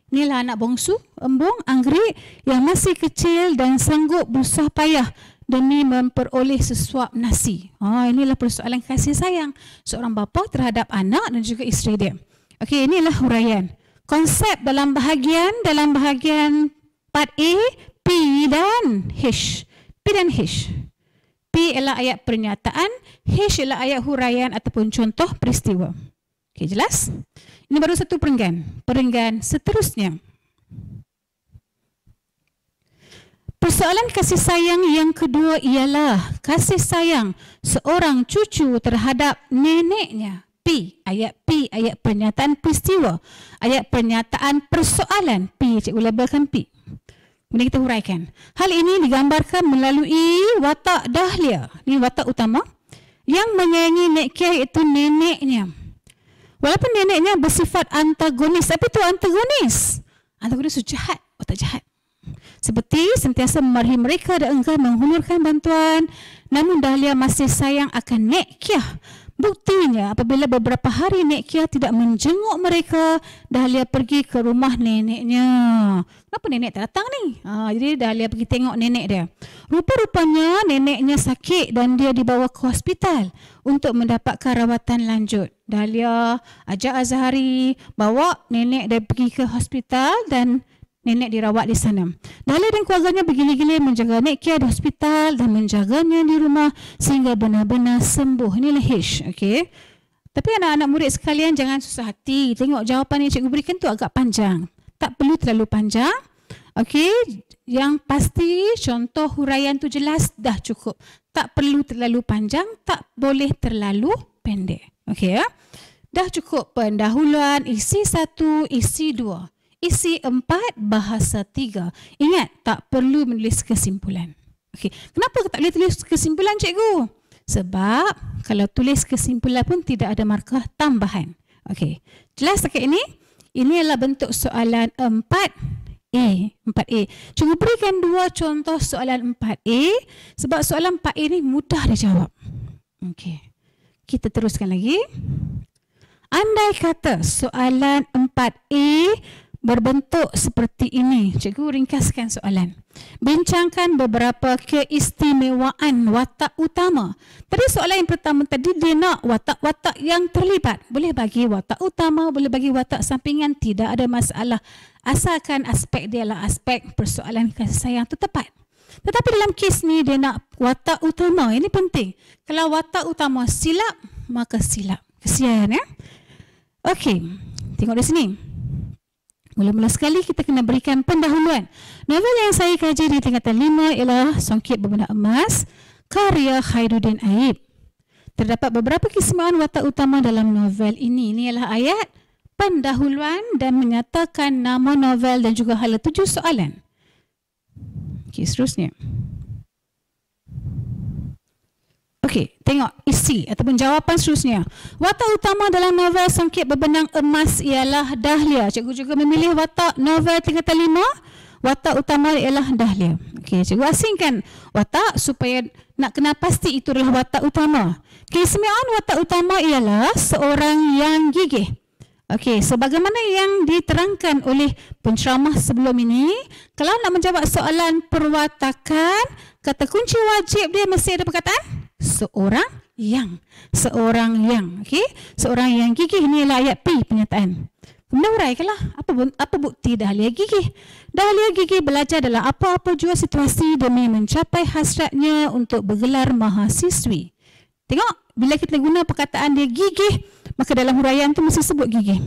Inilah anak bongsu, Embung Anggerik yang masih kecil dan sanggup berusaha payah demi memperoleh sesuap nasi. Oh, inilah persoalan kasih sayang seorang bapa terhadap anak dan juga isteri dia. Okey, inilah huraian. Konsep dalam bahagian dalam bahagian part A, P dan H. P dan H. P ialah ayat pernyataan Hish ialah ayat huraian ataupun contoh peristiwa. Okey, jelas? Ini baru satu perenggan. Perenggan seterusnya. Persoalan kasih sayang yang kedua ialah kasih sayang seorang cucu terhadap neneknya. P, ayat P, ayat pernyataan peristiwa. Ayat pernyataan persoalan. P, cikgu labelkan P. Kemudian kita huraikan. Hal ini digambarkan melalui watak Dahlia. Ini watak utama yang menyayangi Nek Kiai itu neneknya. Walaupun neneknya bersifat antagonis, tapi itu antagonis. Antagonis itu jahat, atau jahat. Seperti sentiasa memarahi mereka dan enggan menghulurkan bantuan, namun Dahlia masih sayang akan Nek Kiah. Buktinya, apabila beberapa hari Nek Kiah tidak menjenguk mereka, Dahlia pergi ke rumah neneknya. Kenapa nenek tak datang ni? Ha, jadi Dahlia pergi tengok nenek dia. Rupa-rupanya neneknya sakit dan dia dibawa ke hospital untuk mendapatkan rawatan lanjut. Dahlia ajak Azhari bawa nenek dia pergi ke hospital dan nenek dirawat di sana. Dahlia dan keluarganya bergilir-gilir menjaga Nek Kia di hospital dan menjaganya di rumah sehingga benar-benar sembuh. Inilah H. Okay. Tapi anak-anak murid sekalian jangan susah hati. Tengok jawapan yang cikgu berikan tu agak panjang. Tak perlu terlalu panjang. Okey, yang pasti contoh huraian tu jelas dah cukup. Tak perlu terlalu panjang, tak boleh terlalu pendek. Okey ya. Dah cukup pendahuluan isi satu, isi dua. Isi empat, bahasa tiga. Ingat, tak perlu menulis kesimpulan. Okey, kenapa tak boleh tulis kesimpulan cikgu? Sebab kalau tulis kesimpulan pun tidak ada markah tambahan. Okey, jelas setakat ini? Ini adalah bentuk soalan empat A, 4A. Cuba berikan dua contoh soalan 4A sebab soalan 4A ni mudah dijawab. Okey. Kita teruskan lagi. Andai kata soalan 4A berbentuk seperti ini. Cikgu ringkaskan soalan. Bincangkan beberapa keistimewaan watak utama. Tadi soalan yang pertama tadi dia nak watak-watak yang terlibat. Boleh bagi watak utama, boleh bagi watak sampingan, tidak ada masalah. Asalkan aspek dia adalah aspek persoalan kasih sayang itu tepat. Tetapi dalam kes ni dia nak watak utama. Ini penting. Kalau watak utama silap, maka silap. Kesian ya. Okey. Tengok di sini. Mula-mula sekali kita kena berikan pendahuluan. Novel yang saya kaji di tingkatan lima ialah Songkit Berbenda Emas karya Khairuddin Aib. Terdapat beberapa kismaan watak utama dalam novel ini. Ini ialah ayat pendahuluan dan menyatakan nama novel dan juga hala tujuh soalan. Okey, seterusnya. Seterusnya. Okey, tengok isi ataupun jawapan seterusnya. Watak utama dalam novel Sangkit Berbenang Emas ialah Dahlia. Cikgu juga memilih watak novel tingkatan lima. Watak utama ialah Dahlia. Okey, cikgu asingkan watak supaya nak kena pasti itu adalah watak utama. Okey, watak utama ialah seorang yang gigih. Okey, sebagaimana yang diterangkan oleh penceramah sebelum ini, kalau nak menjawab soalan perwatakan, kata kunci wajib dia mesti ada perkataan? seorang yang seorang yang okey seorang yang gigih ni ialah ayat P penyataan benda urai ke lah apa, apa bukti dahlia gigih dahlia gigih belajar dalam apa-apa jua situasi demi mencapai hasratnya untuk bergelar mahasiswi tengok bila kita guna perkataan dia gigih maka dalam huraian tu mesti sebut gigih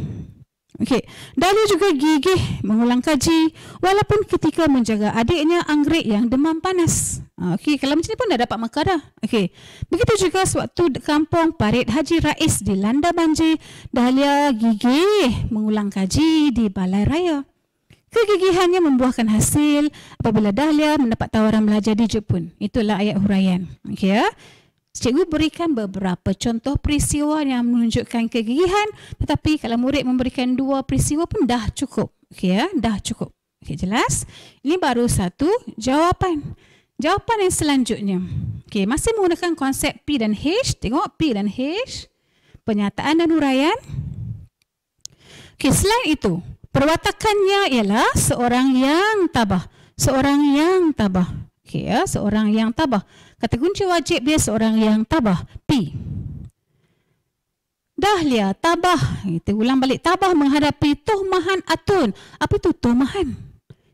Okey, Dalia juga gigih mengulang kaji walaupun ketika menjaga adiknya Anggrek yang demam panas. Ha, okey, kalau macam ni pun dah dapat makan dah. Okey. Begitu juga sewaktu kampung Parit Haji Rais dilanda banjir, Dahlia gigih mengulang kaji di balai raya. Kegigihannya membuahkan hasil apabila Dahlia mendapat tawaran belajar di Jepun. Itulah ayat huraian. Okey ya. Cikgu berikan beberapa contoh peristiwa yang menunjukkan kegigihan tetapi kalau murid memberikan dua peristiwa pun dah cukup. Okey ya, dah cukup. Okey jelas? Ini baru satu jawapan. Jawapan yang selanjutnya. Okey, masih menggunakan konsep P dan H. Tengok P dan H. Penyataan dan huraian. Okey, selain itu, perwatakannya ialah seorang yang tabah. Seorang yang tabah. Okey ya, seorang yang tabah. Kata kunci wajib dia seorang yang tabah. P. Dahlia, tabah. Kita ulang balik. Tabah menghadapi tuhmahan atun. Apa itu tuhmahan?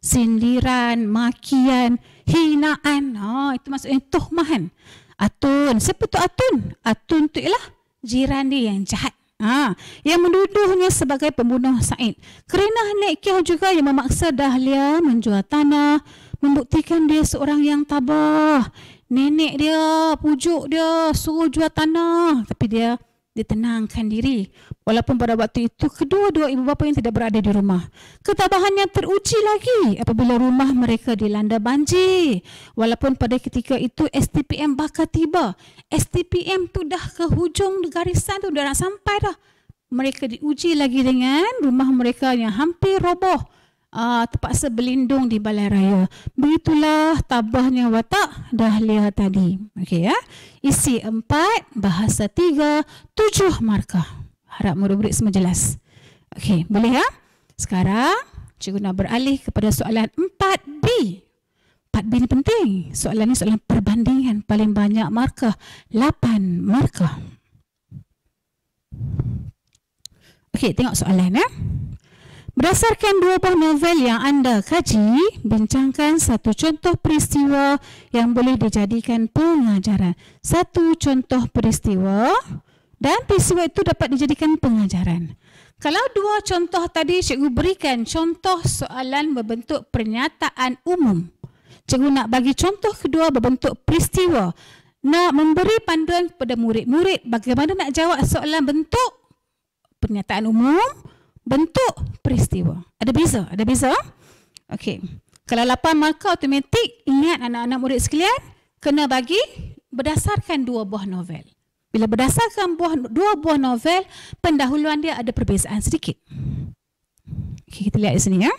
Sindiran, makian, hinaan. Ha, itu maksudnya tuhmahan. Atun. Siapa itu atun? Atun itu ialah jiran dia yang jahat. Ha, yang menduduhnya sebagai pembunuh Said. Kerana Nek Kiah juga yang memaksa Dahlia menjual tanah, membuktikan dia seorang yang tabah nenek dia pujuk dia suruh jual tanah tapi dia dia tenangkan diri walaupun pada waktu itu kedua-dua ibu bapa yang tidak berada di rumah ketabahannya teruji lagi apabila rumah mereka dilanda banjir walaupun pada ketika itu STPM bakal tiba STPM tu dah ke hujung garisan tu dah nak sampai dah mereka diuji lagi dengan rumah mereka yang hampir roboh uh, terpaksa berlindung di balai raya. Begitulah tabahnya watak Dah lihat tadi. Okey ya. Isi empat, bahasa tiga, tujuh markah. Harap murid-murid semua jelas. Okey, boleh ya? Sekarang, cikgu nak beralih kepada soalan 4B. 4B ni penting. Soalan ini soalan perbandingan. Paling banyak markah. 8 markah. Okey, tengok soalan ya. Berdasarkan dua buah novel yang anda kaji, bincangkan satu contoh peristiwa yang boleh dijadikan pengajaran. Satu contoh peristiwa dan peristiwa itu dapat dijadikan pengajaran. Kalau dua contoh tadi, cikgu berikan contoh soalan berbentuk pernyataan umum. Cikgu nak bagi contoh kedua berbentuk peristiwa. Nak memberi panduan kepada murid-murid bagaimana nak jawab soalan bentuk pernyataan umum bentuk peristiwa. Ada beza, ada beza. Okey. Kalau lapan markah automatik, ingat anak-anak murid sekalian, kena bagi berdasarkan dua buah novel. Bila berdasarkan buah, dua buah novel, pendahuluan dia ada perbezaan sedikit. Okay, kita lihat di sini ya.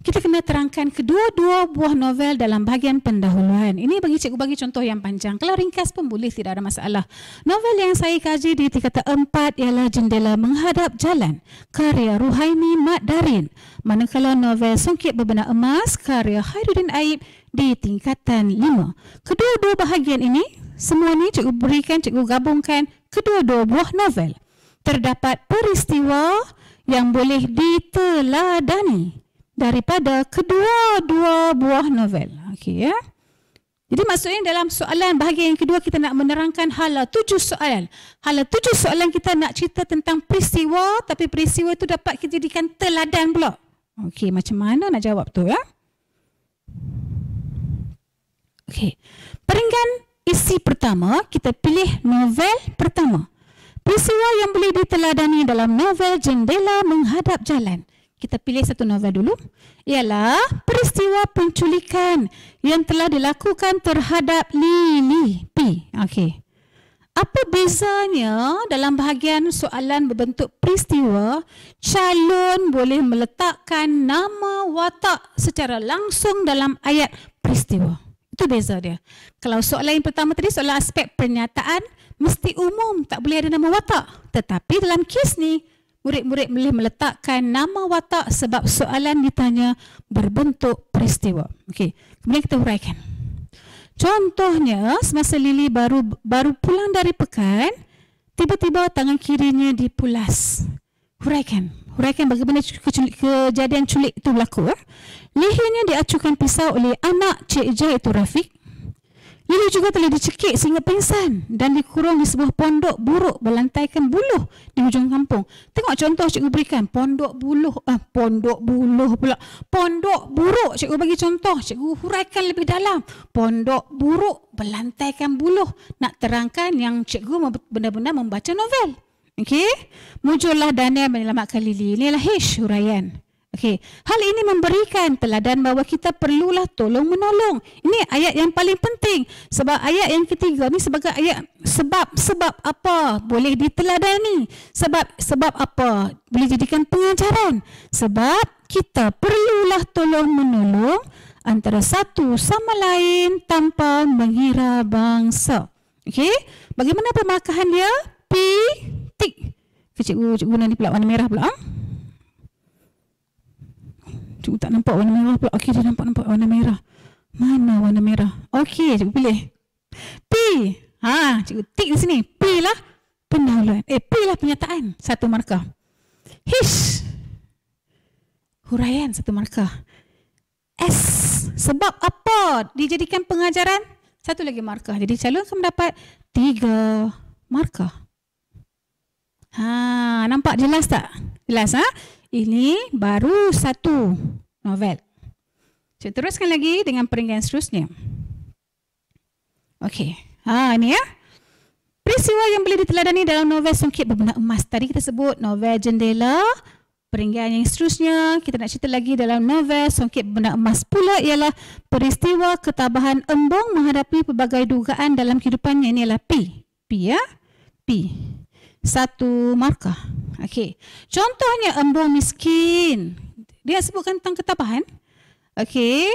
Kita kena terangkan kedua-dua buah novel dalam bahagian pendahuluan. Ini bagi cikgu bagi contoh yang panjang. Kalau ringkas pun boleh, tidak ada masalah. Novel yang saya kaji di tingkatan empat ialah Jendela Menghadap Jalan, karya Ruhaimi Mat Darin. Manakala novel Songkit Berbenar Emas, karya Hairudin Aib di tingkatan lima. Kedua-dua bahagian ini, semua ini cikgu berikan, cikgu gabungkan kedua-dua buah novel. Terdapat peristiwa yang boleh diteladani daripada kedua-dua buah novel. Okey ya. Jadi maksudnya dalam soalan bahagian yang kedua kita nak menerangkan hala tujuh soalan. Hala tujuh soalan kita nak cerita tentang peristiwa tapi peristiwa itu dapat kita jadikan teladan pula. Okey, macam mana nak jawab tu ya? Okey. Peringgan isi pertama, kita pilih novel pertama. Peristiwa yang boleh diteladani dalam novel Jendela Menghadap Jalan kita pilih satu novel dulu ialah peristiwa penculikan yang telah dilakukan terhadap Lily P. Okey. Apa bezanya dalam bahagian soalan berbentuk peristiwa, calon boleh meletakkan nama watak secara langsung dalam ayat peristiwa. Itu beza dia. Kalau soalan yang pertama tadi, soalan aspek pernyataan, mesti umum, tak boleh ada nama watak. Tetapi dalam kes ni, murid-murid boleh meletakkan nama watak sebab soalan ditanya berbentuk peristiwa. Okey, kemudian kita huraikan. Contohnya, semasa Lily baru baru pulang dari pekan, tiba-tiba tangan kirinya dipulas. Huraikan. Huraikan bagaimana kejadian culik itu berlaku. Eh? Lehernya diacukan pisau oleh anak Cik Jai itu Rafiq. Ia juga telah dicekik sehingga pingsan dan dikurung di sebuah pondok buruk berlantaikan buluh di hujung kampung. Tengok contoh cikgu berikan. Pondok buluh. Eh, pondok buluh pula. Pondok buruk cikgu bagi contoh. Cikgu huraikan lebih dalam. Pondok buruk berlantaikan buluh. Nak terangkan yang cikgu benar-benar membaca novel. Okey. Muncullah Daniel menyelamatkan Lily. Inilah Hish huraian. Hish. Okey, hal ini memberikan teladan bahawa kita perlulah tolong menolong. Ini ayat yang paling penting sebab ayat yang ketiga ni sebagai ayat sebab sebab apa boleh diteladani? Sebab sebab apa boleh jadikan pengajaran? Sebab kita perlulah tolong menolong antara satu sama lain tanpa mengira bangsa. Okey, bagaimana pemakaian dia? P tik. Cikgu, cikgu guna ni pula warna merah pula. Ha? Cikgu tak nampak warna merah pula. Okey, dia nampak-nampak warna merah. Mana warna merah? Okey, cikgu pilih. P. Ha, cikgu tik di sini. P lah pendahuluan. Eh, P lah penyataan. Satu markah. His, Huraian satu markah. S. Sebab apa dijadikan pengajaran? Satu lagi markah. Jadi calon akan mendapat tiga markah. Ha, nampak jelas tak? Jelas ha? Ini baru satu novel. Saya teruskan lagi dengan peringkat seterusnya. Okey. Ha, ini ya. Peristiwa yang boleh diteladani dalam novel Songkit Berbenda Emas. Tadi kita sebut novel Jendela. Peringkat yang seterusnya, kita nak cerita lagi dalam novel Songkit Benda Emas pula ialah peristiwa ketabahan embung menghadapi pelbagai dugaan dalam kehidupannya. Ini ialah P. P ya. P satu markah. Okey. Contohnya embung miskin. Dia sebutkan tentang ketabahan. Okey.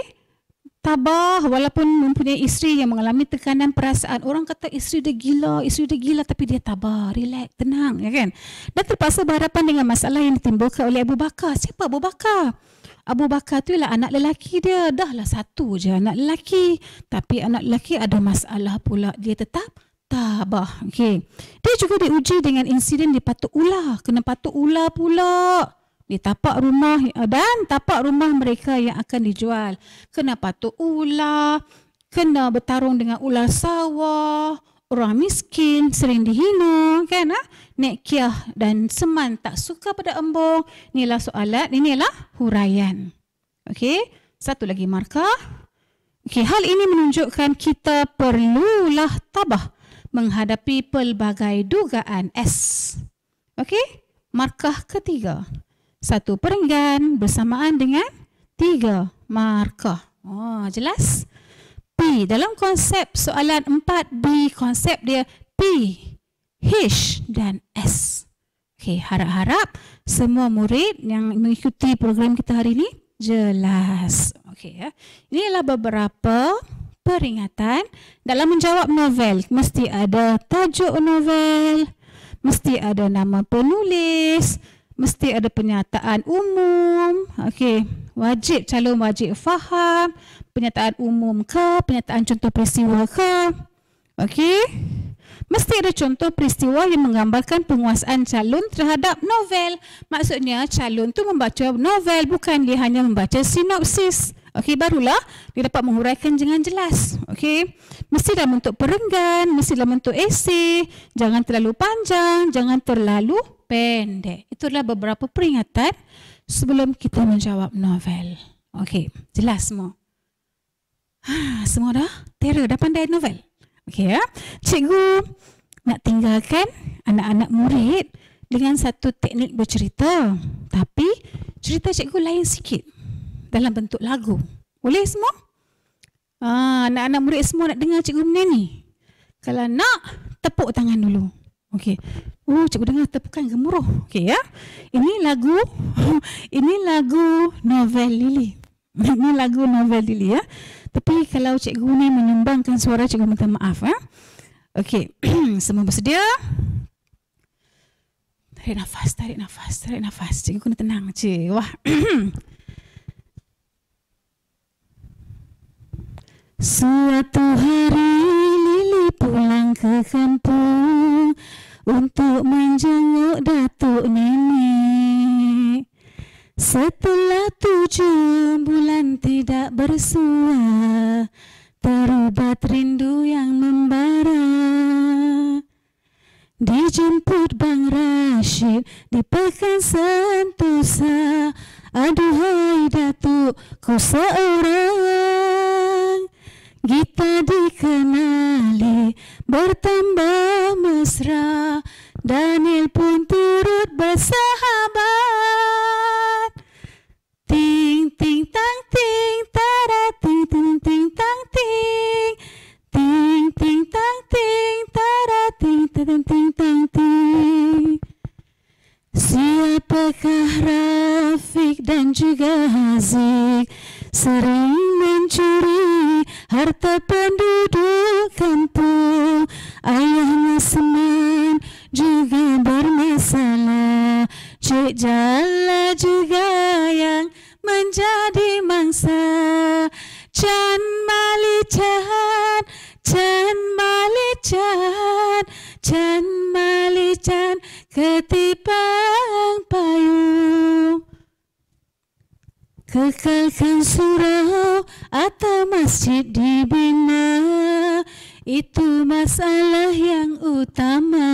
Tabah walaupun mempunyai isteri yang mengalami tekanan perasaan. Orang kata isteri dia gila, isteri dia gila tapi dia tabah, relax, tenang, ya kan? Dan terpaksa berhadapan dengan masalah yang ditimbulkan oleh Abu Bakar. Siapa Abu Bakar? Abu Bakar tu ialah anak lelaki dia. Dahlah satu je anak lelaki. Tapi anak lelaki ada masalah pula. Dia tetap tabah. Okey. Dia juga diuji dengan insiden di patuk ular. Kena patuk ular pula. Di tapak rumah dan tapak rumah mereka yang akan dijual. Kena patuk ular. Kena bertarung dengan ular sawah. Orang miskin sering dihina kan ha? nek kiah dan seman tak suka pada embung inilah soalan inilah huraian okey satu lagi markah okey hal ini menunjukkan kita perlulah tabah menghadapi pelbagai dugaan S. Okey, markah ketiga. Satu peringgan bersamaan dengan tiga markah. Oh, jelas? P, dalam konsep soalan 4B, konsep dia P, H dan S. Okey, harap-harap semua murid yang mengikuti program kita hari ini jelas. Okey, ya. ini adalah beberapa peringatan dalam menjawab novel mesti ada tajuk novel mesti ada nama penulis mesti ada pernyataan umum okey wajib calon wajib faham pernyataan umum ke pernyataan contoh peristiwa ke okey Mesti ada contoh peristiwa yang menggambarkan penguasaan calon terhadap novel. Maksudnya calon tu membaca novel bukan dia hanya membaca sinopsis. Okey barulah dia dapat menguraikan dengan jelas. Okey. Mesti dalam bentuk perenggan, mesti dalam bentuk esei, jangan terlalu panjang, jangan terlalu pendek. Itulah beberapa peringatan sebelum kita menjawab novel. Okey, jelas semua. Ha, semua dah? Tera dah pandai novel? Okey ya. Cikgu nak tinggalkan anak-anak murid dengan satu teknik bercerita. Tapi cerita cikgu lain sikit dalam bentuk lagu. Boleh semua? Ah, anak-anak murid semua nak dengar cikgu benda ni. Kalau nak, tepuk tangan dulu. Okey. Oh, cikgu dengar tepukan gemuruh. Okey ya. Ini lagu ini lagu novel Lily. Ini lagu novel Lily ya. Tapi kalau cikgu ni menyumbangkan suara, cikgu minta maaf. Ha? Okey, semua bersedia? Tarik nafas, tarik nafas, tarik nafas. Cikgu kena tenang je. Wah. Suatu hari Lili pulang ke kampung untuk menjenguk datuk nenek. Setelah tujuh bulan tidak bersua Terubat rindu yang membara Dijemput Bang Rashid di pekan sentusa Aduhai Datuk ku seorang Kita dikenali bertambah mesra Daniel pun turut bersahabat. Ting ting tang ting tara ting ting ting tang ting. Ting ting tang ting tara ting ting ting tang ting. Siapakah Rafiq dan juga Haziq sering mencuri harta penduduk kampung ayahnya semai juga bermasalah Cejalah juga yang menjadi mangsa Chan mali chan, chan mali chan, chan mali chan. ketipang payu, Kekalkan surau atau masjid dibina itu masalah yang utama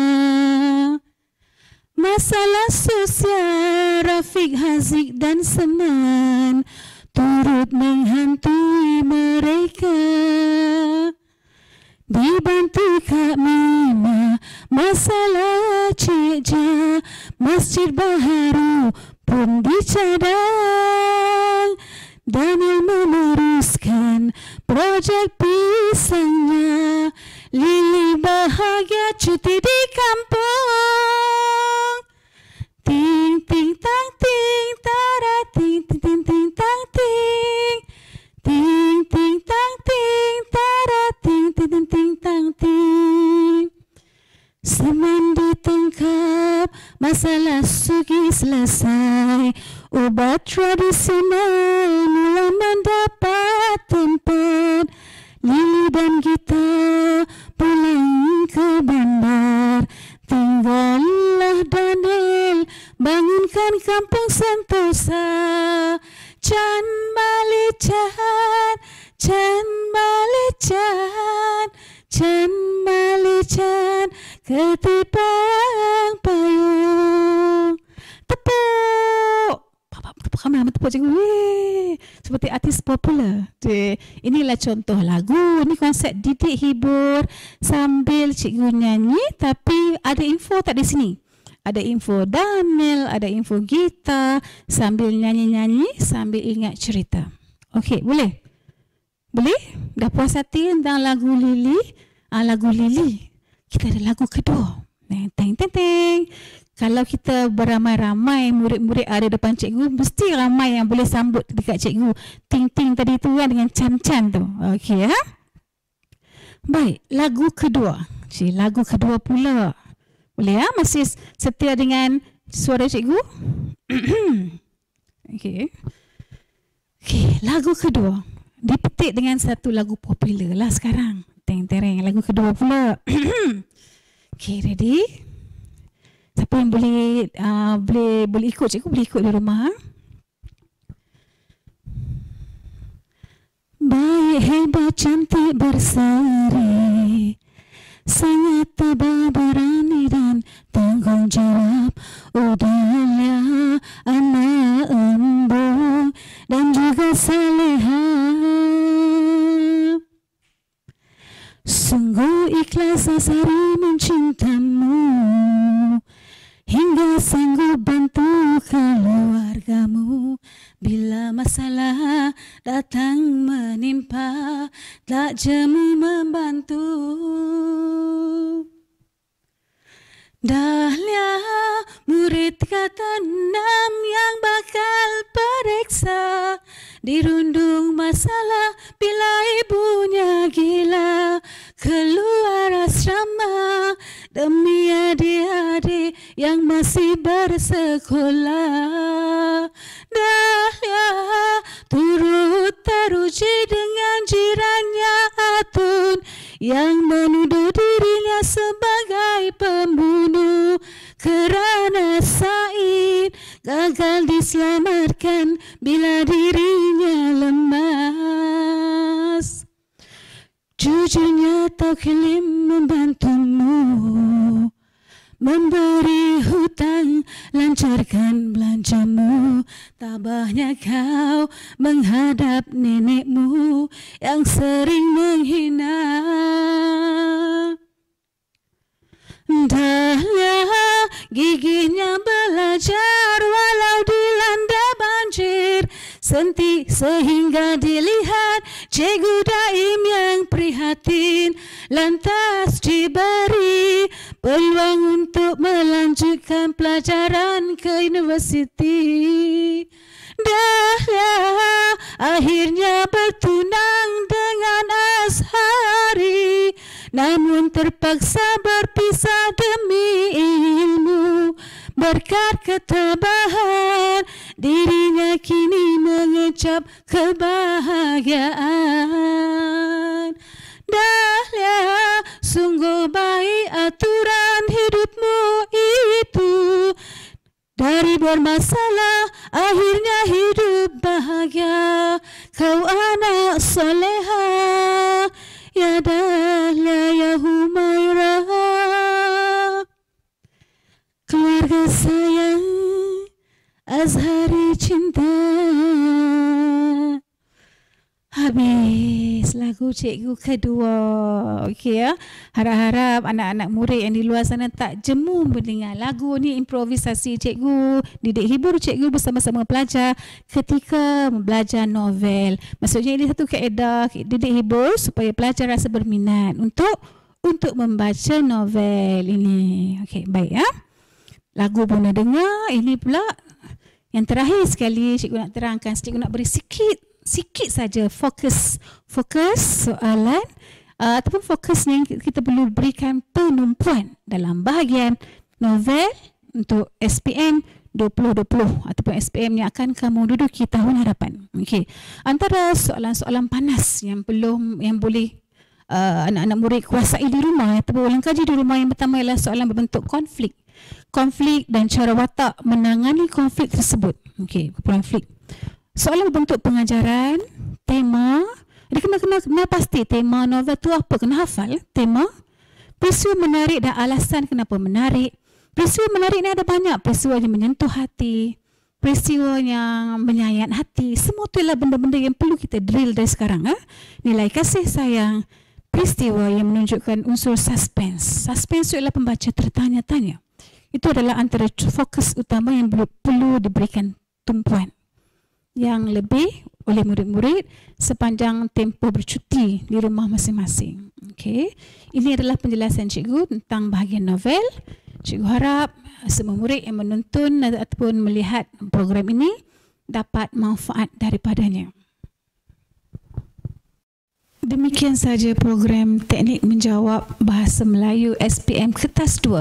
Masalah sosial Rafiq Haziq dan Seman Turut menghantui mereka Dibantu Kak Mina Masalah Cik Ja Masjid Baharu pun dicadang Daniel meneruskan projek pisangnya, Lili bahagia cuti di kampung Ting ting tang ting tara ting ting ting ting tang ting Ting ting tang ting tara ting ting ting ting tang ting Semen ditengkap masalah sugi selesai Ubat tradisional mula mendapat tempat Lili dan gitar contoh lagu ni konsep didik hibur sambil cikgu nyanyi tapi ada info tak di sini ada info damel ada info gitar sambil nyanyi-nyanyi sambil ingat cerita okey boleh boleh dah puas hati tentang lagu lili ah, lagu lili kita ada lagu kedua teng teng teng kalau kita beramai-ramai murid-murid ada depan cikgu mesti ramai yang boleh sambut dekat cikgu ting-ting tadi tu kan dengan cam-cam tu okey ya baik lagu kedua si lagu kedua pula boleh ya masih setia dengan suara cikgu okey okey lagu kedua dipetik dengan satu lagu popular lah sekarang teng tereng lagu kedua pula okey ready Siapa yang boleh uh, boleh boleh ikut cikgu boleh ikut di rumah. Baik hebat cantik berseri Sangat tabah berani dan tanggungjawab Udahnya anak embu dan juga saleha Sungguh ikhlas asari mencintamu Hingga sanggup bantu keluargamu Bila masalah datang menimpa Tak jemu membantu Dahlia murid kata enam yang bakal periksa Dirundung masalah bila ibunya gila Keluar asrama demi adik-adik yang masih bersekolah dah Dahlia turut teruji dengan jirannya Atun Yang menuduh dirinya sebagai pembunuh kerana Said gagal diselamatkan bila dirinya lemas. Jujurnya Tauhilim membantumu Memberi hutang, lancarkan belanjamu Tabahnya kau menghadap nenekmu Yang sering menghina Dahlia giginya belajar walau dilanda banjir senti sehingga dilihat cikgu daim yang prihatin lantas diberi peluang untuk melanjutkan pelajaran ke universiti indah Akhirnya bertunang dengan Ashari Namun terpaksa berpisah demi ilmu Berkat ketabahan Dirinya kini mengecap kebahagiaan Dahlia, sungguh baik aturan hidupmu itu dari bermasalah akhirnya hidup bahagia Kau anak soleha Ya Dahlia Ya Humaira Keluarga sayang Azhari cinta Habis lagu cikgu kedua. Okey ya. Harap-harap anak-anak murid yang di luar sana tak jemu mendengar lagu ni improvisasi cikgu. Didik hibur cikgu bersama-sama pelajar ketika membelajar novel. Maksudnya ini satu kaedah didik hibur supaya pelajar rasa berminat untuk untuk membaca novel ini. Okey, baik ya. Lagu pun dah dengar. Ini pula yang terakhir sekali cikgu nak terangkan. Cikgu nak beri sikit sikit saja fokus fokus soalan uh, ataupun fokus yang kita perlu berikan penumpuan dalam bahagian novel untuk SPM 2020 ataupun SPM yang akan kamu duduki tahun hadapan. Okey. Antara soalan-soalan panas yang belum yang boleh uh, anak-anak murid kuasai di rumah ataupun ulang kaji di rumah yang pertama ialah soalan berbentuk konflik. Konflik dan cara watak menangani konflik tersebut. Okey, konflik soalan bentuk pengajaran, tema, dia kena, kena, kena pasti tema novel tu apa, kena hafal tema. Peristiwa menarik dan alasan kenapa menarik. Peristiwa menarik ni ada banyak, peristiwa yang menyentuh hati, peristiwa yang menyayat hati. Semua tu ialah benda-benda yang perlu kita drill dari sekarang. Ha? Nilai kasih sayang, peristiwa yang menunjukkan unsur suspense. Suspense tu ialah pembaca tertanya-tanya. Itu adalah antara fokus utama yang perlu diberikan tumpuan yang lebih oleh murid-murid sepanjang tempoh bercuti di rumah masing-masing. Okey. Ini adalah penjelasan cikgu tentang bahagian novel. Cikgu harap eh, semua murid yang menonton ataupun melihat program ini dapat manfaat daripadanya. Demikian sahaja program Teknik Menjawab Bahasa Melayu SPM Kertas 2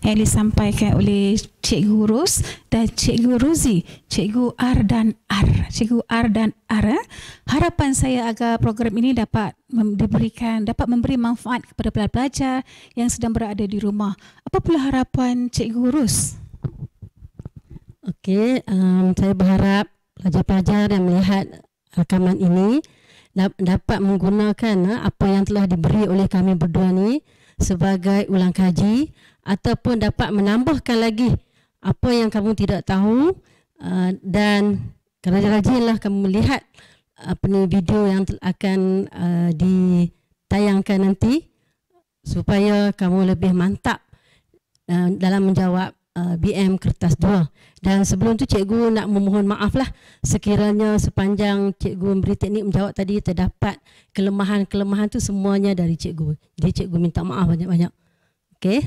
yang disampaikan oleh Cikgu Rus dan Cikgu Ruzi, Cikgu R dan R. Cikgu R dan R. Eh. Harapan saya agar program ini dapat memberikan dapat memberi manfaat kepada pelajar pelajar yang sedang berada di rumah. Apa pula harapan Cikgu Rus? Okey, um, saya berharap pelajar-pelajar yang melihat rakaman ini dapat menggunakan ha, apa yang telah diberi oleh kami berdua ni sebagai ulang kaji ataupun dapat menambahkan lagi apa yang kamu tidak tahu ha, dan kerana rajinlah kamu melihat apa ni video yang akan ha, ditayangkan nanti supaya kamu lebih mantap dalam menjawab BM kertas dan sebelum tu cikgu nak memohon maaf lah sekiranya sepanjang cikgu memberi teknik menjawab tadi terdapat kelemahan-kelemahan tu semuanya dari cikgu. Jadi cikgu minta maaf banyak-banyak. Okey.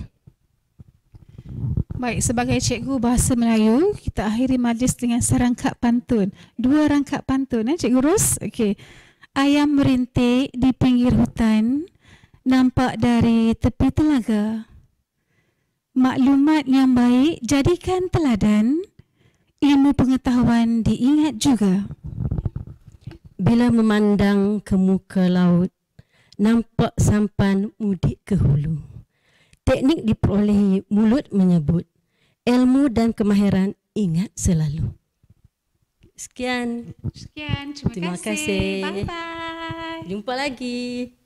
Baik, sebagai cikgu bahasa Melayu, kita akhiri majlis dengan serangkap pantun. Dua rangkap pantun, eh, cikgu Rus. Okey. Ayam merintik di pinggir hutan, nampak dari tepi telaga maklumat yang baik jadikan teladan, ilmu pengetahuan diingat juga. Bila memandang ke muka laut, nampak sampan mudik ke hulu. Teknik diperolehi mulut menyebut, ilmu dan kemahiran ingat selalu. Sekian. Sekian. Terima, Terima kasih. kasih. Bye bye. Jumpa lagi.